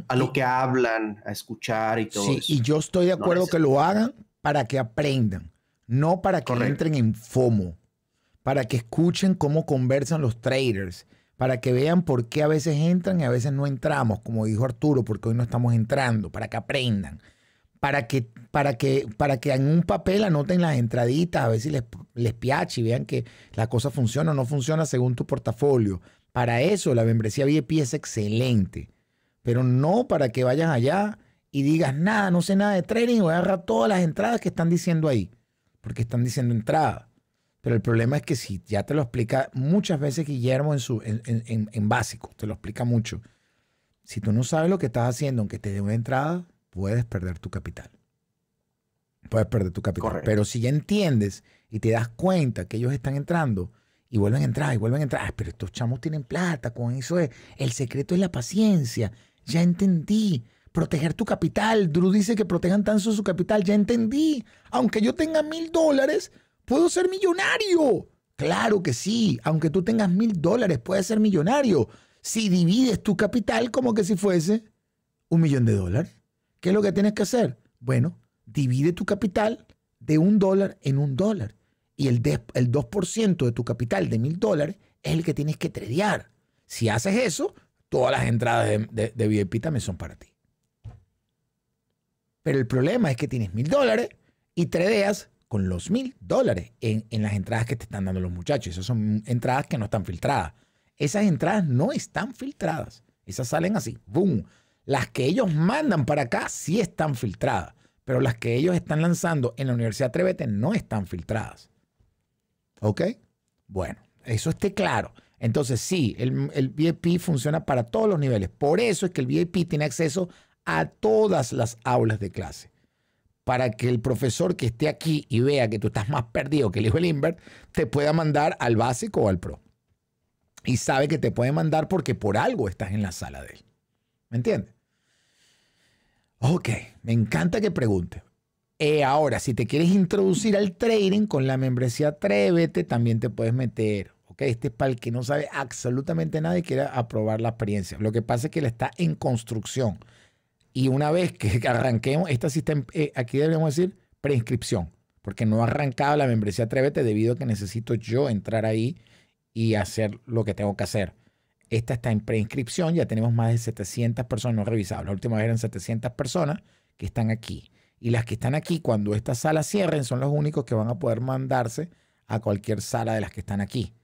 a lo que hablan, a escuchar y todo sí, Y yo estoy de acuerdo que lo hagan para que aprendan no para que entren en FOMO, para que escuchen cómo conversan los traders, para que vean por qué a veces entran y a veces no entramos, como dijo Arturo, porque hoy no estamos entrando, para que aprendan, para que, para que, para que en un papel anoten las entraditas, a ver si les, les piache y vean que la cosa funciona o no funciona según tu portafolio. Para eso la membresía VIP es excelente, pero no para que vayas allá y digas nada, no sé nada de trading, voy a agarrar todas las entradas que están diciendo ahí porque están diciendo entrada. Pero el problema es que si ya te lo explica muchas veces Guillermo en, su, en, en, básico, te lo explica mucho. Si tú no sabes lo que estás haciendo, aunque te dé una entrada, puedes perder tu capital. Puedes perder tu capital. Correcto. Pero si ya entiendes y te das cuenta que ellos están entrando y vuelven a entrar y vuelven a entrar, pero estos chamos tienen plata, con eso es. El secreto es la paciencia. Ya entendí proteger tu capital. Drew dice que protejan solo su capital. Ya entendí. Aunque yo tenga mil dólares, puedo ser millonario. Claro que sí. Aunque tú tengas mil dólares, puedes ser millonario. Si divides tu capital como que si fuese un millón de dólares. ¿Qué es lo que tienes que hacer? Bueno, divide tu capital de un dólar en un dólar. Y el, el 2% de tu capital de mil dólares es el que tienes que tradear. Si haces eso, todas las entradas de, de, de son para ti. Pero el problema es que tienes mil dólares y tredeas con los mil dólares en, las entradas que te están dando los muchachos. Esas son entradas que no están filtradas. Esas entradas no están filtradas. Esas salen así. ¡Boom! Las que ellos mandan para acá sí están filtradas. Pero las que ellos están lanzando en la Universidad Trevete no están filtradas. ¿Ok? Bueno, eso esté claro. Entonces, sí, el, el VIP funciona para todos los niveles. Por eso es que el VIP tiene acceso a todas las aulas de clase para que el profesor que esté aquí y vea que tú estás más perdido que el hijo de Limbert, te pueda mandar al básico o al pro. Y sabe que te puede mandar porque por algo estás en la sala de él. ¿Me entiendes? Ok, me encanta que pregunte. Eh, ahora, si te quieres introducir al trading con la membresía Atrévete, también te puedes meter. Ok, este es para el que no sabe absolutamente nada y quiere aprobar la experiencia. Lo que pasa es que él está en construcción y una vez que arranquemos, esta sistema, eh, aquí debemos decir preinscripción, porque no ha arrancado la membresía Atrévete debido a que necesito yo entrar ahí y hacer lo que tengo que hacer. Esta está en preinscripción, ya tenemos más de 700 personas no revisadas. La última vez eran 700 personas que están aquí. Y las que están aquí, cuando estas salas cierren, son los únicos que van a poder mandarse a cualquier sala de las que están aquí.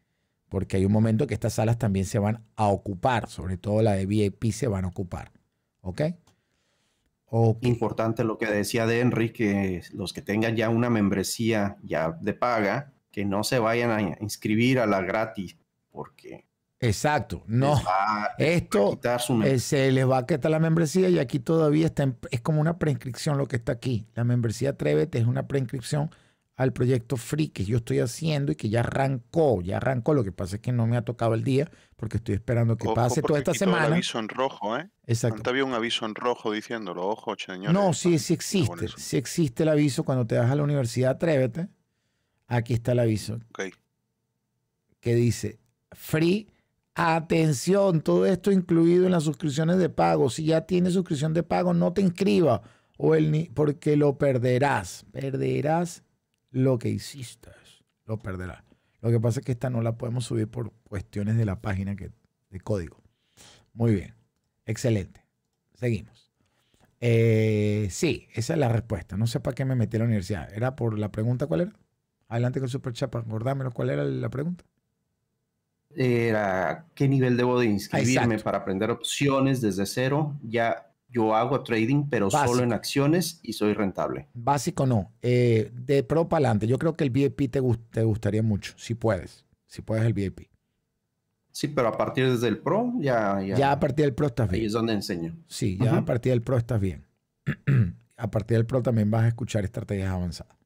Porque hay un momento que estas salas también se van a ocupar, sobre todo la de VIP se van a ocupar. ¿Ok? Importante lo que decía de Henry, que los que tengan ya una membresía ya de paga, que no se vayan a inscribir a la gratis, porque... Exacto, no. Esto eh, se les va a quitar la membresía y aquí todavía está es como una preinscripción lo que está aquí. La membresía Atrévete es una preinscripción al proyecto Free que yo estoy haciendo y que ya arrancó, ya arrancó. Lo que pasa es que no me ha tocado el día porque estoy esperando que pase toda esta semana. Un aviso en rojo, ¿eh? Exacto. había un aviso en rojo diciéndolo, ojo, señores. No, sí, sí existe. Sí existe el aviso cuando te vas a la universidad, atrévete. Aquí está el aviso. Okay. Que dice, Free, atención, todo esto incluido en las suscripciones de pago. Si ya tienes suscripción de pago, no te inscribas o el, porque lo perderás. Perderás lo que hiciste, lo perderás. Lo que pasa es que esta no la podemos subir por cuestiones de la página que, de código. Muy bien. Excelente. Seguimos. Eh, sí, esa es la respuesta. No sé para qué me metí a la universidad. ¿Era por la pregunta cuál era? Adelante con el Super Chapa. Gordámelo, ¿cuál era la pregunta? Era qué nivel debo de inscribirme para aprender opciones desde cero. Ya yo hago trading, pero solo en acciones y soy rentable. Básico no. Eh, de pro para adelante, yo creo que el VIP te, gustaría mucho, si puedes. Si puedes el VIP. Sí, pero a partir desde el pro ya... Ya, a partir del pro estás bien. Ahí es donde enseño. Sí, ya a partir del pro estás bien. a partir del pro también vas a escuchar estrategias avanzadas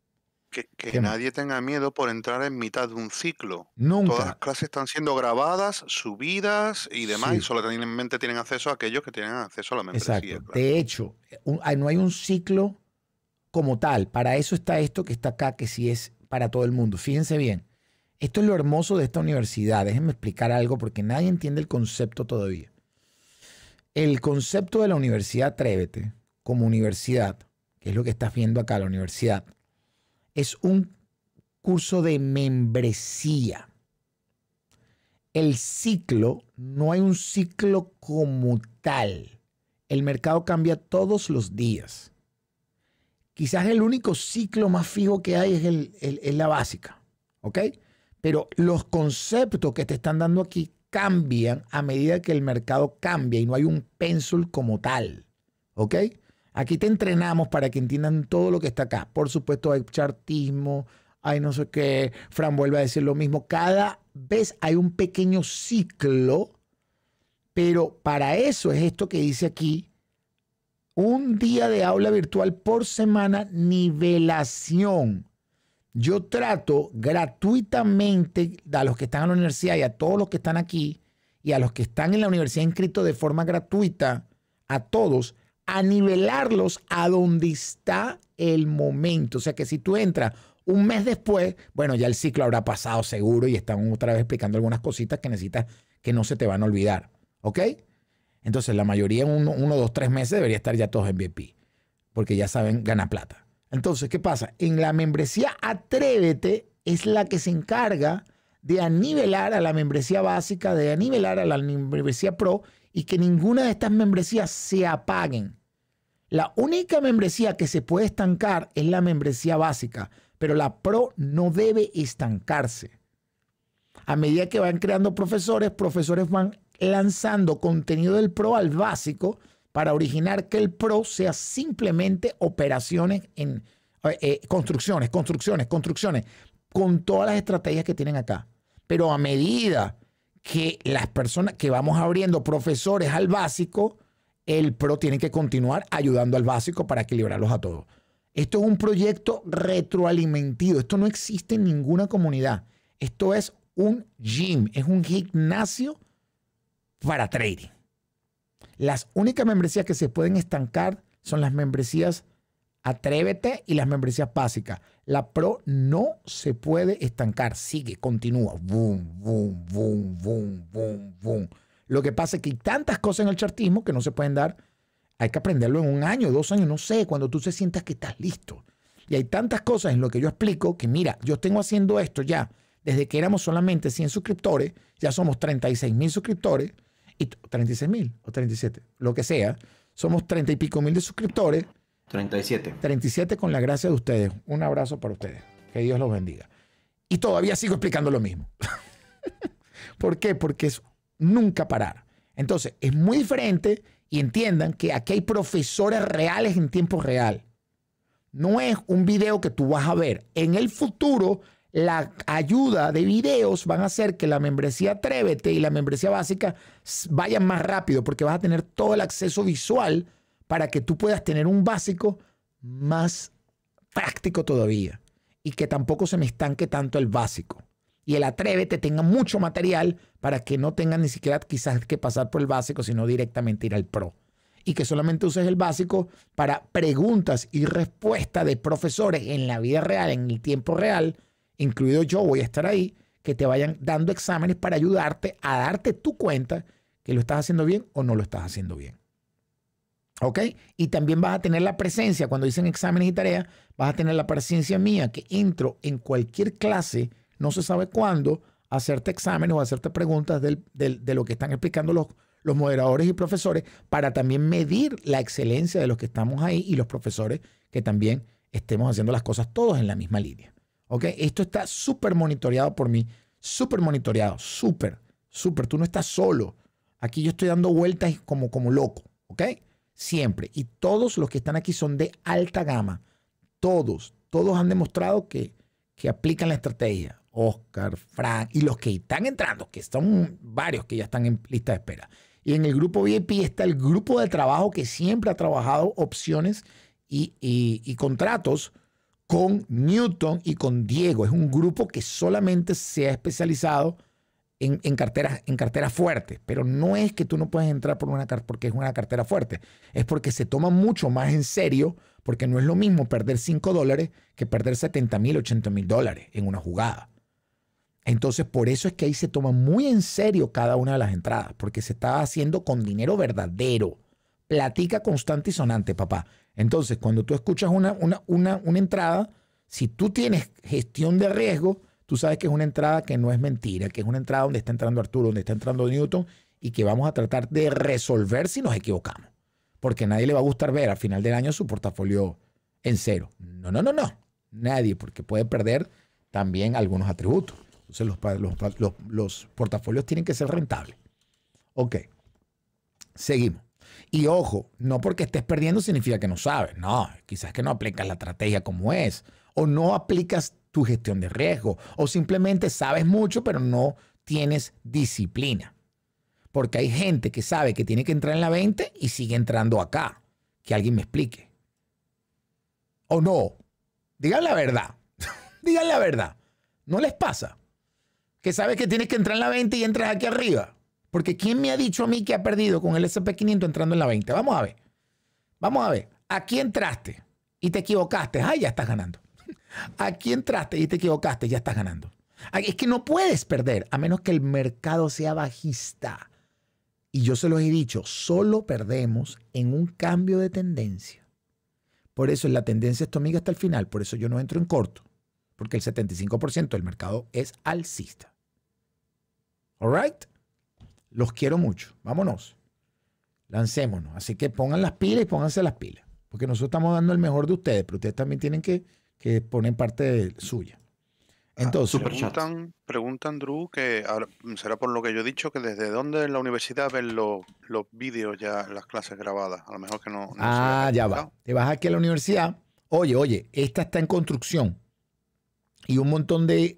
que, nadie tenga miedo por entrar en mitad de un ciclo. Nunca. Todas las clases están siendo grabadas, subidas y demás, y solamente tienen acceso a aquellos que tienen acceso a la membresía. Exacto. De hecho, ah, no hay un ciclo como tal. Para eso está esto que está acá, que sí es para todo el mundo. Fíjense bien. Esto es lo hermoso de esta universidad. Déjenme explicar algo porque nadie entiende el concepto todavía. El concepto de la universidad atrévete como universidad, que es lo que estás viendo acá, la universidad, es un curso de membresía. El ciclo, no hay un ciclo como tal. El mercado cambia todos los días. Quizás el único ciclo más fijo que hay es, el, la básica, ¿ok? Pero los conceptos que te están dando aquí cambian a medida que el mercado cambia y no hay un pencil como tal, ¿ok? Aquí te entrenamos para que entiendan todo lo que está acá. Por supuesto, hay chartismo, hay no sé qué. Fran vuelve a decir lo mismo. Cada vez hay un pequeño ciclo, pero para eso es esto que dice aquí. Un día de aula virtual por semana, nivelación. Yo trato gratuitamente a los que están en la universidad y a todos los que están aquí y a los que están en la universidad inscritos de forma gratuita, a todos, a nivelarlos a donde está el momento. O sea que si tú entras un mes después, bueno, ya el ciclo habrá pasado seguro y están otra vez explicando algunas cositas que necesitas que no se te van a olvidar. ¿Ok? Entonces, la mayoría, uno, uno dos, tres meses, debería estar ya todos en VIP, porque ya saben, gana plata. Entonces, ¿qué pasa? En la membresía Atrévete es la que se encarga de anivelar a la membresía básica, de anivelar a la membresía pro y que ninguna de estas membresías se apaguen. La única membresía que se puede estancar es la membresía básica, pero la pro no debe estancarse. A medida que van creando profesores, profesores van lanzando contenido del pro al básico para originar que el pro sea simplemente operaciones en eh, eh, construcciones, construcciones, construcciones, con todas las estrategias que tienen acá. Pero a medida que las personas que vamos abriendo profesores al básico, el PRO tiene que continuar ayudando al básico para equilibrarlos a todos. Esto es un proyecto retroalimentado. Esto no existe en ninguna comunidad. Esto es un gym, es un gimnasio para trading. Las únicas membresías que se pueden estancar son las membresías Atrévete y las membresías básicas. La Pro no se puede estancar, sigue, continúa. Boom, boom, boom, boom, boom, boom. Lo que pasa es que hay tantas cosas en el chartismo que no se pueden dar. Hay que aprenderlo en un año, dos años, no sé, cuando tú se sientas que estás listo. Y hay tantas cosas en lo que yo explico que, mira, yo tengo haciendo esto ya desde que éramos solamente 100 suscriptores, ya somos 36 mil suscriptores, y 36 mil o 37, lo que sea. Somos 30 y pico mil de suscriptores. 37. 37 con la gracia de ustedes. Un abrazo para ustedes. Que Dios los bendiga. Y todavía sigo explicando lo mismo. ¿Por qué? Porque es nunca parar. Entonces, es muy diferente y entiendan que aquí hay profesores reales en tiempo real. No es un video que tú vas a ver. En el futuro, la ayuda de videos van a hacer que la membresía Atrévete y la membresía básica vayan más rápido porque vas a tener todo el acceso visual para que tú puedas tener un básico más práctico todavía y que tampoco se me estanque tanto el básico y el Atrévete tenga mucho material para que no tengas ni siquiera quizás que pasar por el básico, sino directamente ir al pro. Y que solamente uses el básico para preguntas y respuestas de profesores en la vida real, en el tiempo real, incluido yo voy a estar ahí, que te vayan dando exámenes para ayudarte a darte tu cuenta que lo estás haciendo bien o no lo estás haciendo bien. ¿Ok? Y también vas a tener la presencia, cuando dicen exámenes y tareas, vas a tener la presencia mía que entro en cualquier clase no se sabe cuándo, hacerte exámenes o hacerte preguntas de lo que están explicando los, moderadores y profesores para también medir la excelencia de los que estamos ahí y los profesores que también estemos haciendo las cosas todos en la misma línea. ¿Ok? Esto está súper monitoreado por mí, súper monitoreado, súper, súper. Tú no estás solo. Aquí yo estoy dando vueltas como, como loco, ¿ok? Siempre. Y todos los que están aquí son de alta gama. Todos, todos han demostrado que, que aplican la estrategia. Oscar, Frank y los que están entrando, que son varios que ya están en lista de espera. Y en el grupo VIP está el grupo de trabajo que siempre ha trabajado opciones y, contratos con Newton y con Diego. Es un grupo que solamente se ha especializado en, carteras, en carteras fuertes, pero no es que tú no puedes entrar por una porque es una cartera fuerte, es porque se toma mucho más en serio, porque no es lo mismo perder 5 dólares que perder 70 mil, 80 mil dólares en una jugada. Entonces, por eso es que ahí se toma muy en serio cada una de las entradas, porque se está haciendo con dinero verdadero. Platica constante y sonante, papá. Entonces, cuando tú escuchas una, una, una, entrada, si tú tienes gestión de riesgo, tú sabes que es una entrada que no es mentira, que es una entrada donde está entrando Arturo, donde está entrando Newton y que vamos a tratar de resolver si nos equivocamos. Porque nadie le va a gustar ver al final del año su portafolio en cero. No, no, no, no. Nadie, porque puede perder también algunos atributos. Entonces los, los, portafolios tienen que ser rentables. Ok, seguimos. Y ojo, no porque estés perdiendo significa que no sabes, no, quizás que no aplicas la estrategia como es, o no aplicas tu gestión de riesgo, o simplemente sabes mucho pero no tienes disciplina. Porque hay gente que sabe que tiene que entrar en la 20 y sigue entrando acá. Que alguien me explique. O no, digan la verdad, digan la verdad, no les pasa que sabes que tienes que entrar en la 20 y entras aquí arriba. Porque ¿quién me ha dicho a mí que ha perdido con el SP500 entrando en la 20? Vamos a ver. Vamos a ver. Aquí entraste y te equivocaste. Ah, ya estás ganando. Aquí entraste y te equivocaste. Ya estás ganando. Es que no puedes perder a menos que el mercado sea bajista. Y yo se los he dicho, solo perdemos en un cambio de tendencia. Por eso la tendencia es hasta el final. Por eso yo no entro en corto. Porque el 75% del mercado es alcista. Alright, Los quiero mucho. Vámonos. Lancémonos. Así que pongan las pilas y pónganse las pilas. Porque nosotros estamos dando el mejor de ustedes, pero ustedes también tienen que, poner parte suya. Ah, Entonces, preguntan, preguntan, Drew, que será por lo que yo he dicho, que desde dónde en la universidad ven los, los vídeos ya, las clases grabadas. A lo mejor que no. ah, ya va. Te vas aquí a la universidad. Oye, oye, esta está en construcción. Y un montón de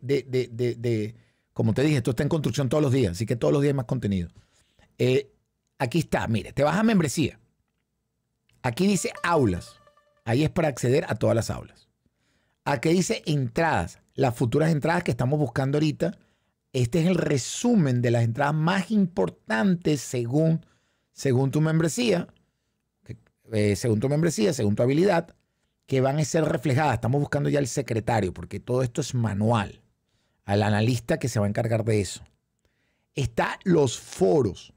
como te dije, esto está en construcción todos los días, así que todos los días hay más contenido. Eh, aquí está, mire, te vas a membresía. Aquí dice aulas. Ahí es para acceder a todas las aulas. Aquí dice entradas, las futuras entradas que estamos buscando ahorita. Este es el resumen de las entradas más importantes según, según tu membresía, eh, según tu membresía, según tu habilidad, que van a ser reflejadas. Estamos buscando ya el secretario, porque todo esto es manual al analista que se va a encargar de eso. Está los foros.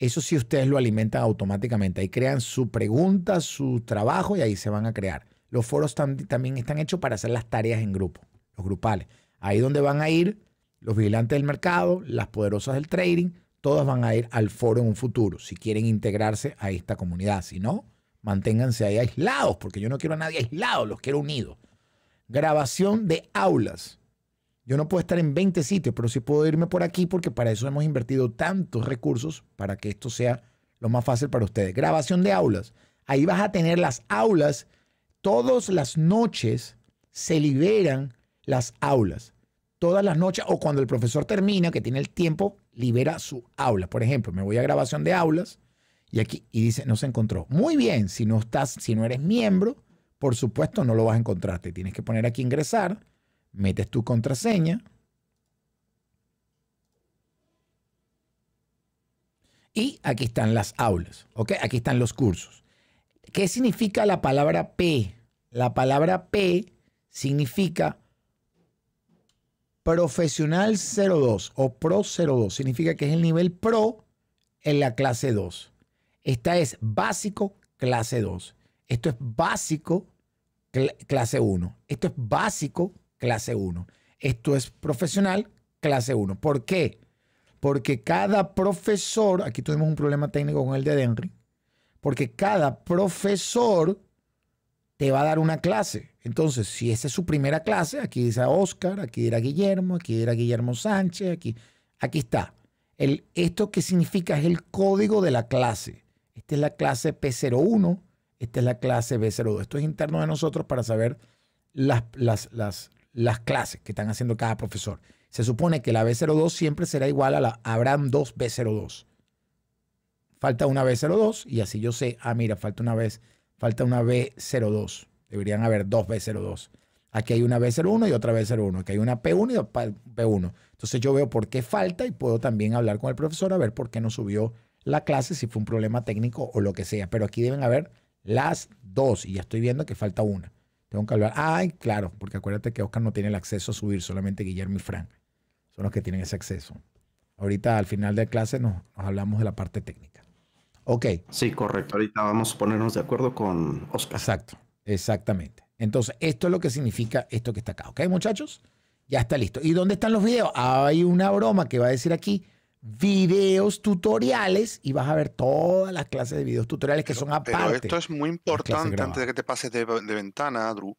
Eso sí ustedes lo alimentan automáticamente. Ahí crean su pregunta, su trabajo y ahí se van a crear. Los foros también están hechos para hacer las tareas en grupo, los grupales. Ahí donde van a ir los vigilantes del mercado, las poderosas del trading, todas van a ir al foro en un futuro, si quieren integrarse a esta comunidad. Si no, manténganse ahí aislados, porque yo no quiero a nadie aislado, los quiero unidos. Grabación de aulas. Yo no puedo estar en 20 sitios, pero sí puedo irme por aquí porque para eso hemos invertido tantos recursos para que esto sea lo más fácil para ustedes. Grabación de aulas. Ahí vas a tener las aulas. Todas las noches se liberan las aulas. Todas las noches o cuando el profesor termina, que tiene el tiempo, libera su aula. Por ejemplo, me voy a grabación de aulas y aquí y dice no se encontró. Muy bien, si no estás, si no eres miembro, por supuesto no lo vas a encontrar. Te tienes que poner aquí ingresar metes tu contraseña y aquí están las aulas, ¿ok? Aquí están los cursos. ¿Qué significa la palabra P? La palabra P significa profesional 02 o pro 02. Significa que es el nivel pro en la clase 2. Esta es básico clase 2. Esto es básico clase 1. Esto es básico clase 1. Esto es profesional, clase 1. ¿Por qué? Porque cada profesor, aquí tuvimos un problema técnico con el de Denry, porque cada profesor te va a dar una clase. Entonces, si esa es su primera clase, aquí dice Oscar, aquí era Guillermo, aquí era Guillermo Sánchez, aquí, aquí está. El, esto que significa es el código de la clase. Esta es la clase P01, esta es la clase B02. Esto es interno de nosotros para saber las, las, las, las clases que están haciendo cada profesor. Se supone que la B02 siempre será igual a la Abraham dos B02. Falta una B02 y así yo sé, ah, mira, falta una vez, falta una B02. Deberían haber dos B02. Aquí hay una B01 y otra B01. Aquí hay una P1 y otra P1. Entonces yo veo por qué falta y puedo también hablar con el profesor a ver por qué no subió la clase, si fue un problema técnico o lo que sea. Pero aquí deben haber las dos y ya estoy viendo que falta una. Tengo que hablar. Ay, claro, porque acuérdate que Oscar no tiene el acceso a subir, solamente Guillermo y Frank son los que tienen ese acceso. Ahorita al final de clase nos, nos hablamos de la parte técnica. Ok. Sí, correcto. Ahorita vamos a ponernos de acuerdo con Oscar. Exacto, exactamente. Entonces, esto es lo que significa esto que está acá. ¿Ok, muchachos? Ya está listo. ¿Y dónde están los videos? Hay una broma que va a decir aquí videos tutoriales y vas a ver todas las clases de videos tutoriales que son aparte. Pero esto es muy importante antes de que te pases de, ventana, Drew.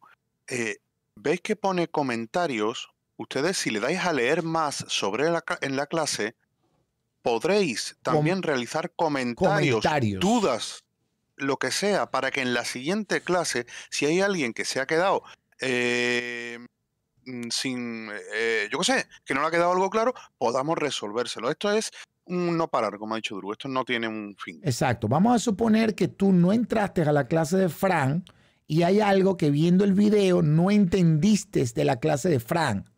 Eh, ¿Veis que pone comentarios? Ustedes, si le dais a leer más sobre la, en la clase, podréis también realizar comentarios, dudas, lo que sea, para que en la siguiente clase, si hay alguien que se ha quedado eh, Mm, sin, eh, yo qué sé, que no le ha quedado algo claro, podamos resolvérselo. Esto es un no parar, como ha dicho Duro, esto no tiene un fin. Exacto, vamos a suponer que tú no entraste a la clase de Fran y hay algo que viendo el video no entendiste de la clase de Fran.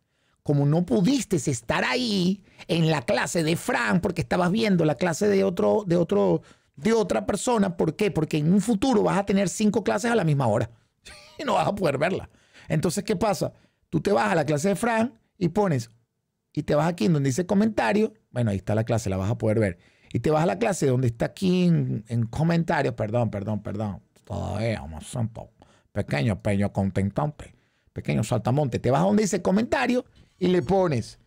Como no pudiste estar ahí en la clase de Fran porque estabas viendo la clase de otro, de otro, de otra persona, ¿por qué? Porque en un futuro vas a tener cinco clases a la misma hora y no vas a poder verla. Entonces, ¿qué pasa? Tú te vas a la clase de Fran y pones, y te vas aquí en donde dice comentario, bueno, ahí está la clase, la vas a poder ver. Y te vas a la clase donde está aquí en, en comentarios, perdón, perdón, perdón, todavía, vamos, santo, pequeño peño contentante, pequeño saltamonte. Te vas a donde dice comentario y le pones,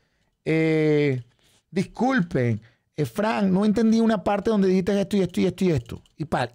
eh, disculpen, eh, Fran, no entendí una parte donde dijiste esto y esto y esto y esto.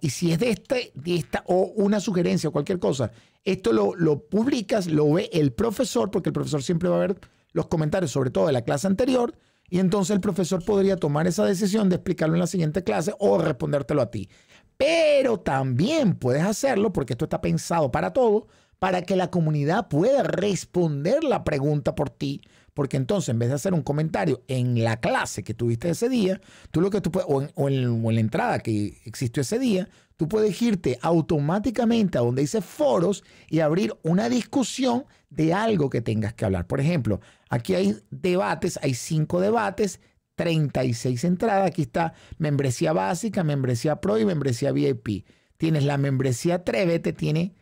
Y, si es de, este, de esta o una sugerencia o cualquier cosa, esto lo, publicas, lo ve el profesor, porque el profesor siempre va a ver los comentarios, sobre todo de la clase anterior, y entonces el profesor podría tomar esa decisión de explicarlo en la siguiente clase o respondértelo a ti. Pero también puedes hacerlo, porque esto está pensado para todo, para que la comunidad pueda responder la pregunta por ti. Porque entonces, en vez de hacer un comentario en la clase que tuviste ese día, tú lo que tú en, o en la entrada que existió ese día, tú puedes irte automáticamente a donde dice foros y abrir una discusión de algo que tengas que hablar. Por ejemplo, aquí hay debates, hay cinco debates, 36 entradas. Aquí está membresía básica, membresía pro y membresía VIP. Tienes la membresía te tiene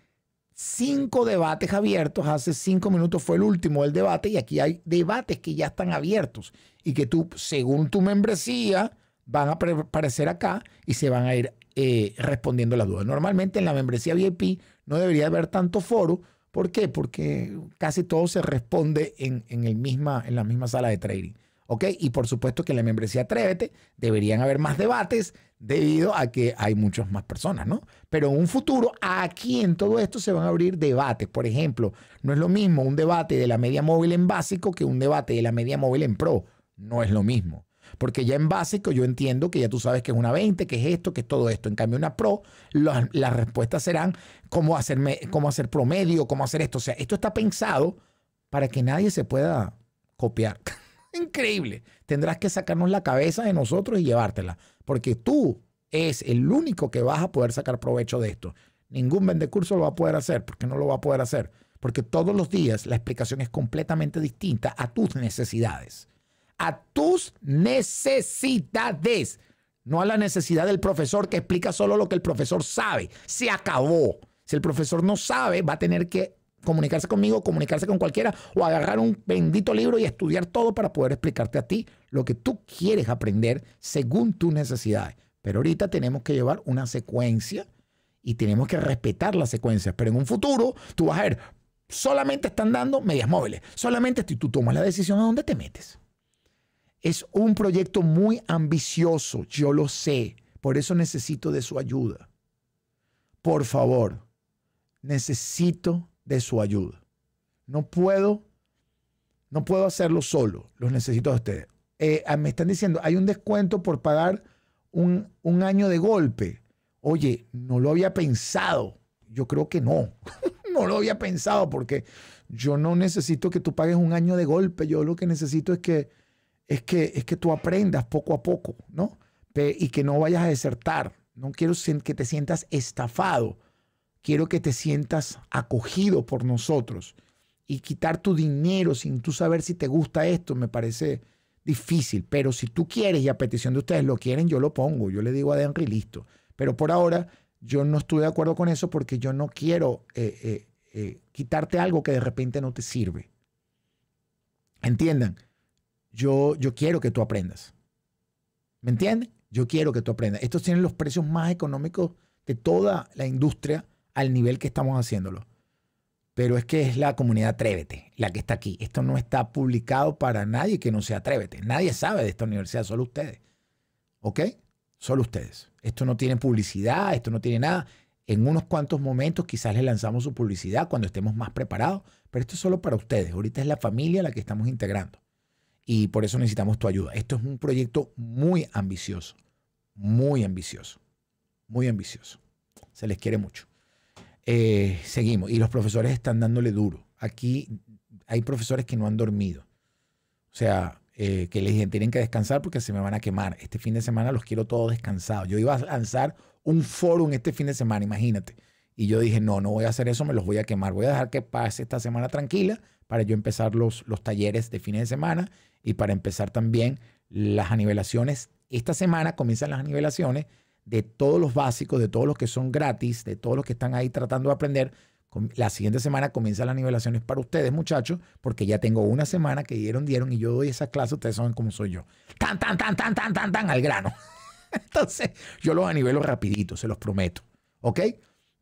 cinco debates abiertos. Hace cinco minutos fue el último del debate y aquí hay debates que ya están abiertos y que tú, según tu membresía, van a aparecer acá y se van a ir eh, respondiendo las dudas. Normalmente en la membresía VIP no debería haber tanto foro. ¿Por qué? Porque casi todo se responde en, el misma, en la misma sala de trading. ¿Ok? Y por supuesto que en la membresía Trévete deberían haber más debates debido a que hay muchas más personas, ¿no? Pero en un futuro, aquí en todo esto se van a abrir debates. Por ejemplo, no es lo mismo un debate de la media móvil en básico que un debate de la media móvil en pro. No es lo mismo. Porque ya en básico yo entiendo que ya tú sabes que es una 20, que es esto, que es todo esto. En cambio, una pro, las, respuestas serán cómo, hacerme, cómo hacer promedio, cómo hacer esto. O sea, esto está pensado para que nadie se pueda copiar. Increíble. Tendrás que sacarnos la cabeza de nosotros y llevártela. Porque tú es el único que vas a poder sacar provecho de esto. Ningún curso lo va a poder hacer porque no lo va a poder hacer. Porque todos los días la explicación es completamente distinta a tus necesidades a tus necesidades, no a la necesidad del profesor que explica solo lo que el profesor sabe. Se acabó. Si el profesor no sabe, va a tener que comunicarse conmigo, comunicarse con cualquiera o agarrar un bendito libro y estudiar todo para poder explicarte a ti lo que tú quieres aprender según tus necesidades. Pero ahorita tenemos que llevar una secuencia y tenemos que respetar las secuencias. Pero en un futuro tú vas a ver, solamente están dando medias móviles, solamente tú tomas la decisión a dónde te metes. Es un proyecto muy ambicioso, yo lo sé, por eso necesito de su ayuda. Por favor, necesito de su ayuda. No puedo, no puedo hacerlo solo, los necesito de ustedes. Eh, ah, me están diciendo, hay un descuento por pagar un, un año de golpe. Oye, no lo había pensado. Yo creo que no. no lo había pensado porque yo no necesito que tú pagues un año de golpe. Yo lo que necesito es que es que, es que tú aprendas poco a poco, ¿no? Y que no vayas a desertar. No quiero que te sientas estafado. Quiero que te sientas acogido por nosotros. Y quitar tu dinero sin tú saber si te gusta esto me parece difícil. Pero si tú quieres y a petición de ustedes lo quieren, yo lo pongo. Yo le digo a Denry, listo. Pero por ahora yo no estoy de acuerdo con eso porque yo no quiero eh, eh, eh, quitarte algo que de repente no te sirve. Entiendan yo, quiero que tú aprendas. ¿Me entiendes? Yo quiero que tú aprendas. Estos tienen los precios más económicos de toda la industria al nivel que estamos haciéndolo. Pero es que es la comunidad Atrévete la que está aquí. Esto no está publicado para nadie que no sea Atrévete. Nadie sabe de esta universidad, solo ustedes. ¿Ok? Solo ustedes. Esto no tiene publicidad, esto no tiene nada. En unos cuantos momentos quizás les lanzamos su publicidad cuando estemos más preparados, pero esto es solo para ustedes. Ahorita es la familia la que estamos integrando y por eso necesitamos tu ayuda. Esto es un proyecto muy ambicioso, muy ambicioso, muy ambicioso. Se les quiere mucho. Eh, seguimos. Y los profesores están dándole duro. Aquí hay profesores que no han dormido. O sea, eh, que les dicen, tienen que descansar porque se me van a quemar. Este fin de semana los quiero todos descansados. Yo iba a lanzar un fórum este fin de semana, imagínate. Y yo dije, no, no voy a hacer eso, me los voy a quemar. Voy a dejar que pase esta semana tranquila para yo empezar los, los talleres de fines de semana y para empezar también las anivelaciones, esta semana comienzan las anivelaciones de todos los básicos, de todos los que son gratis, de todos los que están ahí tratando de aprender. La siguiente semana comienzan las anivelaciones para ustedes, muchachos, porque ya tengo una semana que dieron, dieron y yo doy esas clases, ustedes saben cómo soy yo. Tan, tan, tan, tan, tan, tan, tan, al grano. Entonces, yo los anivelo rapidito, se los prometo. ¿Ok?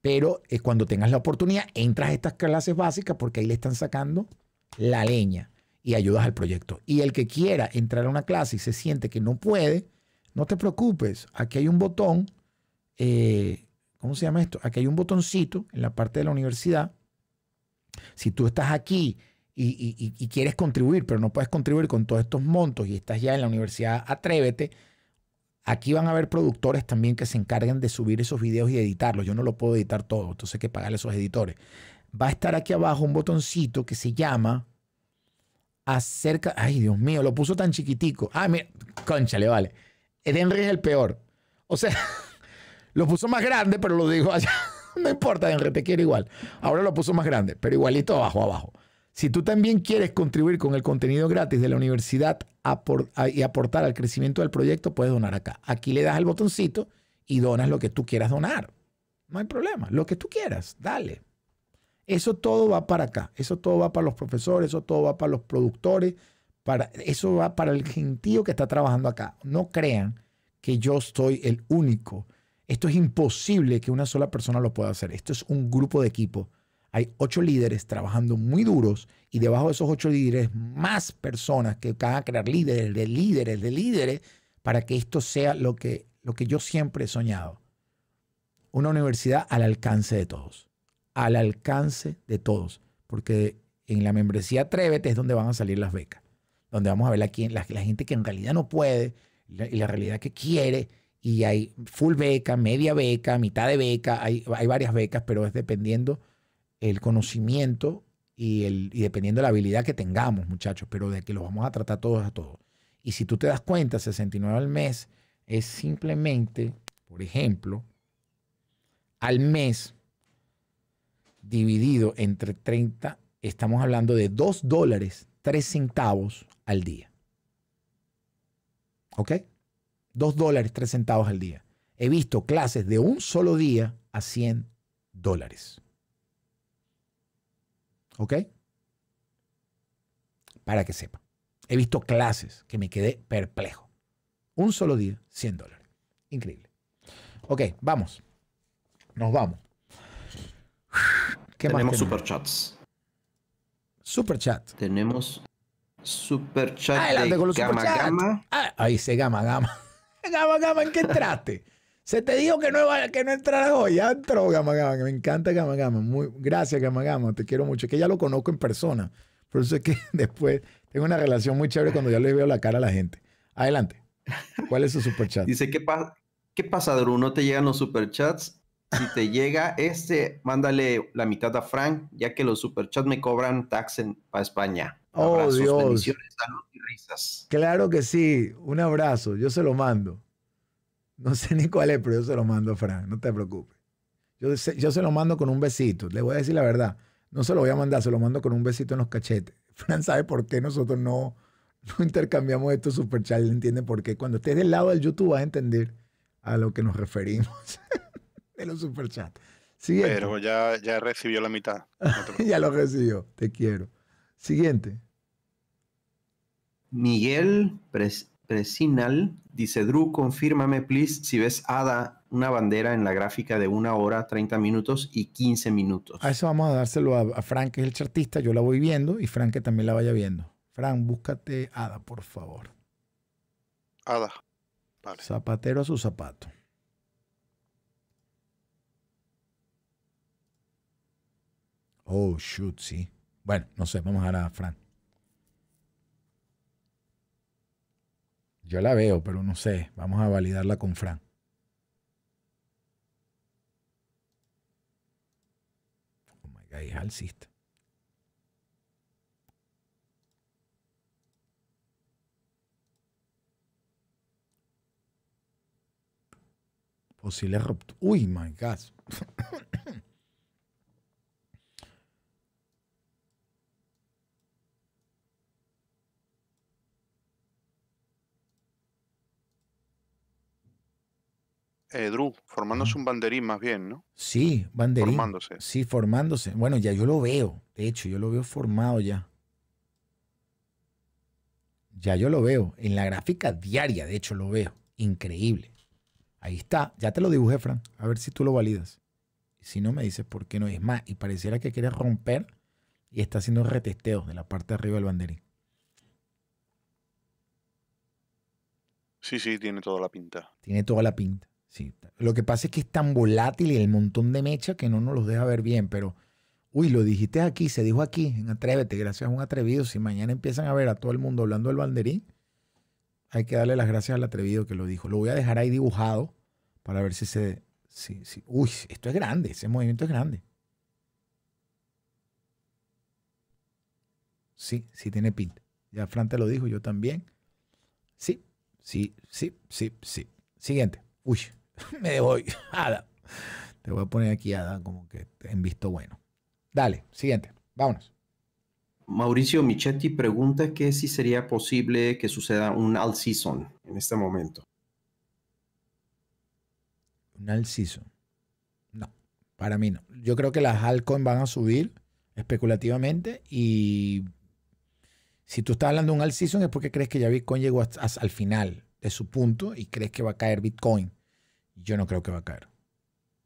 Pero eh, cuando tengas la oportunidad, entras a estas clases básicas porque ahí le están sacando la leña y ayudas al proyecto. Y el que quiera entrar a una clase y se siente que no puede, no te preocupes. Aquí hay un botón, eh, ¿cómo se llama esto? Aquí hay un botoncito en la parte de la universidad. Si tú estás aquí y, y quieres contribuir, pero no puedes contribuir con todos estos montos y estás ya en la universidad, atrévete. Aquí van a haber productores también que se encarguen de subir esos videos y editarlos. Yo no lo puedo editar todo, entonces hay que pagarle a esos editores. Va a estar aquí abajo un botoncito que se llama acerca. Ay, Dios mío, lo puso tan chiquitico. Ah, mira, conchale, vale. Henry es el peor. O sea, lo puso más grande, pero lo dijo allá. No importa, Henry, te quiero igual. Ahora lo puso más grande, pero igualito abajo, abajo. Si tú también quieres contribuir con el contenido gratis de la universidad y aportar al crecimiento del proyecto, puedes donar acá. Aquí le das al botoncito y donas lo que tú quieras donar. No hay problema, lo que tú quieras, dale. Eso todo va para acá, eso todo va para los profesores, eso todo va para los productores, para, eso va para el gentío que está trabajando acá. No crean que yo soy el único. Esto es imposible que una sola persona lo pueda hacer. Esto es un grupo de equipo. Hay ocho líderes trabajando muy duros y debajo de esos ocho líderes más personas que van a crear líderes, de líderes, de líderes, para que esto sea lo que, lo que yo siempre he soñado. Una universidad al alcance de todos al alcance de todos, porque en la membresía Atrévete es donde van a salir las becas, donde vamos a ver la, la, gente que en realidad no puede y la realidad que quiere. Y hay full beca, media beca, mitad de beca, hay, varias becas, pero es dependiendo el conocimiento y, el, y dependiendo la habilidad que tengamos, muchachos, pero de que los vamos a tratar todos a todos. Y si tú te das cuenta, 69 al mes es simplemente, por ejemplo, al mes dividido entre 30, estamos hablando de 2 dólares 3 centavos al día. ¿Ok? 2 dólares 3 centavos al día. He visto clases de un solo día a 100 dólares. ¿Ok? Para que sepa. He visto clases que me quedé perplejo. Un solo día, 100 dólares. Increíble. Ok, vamos. Nos vamos tenemos, superchats. superchats. Superchat. Tenemos superchat Adelante con los superchats. Ah, ahí se gama gama. gama gama, ¿en qué entraste? Se te dijo que no, que no hoy. Ya entró Gama Gama. Me encanta Gama Gama. Muy, gracias Gama Gama. Te quiero mucho. Es que ya lo conozco en persona. Por eso es que después tengo una relación muy chévere cuando ya le veo la cara a la gente. Adelante. ¿Cuál es su superchat? Dice, ¿qué, ¿qué pasa, Drew? ¿No te llegan los superchats? Si te llega este, mándale la mitad a Frank, ya que los superchats me cobran taxen para España. Oh, Dios. Bendiciones, salud y risas. Claro que sí. Un abrazo. Yo se lo mando. No sé ni cuál es, pero yo se lo mando, Frank. No te preocupes. Yo se, yo se lo mando con un besito. Le voy a decir la verdad. No se lo voy a mandar, se lo mando con un besito en los cachetes. Frank sabe por qué nosotros no, no intercambiamos estos superchats. Él entiende por qué. Cuando estés del lado del YouTube vas a entender a lo que nos referimos. los superchats. Pero ya, ya recibió la mitad. ya lo recibió, te quiero. Siguiente. Miguel Presinal dice, Drew, confírmame, please, si ves Ada una bandera en la gráfica de una hora, 30 minutos y 15 minutos. A eso vamos a dárselo a, Frank, que es el chartista, yo la voy viendo y Frank que también la vaya viendo. Frank, búscate Ada, por favor. Ada. Zapatero a su zapato. Oh, shoot, sí. Bueno, no sé, vamos a a Fran. Yo la veo, pero no sé. Vamos a validarla con Fran. Oh my God, es alcista. Posible ruptura. Uy, my God. Eh, Drew, formándose un banderín más bien, ¿no? Sí, banderín. Formándose. Sí, formándose. Bueno, ya yo lo veo. De hecho, yo lo veo formado ya. Ya yo lo veo. En la gráfica diaria, de hecho, lo veo. Increíble. Ahí está. Ya te lo dibujé, Fran. A ver si tú lo validas. Si no, me dices por qué no. Es más, y pareciera que quiere romper y está haciendo retesteos de la parte de arriba del banderín. Sí, sí, tiene toda la pinta. Tiene toda la pinta. Lo que pasa es que es tan volátil y el montón de mecha que no nos los deja ver bien, pero uy, lo dijiste aquí, se dijo aquí, en Atrévete, gracias a un atrevido. Si mañana empiezan a ver a todo el mundo hablando del banderín, hay que darle las gracias al atrevido que lo dijo. Lo voy a dejar ahí dibujado para ver si se. Si, si. Uy, esto es grande, ese movimiento es grande. Sí, sí tiene pinta. Ya Fran te lo dijo, yo también. Sí, sí, sí, sí, sí. Siguiente. Uy. me voy. Ada. Te voy a poner aquí, Adam, como que en visto bueno. Dale, siguiente. Vámonos. Mauricio Michetti pregunta que si sería posible que suceda un all season en este momento. Un all season. No, para mí no. Yo creo que las altcoins van a subir especulativamente y si tú estás hablando de un all season es porque crees que ya Bitcoin llegó al final de su punto y crees que va a caer Bitcoin yo no creo que va a caer.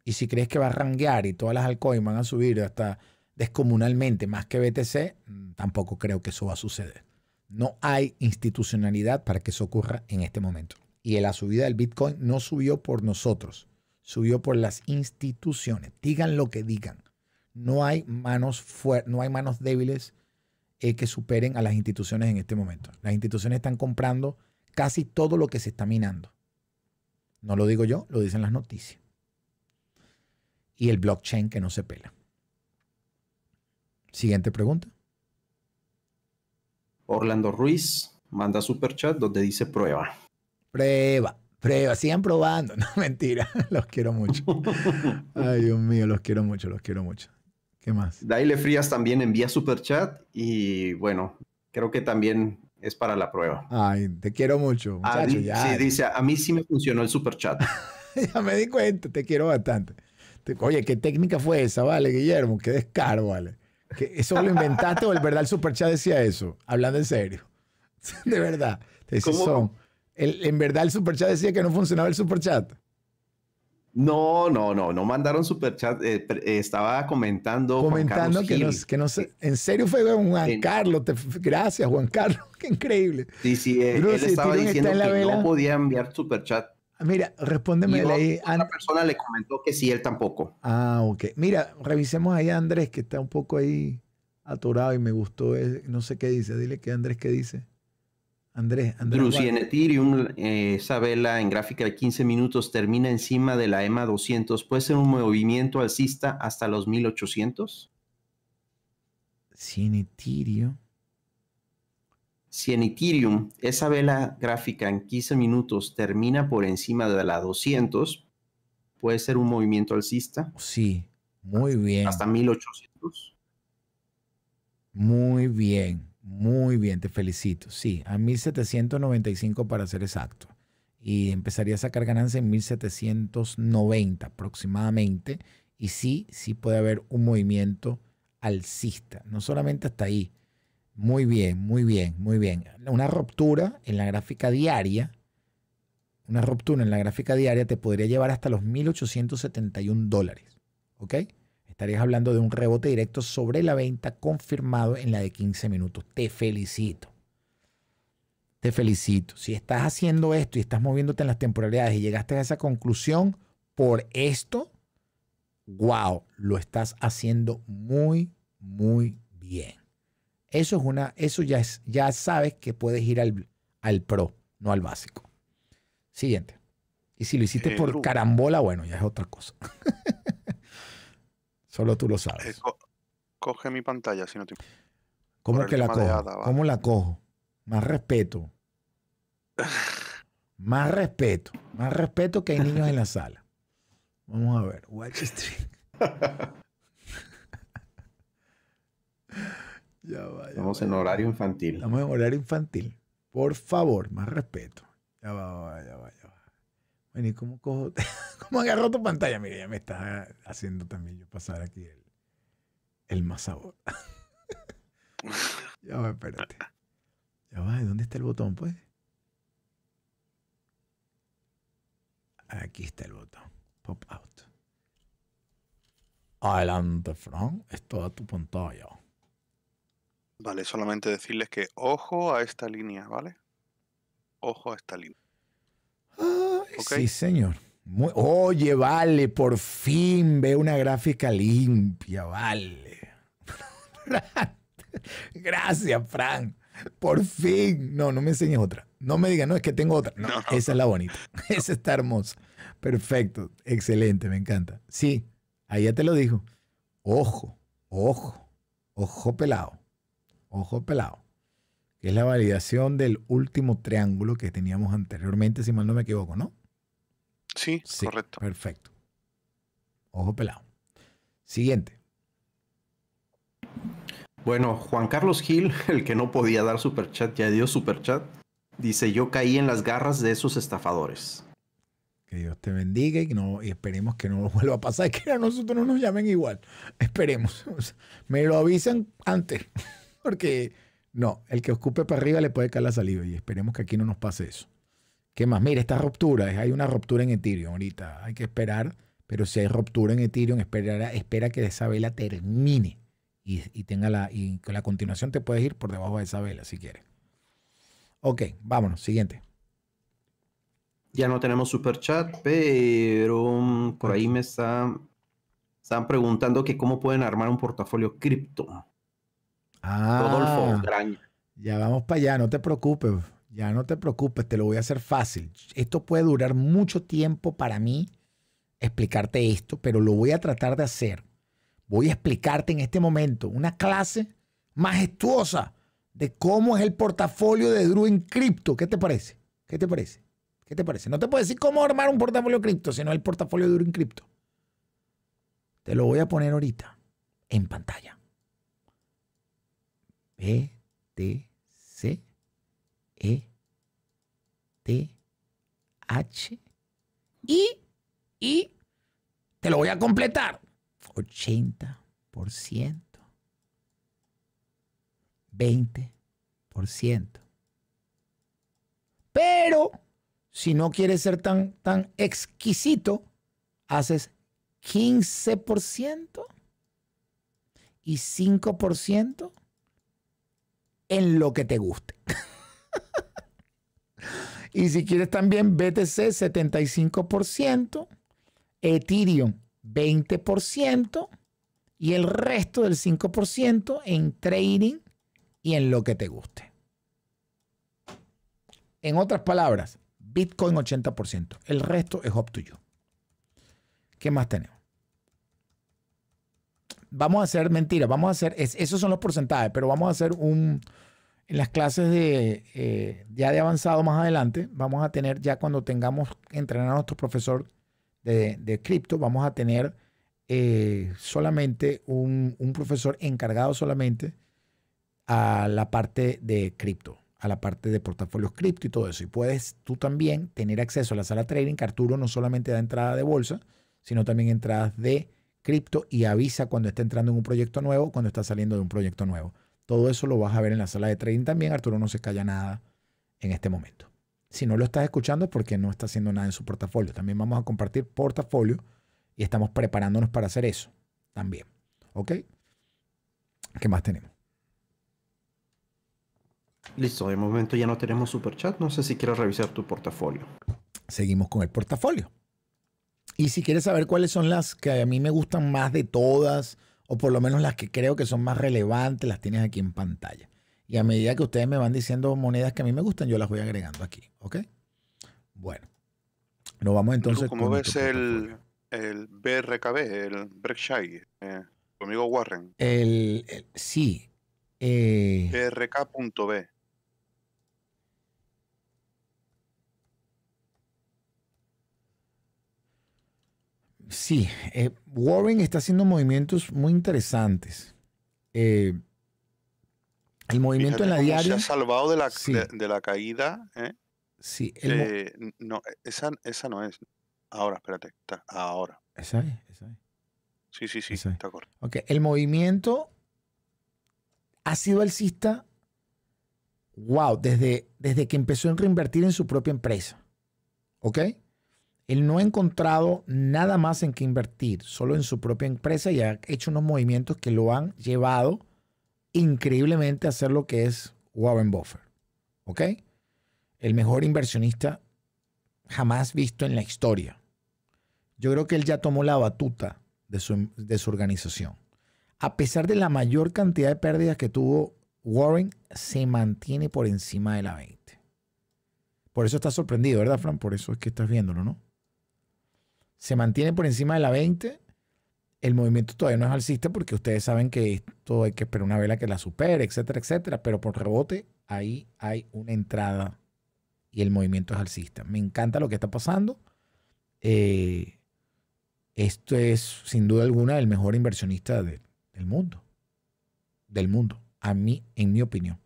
Y si crees que va a ranguear y todas las altcoins van a subir hasta descomunalmente más que BTC, mm, tampoco creo que eso va a suceder. No hay institucionalidad para que eso ocurra en este momento. Y la subida del Bitcoin no subió por nosotros, subió por las instituciones. Digan lo que digan. No hay manos, no hay manos débiles eh, que superen a las instituciones en este momento. Las instituciones están comprando casi todo lo que se está minando. No lo digo yo, lo dicen las noticias. Y el blockchain que no se pela. Siguiente pregunta. Orlando Ruiz manda superchat donde dice prueba. Prueba, prueba, sigan probando. No, mentira, los quiero mucho. Ay, Dios mío, los quiero mucho, los quiero mucho. ¿Qué más? Daile Frías también envía superchat y bueno, creo que también es para la prueba. Ay, te quiero mucho. Muchacho, Sí, dice, a mí sí me funcionó el superchat. chat. ya me di cuenta, te quiero bastante. oye, ¿qué técnica fue esa, vale, Guillermo? Qué descaro, vale. ¿Eso lo inventaste o el verdad el superchat decía eso? Hablando en serio. de verdad. Te en verdad el super chat decía que no funcionaba el superchat. chat. No, no, no, no mandaron superchat. chat eh, eh, estaba comentando. Comentando que no sé En serio fue Juan Carlos. gracias, Juan Carlos. Qué increíble. Sí, sí, eh, él, estaba diciendo que no podía enviar superchat. Ah, mira, respóndeme ahí. Una persona le comentó que sí, él tampoco. Ah, ok. Mira, revisemos ahí a Andrés, que está un poco ahí atorado y me gustó. no sé qué dice. Dile que Andrés qué dice. Andrés, si eh, esa vela en gráfica de 15 minutos termina encima de la EMA 200. ¿Puede ser un movimiento alcista hasta los 1800? en Ethereum esa vela gráfica en 15 minutos termina por encima de la 200. ¿Puede ser un movimiento alcista? Sí, muy bien. Hasta 1800. Muy bien. Muy bien, te felicito. Sí, a 1795 para ser exacto. Y empezaría a sacar ganancia en 1790 aproximadamente. Y sí, sí puede haber un movimiento alcista. No solamente hasta ahí. Muy bien, muy bien, muy bien. Una ruptura en la gráfica diaria. Una ruptura en la gráfica diaria te podría llevar hasta los 1871 dólares. ¿Ok? estarías hablando de un rebote directo sobre la venta confirmado en la de 15 minutos. Te felicito. Te felicito. Si estás haciendo esto y estás moviéndote en las temporalidades y llegaste a esa conclusión por esto, wow, lo estás haciendo muy, muy bien. Eso es una, eso ya es, ya sabes que puedes ir al, pro, no al básico. Siguiente. Y si lo hiciste eh, por carambola, bueno, ya es otra cosa. Solo tú lo sabes. Eh, coge mi pantalla si no te. ¿Cómo que la cojo? ¿Cómo la cojo? Más respeto. Más respeto. Más respeto que hay niños en la sala. Vamos a ver. Watch stream. ya va, Estamos en horario infantil. Estamos en horario infantil. Por favor, más respeto. Ya va, ya va, ya va. Vení, cómo cojo? ¿Cómo agarro tu pantalla? Mira, ya me está haciendo también yo pasar aquí el, el más sabor. ya va, espérate. Ya va, ¿dónde está el botón, pues? Aquí está el botón. Pop out. Adelante, Fran. Es toda tu pantalla. Vale, solamente decirles que ojo a esta línea, ¿vale? Ojo a esta línea. Sí, señor. oye, vale, por fin ve una gráfica limpia, vale. Gracias, Frank. Por fin. No, no me enseñes otra. No me digas, no, es que tengo otra. esa es la bonita. esa está hermosa. Perfecto. Excelente, me encanta. Sí, ahí ya te lo dijo. Ojo, ojo, ojo pelado. Ojo pelado. es la validación del último triángulo que teníamos anteriormente, si mal no me equivoco, ¿no? Sí, correcto. Perfecto. Ojo pelado. Siguiente. Bueno, Juan Carlos Gil, el que no podía dar superchat, ya dio superchat. Dice, yo caí en las garras de esos estafadores. Que Dios te bendiga y, no, y esperemos que no vuelva a pasar, que a nosotros no nos llamen igual. Esperemos. me lo avisan antes, porque no, el que ocupe para arriba le puede caer la salida y esperemos que aquí no nos pase eso. ¿Qué más? Mira, esta ruptura, hay una ruptura en Ethereum ahorita, hay que esperar, pero si hay ruptura en Ethereum, espera, espera que esa vela termine y, y tenga la, y con la continuación te puedes ir por debajo de esa vela si quieres. Ok, vámonos, siguiente. Ya no tenemos super chat, pero por ahí me están, están preguntando que cómo pueden armar un portafolio cripto. Ah, Rodolfo Ya vamos para allá, no te preocupes ya no te preocupes, te lo voy a hacer fácil. Esto puede durar mucho tiempo para mí explicarte esto, pero lo voy a tratar de hacer. Voy a explicarte en este momento una clase majestuosa de cómo es el portafolio de Drew en cripto. ¿Qué te parece? ¿Qué te parece? ¿Qué te parece? No te puedo decir cómo armar un portafolio cripto, sino el portafolio de Drew en cripto. Te lo voy a poner ahorita en pantalla. Vete e, T, H, I, y te lo voy a completar. 80%, 20%. Pero si no quieres ser tan, tan exquisito, haces 15% y 5% en lo que te guste. y si quieres también BTC 75%, Ethereum 20% y el resto del 5% en trading y en lo que te guste. En otras palabras, Bitcoin 80%. El resto es up to you. ¿Qué más tenemos? Vamos a hacer mentira, vamos a hacer, esos son los porcentajes, pero vamos a hacer un, en las clases de, eh, ya de avanzado más adelante, vamos a tener, ya cuando tengamos entrenado a nuestro profesor de, cripto, vamos a tener eh, solamente un, un, profesor encargado solamente a la parte de cripto, a la parte de portafolios cripto y todo eso. Y puedes tú también tener acceso a la sala trading, que Arturo no solamente da entrada de bolsa, sino también entradas de cripto y avisa cuando está entrando en un proyecto nuevo, cuando está saliendo de un proyecto nuevo. Todo eso lo vas a ver en la sala de trading también. Arturo no se calla nada en este momento. Si no lo estás escuchando es porque no está haciendo nada en su portafolio. También vamos a compartir portafolio y estamos preparándonos para hacer eso también. ¿Ok? ¿Qué más tenemos? Listo, de momento ya no tenemos super chat. No sé si quieres revisar tu portafolio. Seguimos con el portafolio. Y si quieres saber cuáles son las que a mí me gustan más de todas, o por lo menos las que creo que son más relevantes, las tienes aquí en pantalla. Y a medida que ustedes me van diciendo monedas que a mí me gustan, yo las voy agregando aquí, ¿ok? Bueno, nos vamos entonces... ¿Cómo ves eh, el, el, BRKB, el Berkshire, Conmigo Warren? El, sí. BRK.B. Eh, sí, eh, Warren está haciendo movimientos muy interesantes. Eh, el movimiento en la diaria. Se ha salvado de la, caída. ¿eh? Sí, eh, no, esa, no es. Ahora, espérate, está, ahora. Esa es, esa es. Sí, sí, sí, está el movimiento ha sido alcista, wow, desde, desde que empezó a reinvertir en su propia empresa. ¿Ok? Él no ha encontrado nada más en qué invertir, solo en su propia empresa y ha hecho unos movimientos que lo han llevado increíblemente a ser lo que es Warren Buffett. ¿Ok? El mejor inversionista jamás visto en la historia. Yo creo que él ya tomó la batuta de su, de su organización. A pesar de la mayor cantidad de pérdidas que tuvo Warren, se mantiene por encima de la 20. Por eso está sorprendido, ¿verdad, Fran? Por eso es que estás viéndolo, ¿no? se mantiene por encima de la 20, el movimiento todavía no es alcista porque ustedes saben que esto hay que esperar una vela que la supere, etcétera, etcétera, pero por rebote ahí hay una entrada y el movimiento es alcista. Me encanta lo que está pasando. Eh, esto es sin duda alguna el mejor inversionista del mundo. Del mundo, a mí, en mi opinión.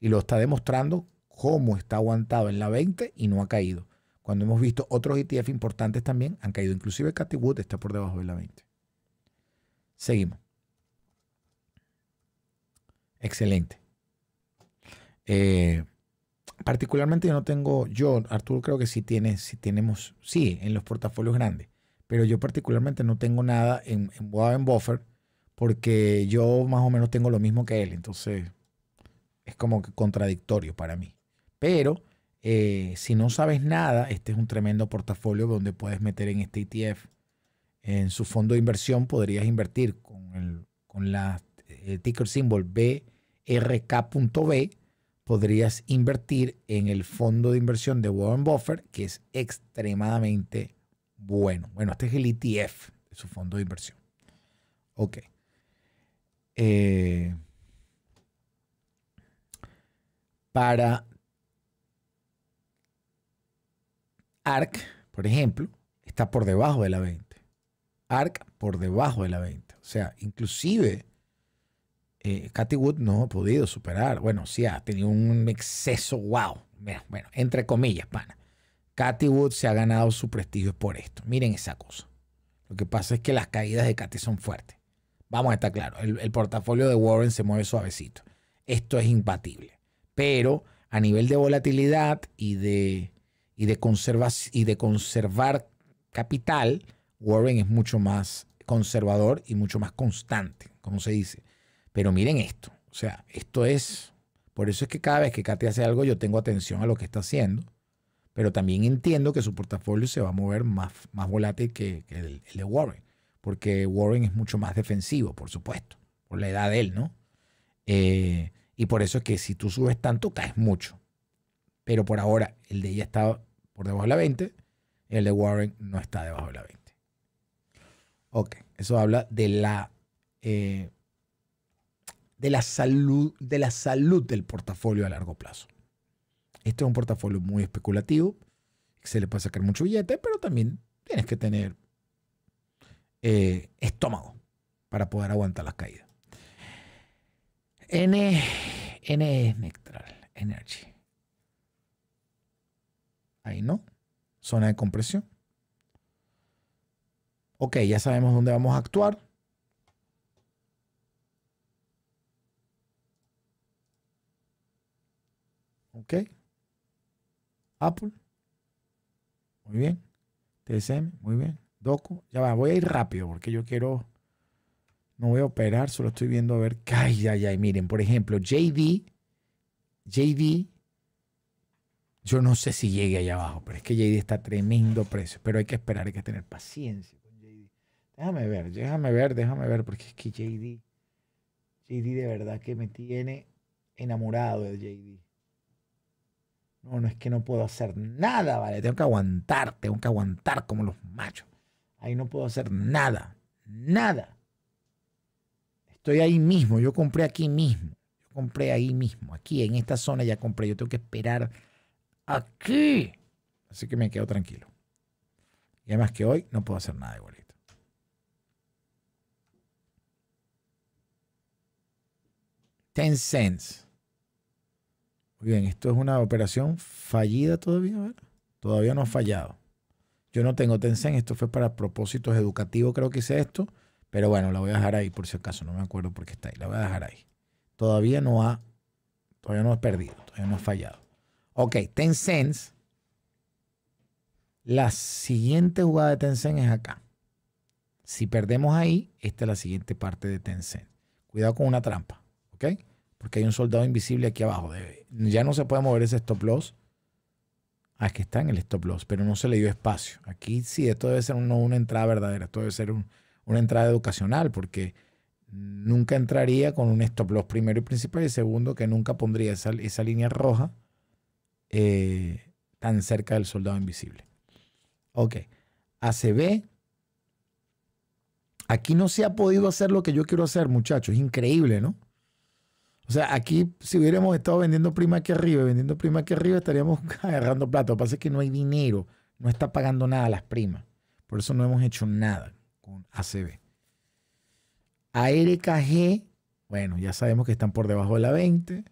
Y lo está demostrando cómo está aguantado en la 20 y no ha caído. Cuando hemos visto otros ETF importantes también han caído. Inclusive Cathy Wood está por debajo de la 20. Seguimos. Excelente. Eh, particularmente yo no tengo, yo, Arturo creo que sí tiene, sí tenemos, sí, en los portafolios grandes, pero yo particularmente no tengo nada en, en Buffer porque yo más o menos tengo lo mismo que él, entonces es como que contradictorio para mí. Pero eh, si no sabes nada, este es un tremendo portafolio donde puedes meter en este ETF. En su fondo de inversión podrías invertir con, el, con la eh, ticker symbol BRK.B. Podrías invertir en el fondo de inversión de Warren Buffer, que es extremadamente bueno. Bueno, este es el ETF de su fondo de inversión. Ok. Eh, para ARC, por ejemplo, está por debajo de la 20. ARC por debajo de la 20. O sea, inclusive eh, Wood no ha podido superar. Bueno, sí ha tenido un exceso, wow. Bueno, entre comillas, pana. Cathy Wood se ha ganado su prestigio por esto. Miren esa cosa. Lo que pasa es que las caídas de Cathy son fuertes. Vamos a estar claros. El, portafolio de Warren se mueve suavecito. Esto es imbatible. Pero a nivel de volatilidad y de y de, y de conservar capital, Warren es mucho más conservador y mucho más constante, como se dice. Pero miren esto, o sea, esto es, por eso es que cada vez que Katy hace algo yo tengo atención a lo que está haciendo, pero también entiendo que su portafolio se va a mover más, más volátil que, el, de Warren, porque Warren es mucho más defensivo, por supuesto, por la edad de él, ¿no? Eh, y por eso es que si tú subes tanto, caes mucho. Pero por ahora, el de ella está por debajo de la 20. el de Warren no está debajo de la 20. Ok, eso habla de la, eh, de la, salud, de la salud del portafolio a largo plazo. Este es un portafolio muy especulativo, se le puede sacar mucho billete, pero también tienes que tener eh, estómago para poder aguantar las caídas. N, e, N e es Nectar Energy. Ahí no. Zona de compresión. Ok, ya sabemos dónde vamos a actuar. Ok. Apple. Muy bien. TSM, muy bien. Doku. Ya va, voy a ir rápido porque yo quiero... No voy a operar, solo estoy viendo a ver. Ay, ay, ay. Miren, por ejemplo, JD. JD yo no sé si llegue allá abajo, pero es que JD está a tremendo precio. Pero hay que esperar, hay que tener paciencia con JD. Déjame ver, déjame ver, déjame ver, porque es que JD, JD de verdad que me tiene enamorado de JD. No, no es que no puedo hacer nada, vale. Tengo que aguantar, tengo que aguantar como los machos. Ahí no puedo hacer nada, nada. Estoy ahí mismo, yo compré aquí mismo. Yo compré ahí mismo, aquí en esta zona ya compré. Yo tengo que esperar aquí. Así que me quedo tranquilo. Y además que hoy no puedo hacer nada igualito. Ten cents. Muy bien, esto es una operación fallida todavía, ¿verdad? Todavía no ha fallado. Yo no tengo Tencent, esto fue para propósitos educativos, creo que hice esto, pero bueno, la voy a dejar ahí por si acaso, no me acuerdo por qué está ahí, la voy a dejar ahí. Todavía no ha, todavía no ha perdido, todavía no ha fallado. Ok, Tencent. La siguiente jugada de Tencent es acá. Si perdemos ahí, esta es la siguiente parte de Tencent. Cuidado con una trampa, ¿ok? Porque hay un soldado invisible aquí abajo. ya no se puede mover ese stop loss. Ah, es que está en el stop loss, pero no se le dio espacio. Aquí sí, esto debe ser una entrada verdadera, esto debe ser una entrada educacional, porque nunca entraría con un stop loss primero y principal, y segundo, que nunca pondría esa línea roja eh, tan cerca del soldado invisible. Ok, ACB. Aquí no se ha podido hacer lo que yo quiero hacer, muchachos. Es increíble, ¿no? O sea, aquí si hubiéramos estado vendiendo prima aquí arriba, vendiendo prima aquí arriba, estaríamos agarrando plata. Lo que pasa es que no hay dinero, no está pagando nada las primas. Por eso no hemos hecho nada con ACB. ARKG, bueno, ya sabemos que están por debajo de la 20.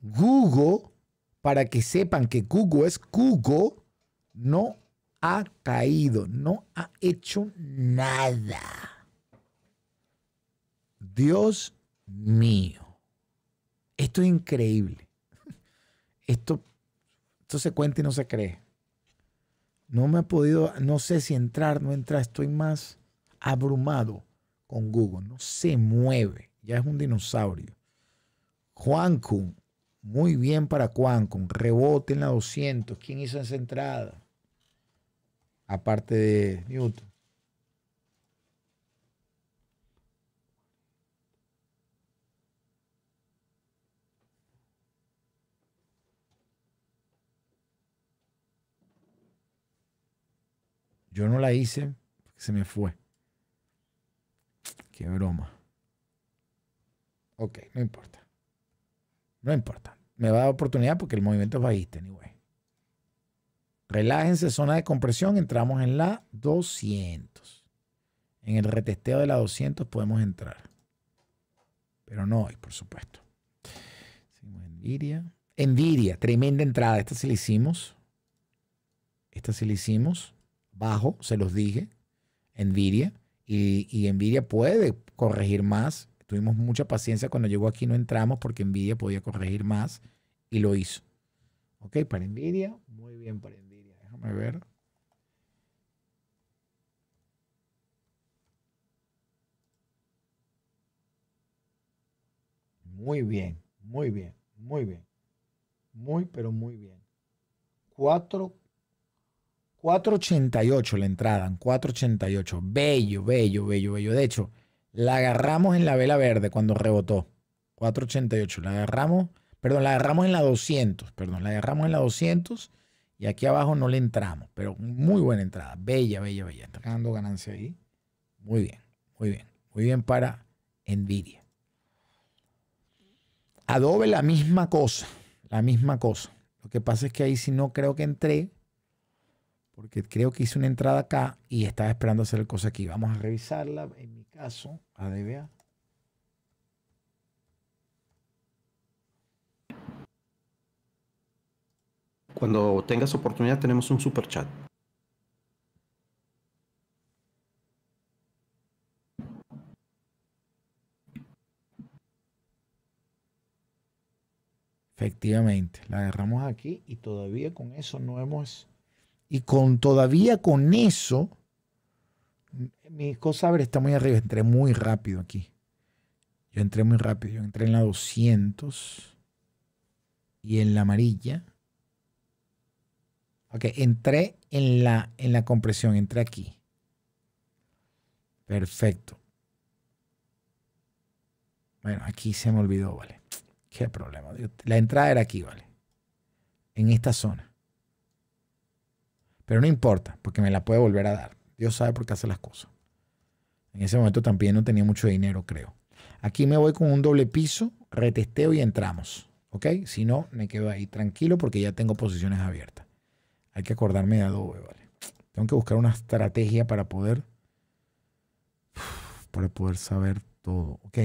Google, para que sepan que Google es Google, no ha caído, no ha hecho nada. Dios mío, esto es increíble. Esto, esto se cuenta y no se cree. No me ha podido, no sé si entrar, no entrar, estoy más abrumado con Google. No se mueve, ya es un dinosaurio. Juan Kun, muy bien para con Rebote en la 200. ¿Quién hizo esa entrada? Aparte de Newton. Yo no la hice se me fue. Qué broma. Ok, no importa. No importa. Me va a dar oportunidad porque el movimiento es bajista, anyway. Relájense, zona de compresión. Entramos en la 200. En el retesteo de la 200 podemos entrar. Pero no hoy, por supuesto. Envidia, envidia tremenda entrada. Esta sí la hicimos. Esta sí la hicimos. Bajo, se los dije. Envidia. Y, y puede corregir más Tuvimos mucha paciencia cuando llegó aquí, no entramos porque Nvidia podía corregir más y lo hizo. Ok, para Nvidia, muy bien para Nvidia. Déjame ver. Muy bien, muy bien, muy bien. Muy, pero muy bien. 4, 488 la entrada, 488. Bello, bello, bello, bello. De hecho, la agarramos en la vela verde cuando rebotó. 488. La agarramos, perdón, la agarramos en la 200. Perdón, la agarramos en la 200 y aquí abajo no le entramos. Pero muy buena entrada. Bella, bella, bella. Está ganando ganancia ahí. Muy bien, muy bien. Muy bien para Nvidia. Adobe la misma cosa. La misma cosa. Lo que pasa es que ahí si no creo que entré. Porque creo que hice una entrada acá y estaba esperando hacer el cosa aquí. Vamos a revisarla. A Cuando tengas oportunidad tenemos un super chat. Efectivamente, la agarramos aquí y todavía con eso no hemos... Y con todavía con eso mi ver está muy arriba. Entré muy rápido aquí. Yo entré muy rápido. Yo entré en la 200 y en la amarilla. Ok, entré en la, en la compresión. Entré aquí. Perfecto. Bueno, aquí se me olvidó, ¿vale? Qué problema. La entrada era aquí, ¿vale? En esta zona. Pero no importa, porque me la puede volver a dar. Dios sabe por qué hace las cosas. En ese momento también no tenía mucho dinero, creo. Aquí me voy con un doble piso, retesteo y entramos. ¿Ok? Si no, me quedo ahí tranquilo porque ya tengo posiciones abiertas. Hay que acordarme de Adobe, ¿vale? Tengo que buscar una estrategia para poder. Para poder saber todo. Ok.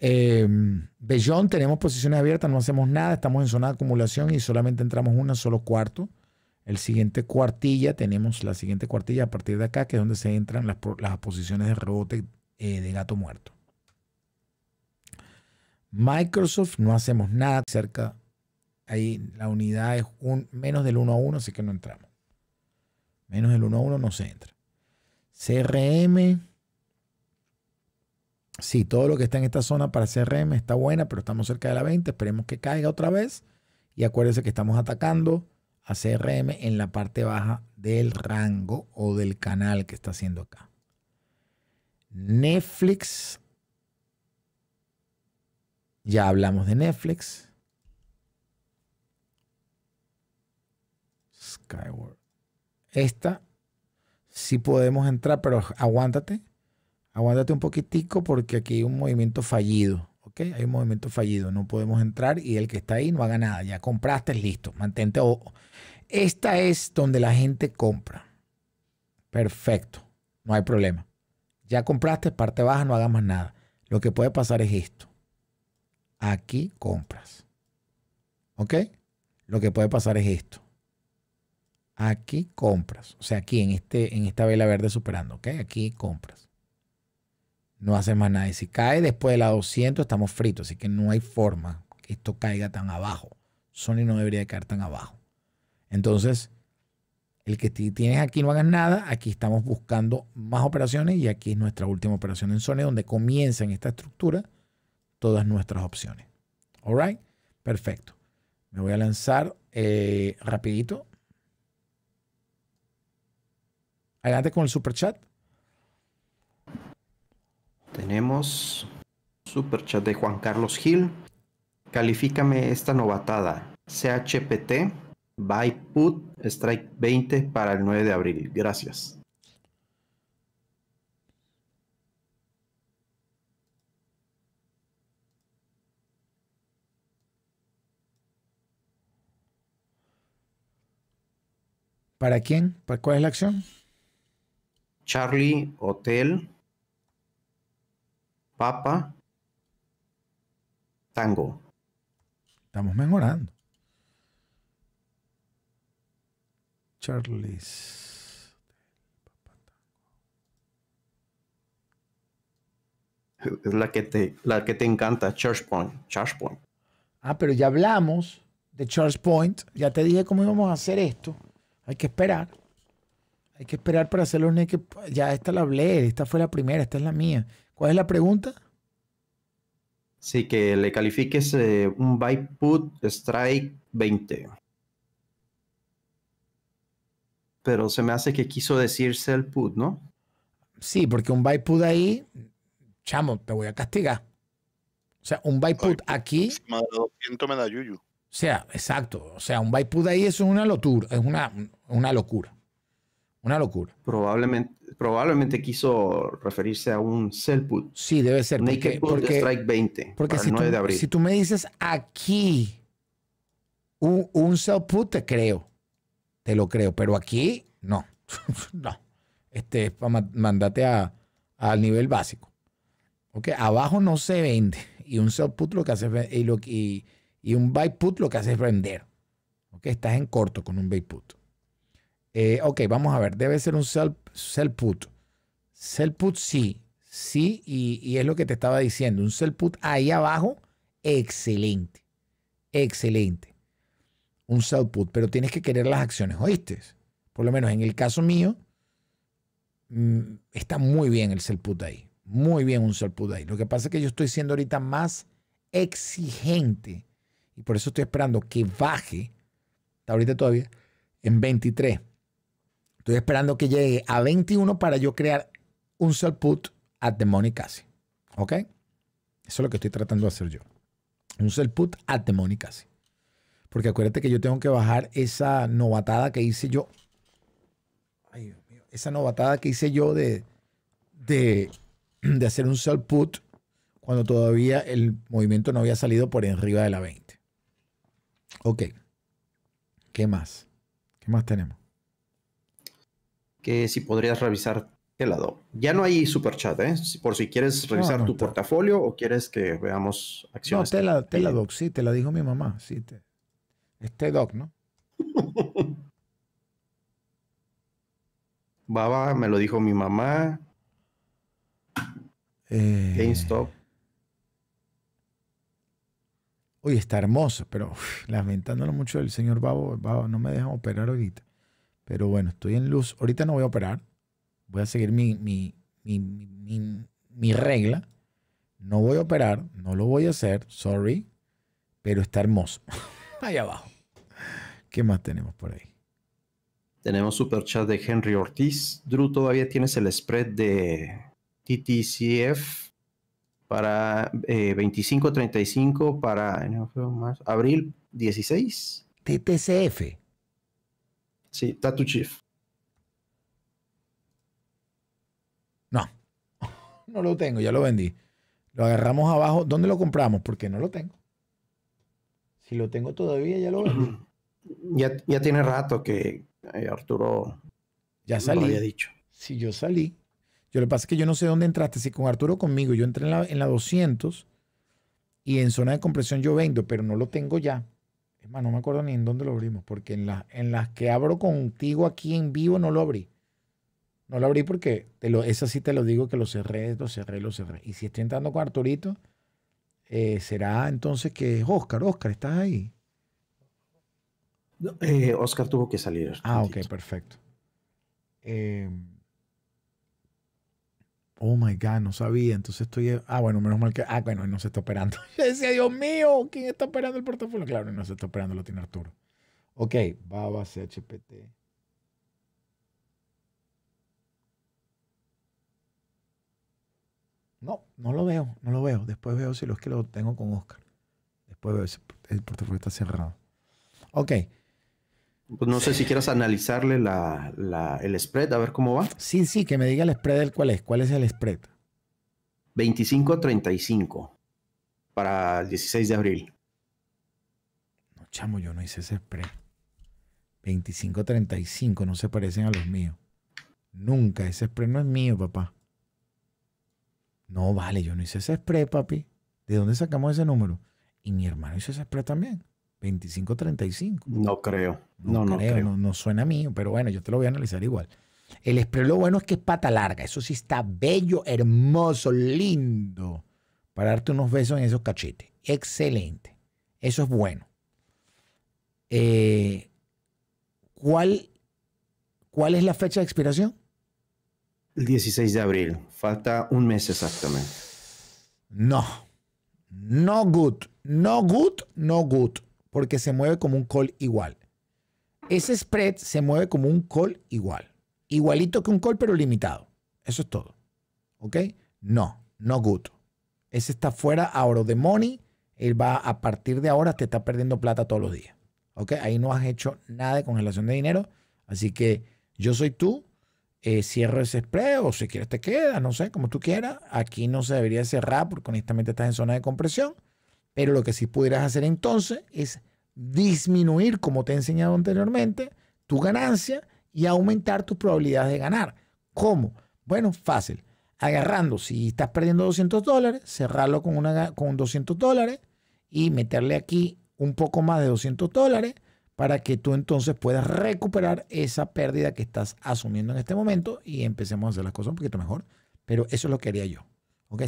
Em, Bellón, tenemos posiciones abiertas, no hacemos nada, estamos en zona de acumulación y solamente entramos una, solo cuarto. El siguiente cuartilla, tenemos la siguiente cuartilla a partir de acá, que es donde se entran las, posiciones de rebote eh, de gato muerto. Microsoft no hacemos nada cerca. Ahí la unidad es un, menos del 1 a 1, así que no entramos. Menos del 1 a 1 no se entra. CRM. Sí, todo lo que está en esta zona para CRM está buena, pero estamos cerca de la 20. Esperemos que caiga otra vez. Y acuérdense que estamos atacando a CRM en la parte baja del rango o del canal que está haciendo acá. Netflix. Ya hablamos de Netflix. Skyward. Esta sí podemos entrar, pero aguántate. Aguántate un poquitico porque aquí hay un movimiento fallido. Hay un movimiento fallido, no podemos entrar y el que está ahí no haga nada. Ya compraste, listo, mantente. ojo. Esta es donde la gente compra. Perfecto, no hay problema. Ya compraste, parte baja, no haga más nada. Lo que puede pasar es esto. Aquí compras. ¿Ok? Lo que puede pasar es esto. Aquí compras. O sea, aquí en, este, en esta vela verde superando. ¿Ok? Aquí compras no hace más nada. Y si cae después de la 200, estamos fritos. Así que no hay forma que esto caiga tan abajo. Sony no debería caer tan abajo. Entonces, el que tienes aquí no hagas nada. Aquí estamos buscando más operaciones y aquí es nuestra última operación en Sony, donde comienza en esta estructura todas nuestras opciones. All right, perfecto. Me voy a lanzar eh, rapidito. Adelante con el super chat. Tenemos super chat de Juan Carlos Gil. Califícame esta novatada. CHPT by put strike 20 para el 9 de abril. Gracias. ¿Para quién? ¿Para cuál es la acción? Charlie Hotel Papa, tango. Estamos mejorando. Charles. Es la que te, la que te encanta, Church Point. Point. Ah, pero ya hablamos de Charles Point. Ya te dije cómo íbamos a hacer esto. Hay que esperar. Hay que esperar para hacer los Ya esta la hablé. Esta fue la primera. Esta es la mía. ¿Cuál es la pregunta? Sí, que le califiques eh, un buy put strike 20. Pero se me hace que quiso decir sell put, ¿no? Sí, porque un buy put ahí, chamo, te voy a castigar. O sea, un buy put aquí. Más me da yuyu. O sea, exacto. O sea, un buy put ahí es una locura. Es una, una locura. Una locura. Probablemente, probablemente quiso referirse a un sell put. Sí, debe ser. Naked porque, Strike 20. Porque si, tú, de si tú me dices aquí un, sell put, te creo. Te lo creo. Pero aquí, no. no. Este, mandate a, al nivel básico. Okay. Abajo no se vende. Y un put lo que hace y, un buy put lo que hace es vender. Okay. Estás en corto con un buy put. Eh, ok, vamos a ver, debe ser un sell put. Sell put sí, sí, y, es lo que te estaba diciendo. Un sell put ahí abajo, excelente, excelente. Un sell put, pero tienes que querer las acciones, ¿oíste? Por lo menos en el caso mío, mm, está muy bien el sell put ahí. Muy bien un sell put ahí. Lo que pasa es que yo estoy siendo ahorita más exigente y por eso estoy esperando que baje. Ahorita todavía en 23 Estoy esperando que llegue a 21 para yo crear un sell put at the money casi. ¿Ok? Eso es lo que estoy tratando de hacer yo. Un sell put at the money casi. Porque acuérdate que yo tengo que bajar esa novatada que hice yo. Ay, Dios mío. Esa novatada que hice yo de, de, hacer un sell put cuando todavía el movimiento no había salido por arriba de la 20. Ok. ¿Qué más? ¿Qué más tenemos? que si podrías revisar el Ya no hay super chat, ¿eh? Por si quieres revisar tu portafolio o quieres que veamos acciones. No, TelaDoc, sí, te la dijo mi mamá. Sí, te, este doc, ¿no? Baba, me lo dijo mi mamá. Eh... GameStop. Uy, está hermoso, pero lamentándolo mucho el señor Babo, Babo, no me dejan operar ahorita. Pero bueno, estoy en luz. Ahorita no voy a operar. Voy a seguir mi, mi, mi, regla. No voy a operar, no lo voy a hacer, sorry, pero está hermoso. ahí abajo. ¿Qué más tenemos por ahí? Tenemos super chat de Henry Ortiz. Drew, todavía tienes el spread de TTCF para eh, 25-35 para abril 16. TTCF. Sí, tu Chief. No. No lo tengo, ya lo vendí. Lo agarramos abajo. ¿Dónde lo compramos? Porque no lo tengo. Si lo tengo todavía, ya lo vendí. Ya, tiene rato que eh, Arturo ya salí. dicho. Si yo salí. Yo lo que pasa es que yo no sé dónde entraste. Si con Arturo conmigo, yo entré en la, en la 200 y en zona de compresión yo vendo, pero no lo tengo ya no me acuerdo ni en dónde lo abrimos, porque en, la, en las que abro contigo aquí en vivo no lo abrí. No lo abrí porque te lo, esa sí te lo digo que lo cerré, lo cerré, lo cerré. Y si estoy entrando con Arturito, eh, será entonces que es Oscar. Oscar, ¿estás ahí? Eh, Oscar tuvo que salir. Ah, ok, perfecto. Eh, oh my God, no sabía. Entonces estoy, ah, bueno, menos mal que, ah, bueno, no se está operando. Yo decía, Dios mío, ¿quién está operando el portafolio? Claro, no se está operando, lo tiene Arturo. Ok, Baba, CHPT. No, no lo veo, no lo veo. Después veo si lo es que lo tengo con Oscar. Después veo si el portafolio está cerrado. Ok, pues no sé si quieras analizarle el spread, a ver cómo va. Sí, sí, que me diga el spread del cuál es. ¿Cuál es el spread? 25 35 para el 16 de abril. No, chamo, yo no hice ese spread. 25 35, no se parecen a los míos. Nunca, ese spread no es mío, papá. No, vale, yo no hice ese spread, papi. ¿De dónde sacamos ese número? Y mi hermano hizo ese spread también. 25, 35. No creo. No, no, creo, no, no, suena mío, pero bueno, yo te lo voy a analizar igual. El spray lo bueno es que es pata larga. Eso sí está bello, hermoso, lindo. Para darte unos besos en esos cachetes. Excelente. Eso es bueno. Eh, ¿cuál, ¿Cuál es la fecha de expiración? El 16 de abril. Falta un mes exactamente. No. No good. No good, no good porque se mueve como un call igual. Ese spread se mueve como un call igual. Igualito que un call, pero limitado. Eso es todo. ¿Ok? No, no good. Ese está fuera ahora de money. Él va a partir de ahora, te está perdiendo plata todos los días. ¿Ok? Ahí no has hecho nada de congelación de dinero. Así que yo soy tú. Eh, cierro ese spread o si quieres te queda. no sé, como tú quieras. Aquí no se debería cerrar porque honestamente estás en zona de compresión. Pero lo que sí pudieras hacer entonces es disminuir, como te he enseñado anteriormente, tu ganancia y aumentar tus probabilidades de ganar. ¿Cómo? Bueno, fácil. Agarrando, si estás perdiendo 200 dólares, cerrarlo con, una, con 200 dólares y meterle aquí un poco más de 200 dólares para que tú entonces puedas recuperar esa pérdida que estás asumiendo en este momento y empecemos a hacer las cosas un poquito mejor. Pero eso es lo que haría yo. ¿okay?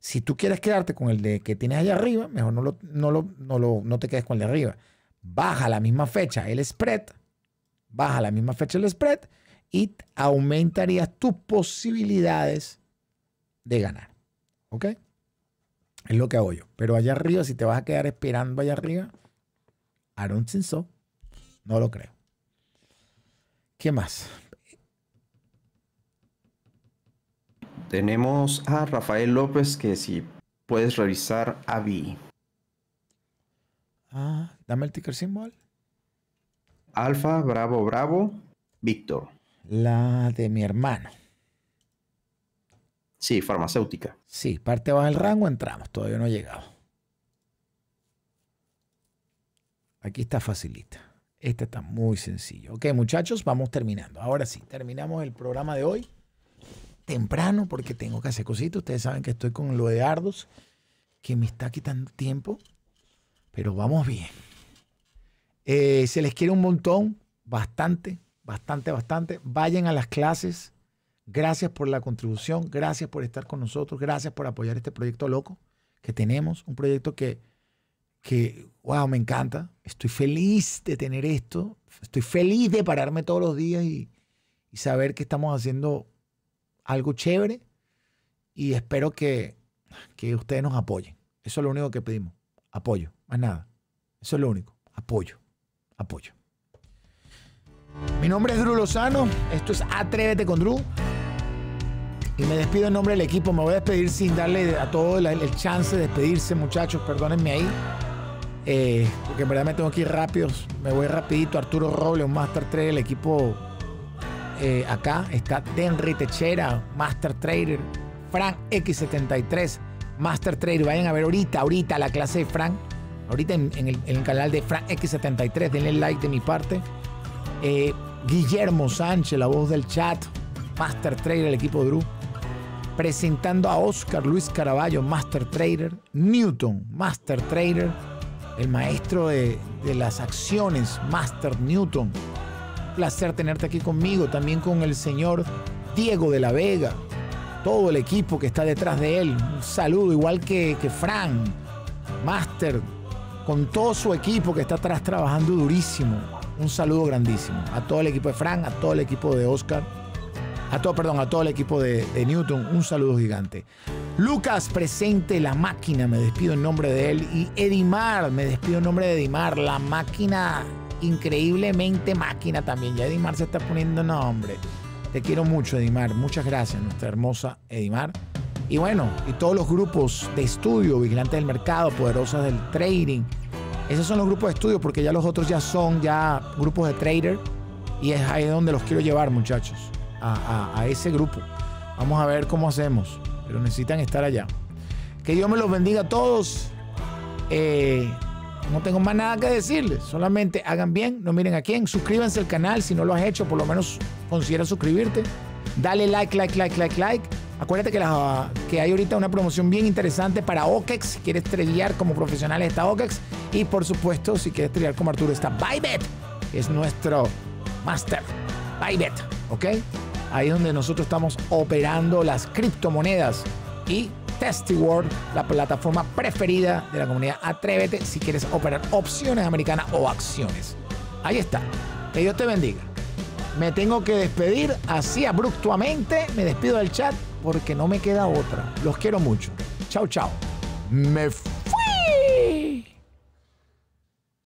Si tú quieres quedarte con el de que tienes allá arriba, mejor no, lo, no, lo, te quedes con el de arriba. Baja la misma fecha el spread, baja la misma fecha el spread y aumentarías tus posibilidades de ganar. ¿Ok? Es lo que hago yo. Pero allá arriba, si te vas a quedar esperando allá arriba, I don't No lo creo. ¿Qué más? Tenemos a Rafael López que si puedes revisar a B. Ah, dame el ticker symbol. Alfa, Bravo, Bravo, Víctor. La de mi hermano. Sí, farmacéutica. Sí, parte baja del rango, entramos, todavía no ha llegado. Aquí está facilita. esta está muy sencillo. Ok, muchachos, vamos terminando. Ahora sí, terminamos el programa de hoy temprano porque tengo que hacer cositas. Ustedes saben que estoy con lo de Ardos, que me está quitando tiempo, pero vamos bien. Eh, se les quiere un montón, bastante, bastante, bastante. Vayan a las clases. Gracias por la contribución, gracias por estar con nosotros, gracias por apoyar este proyecto loco que tenemos, un proyecto que, que, wow, me encanta. Estoy feliz de tener esto, estoy feliz de pararme todos los días y saber que estamos haciendo algo chévere y espero que, ustedes nos apoyen. Eso es lo único que pedimos. Apoyo, más nada. Eso es lo único. Apoyo, apoyo. Mi nombre es Drew Lozano. Esto es Atrévete con Drew. Y me despido en nombre del equipo. Me voy a despedir sin darle a todo el, chance de despedirse, muchachos. Perdónenme ahí. Eh, porque en verdad me tengo que ir rápido. Me voy rapidito. Arturo Robles, un Master 3, el equipo eh, acá está Denry Techera, Master Trader, Frank X73, Master Trader. Vayan a ver ahorita, ahorita la clase de Frank. Ahorita en, el, canal de Frank X73, denle like de mi parte. Eh, Guillermo Sánchez, la voz del chat, Master Trader, el equipo Drew. Presentando a Oscar Luis Caraballo, Master Trader. Newton, Master Trader. El maestro de las acciones, Master Newton placer tenerte aquí conmigo, también con el señor Diego de la Vega, todo el equipo que está detrás de él. Un saludo, igual que, que Fran, Master, con todo su equipo que está atrás trabajando durísimo. Un saludo grandísimo a todo el equipo de Fran, a todo el equipo de Oscar, a todo, perdón, a todo el equipo de, de Newton. Un saludo gigante. Lucas presente, la máquina, me despido en nombre de él. Y Edimar, me despido en nombre de Edimar, la máquina increíblemente máquina también. Ya Edimar se está poniendo nombre. Te quiero mucho, Edimar. Muchas gracias, nuestra hermosa Edimar. Y bueno, y todos los grupos de estudio, Vigilantes del Mercado, Poderosas del Trading. Esos son los grupos de estudio porque ya los otros ya son ya grupos de trader. Y es ahí donde los quiero llevar, muchachos. A, a ese grupo. Vamos a ver cómo hacemos. Pero necesitan estar allá. Que Dios me los bendiga a todos. Eh, no tengo más nada que decirles. Solamente hagan bien, no miren a quién. Suscríbanse al canal si no lo has hecho, por lo menos considera suscribirte. Dale like, like, like, like, like. Acuérdate que, hay ahorita una promoción bien interesante para OKEX. Si quieres trillar como profesional está OKEX. Y por supuesto, si quieres trillar como Arturo está Bybet, es nuestro master. Bybet, ¿ok? Ahí es donde nosotros estamos operando las criptomonedas y Testy la plataforma preferida de la comunidad Atrévete si quieres operar opciones americanas o acciones. Ahí está. Que Dios te bendiga. Me tengo que despedir así abruptamente. Me despido del chat porque no me queda otra. Los quiero mucho. Chao, chao. Me fui.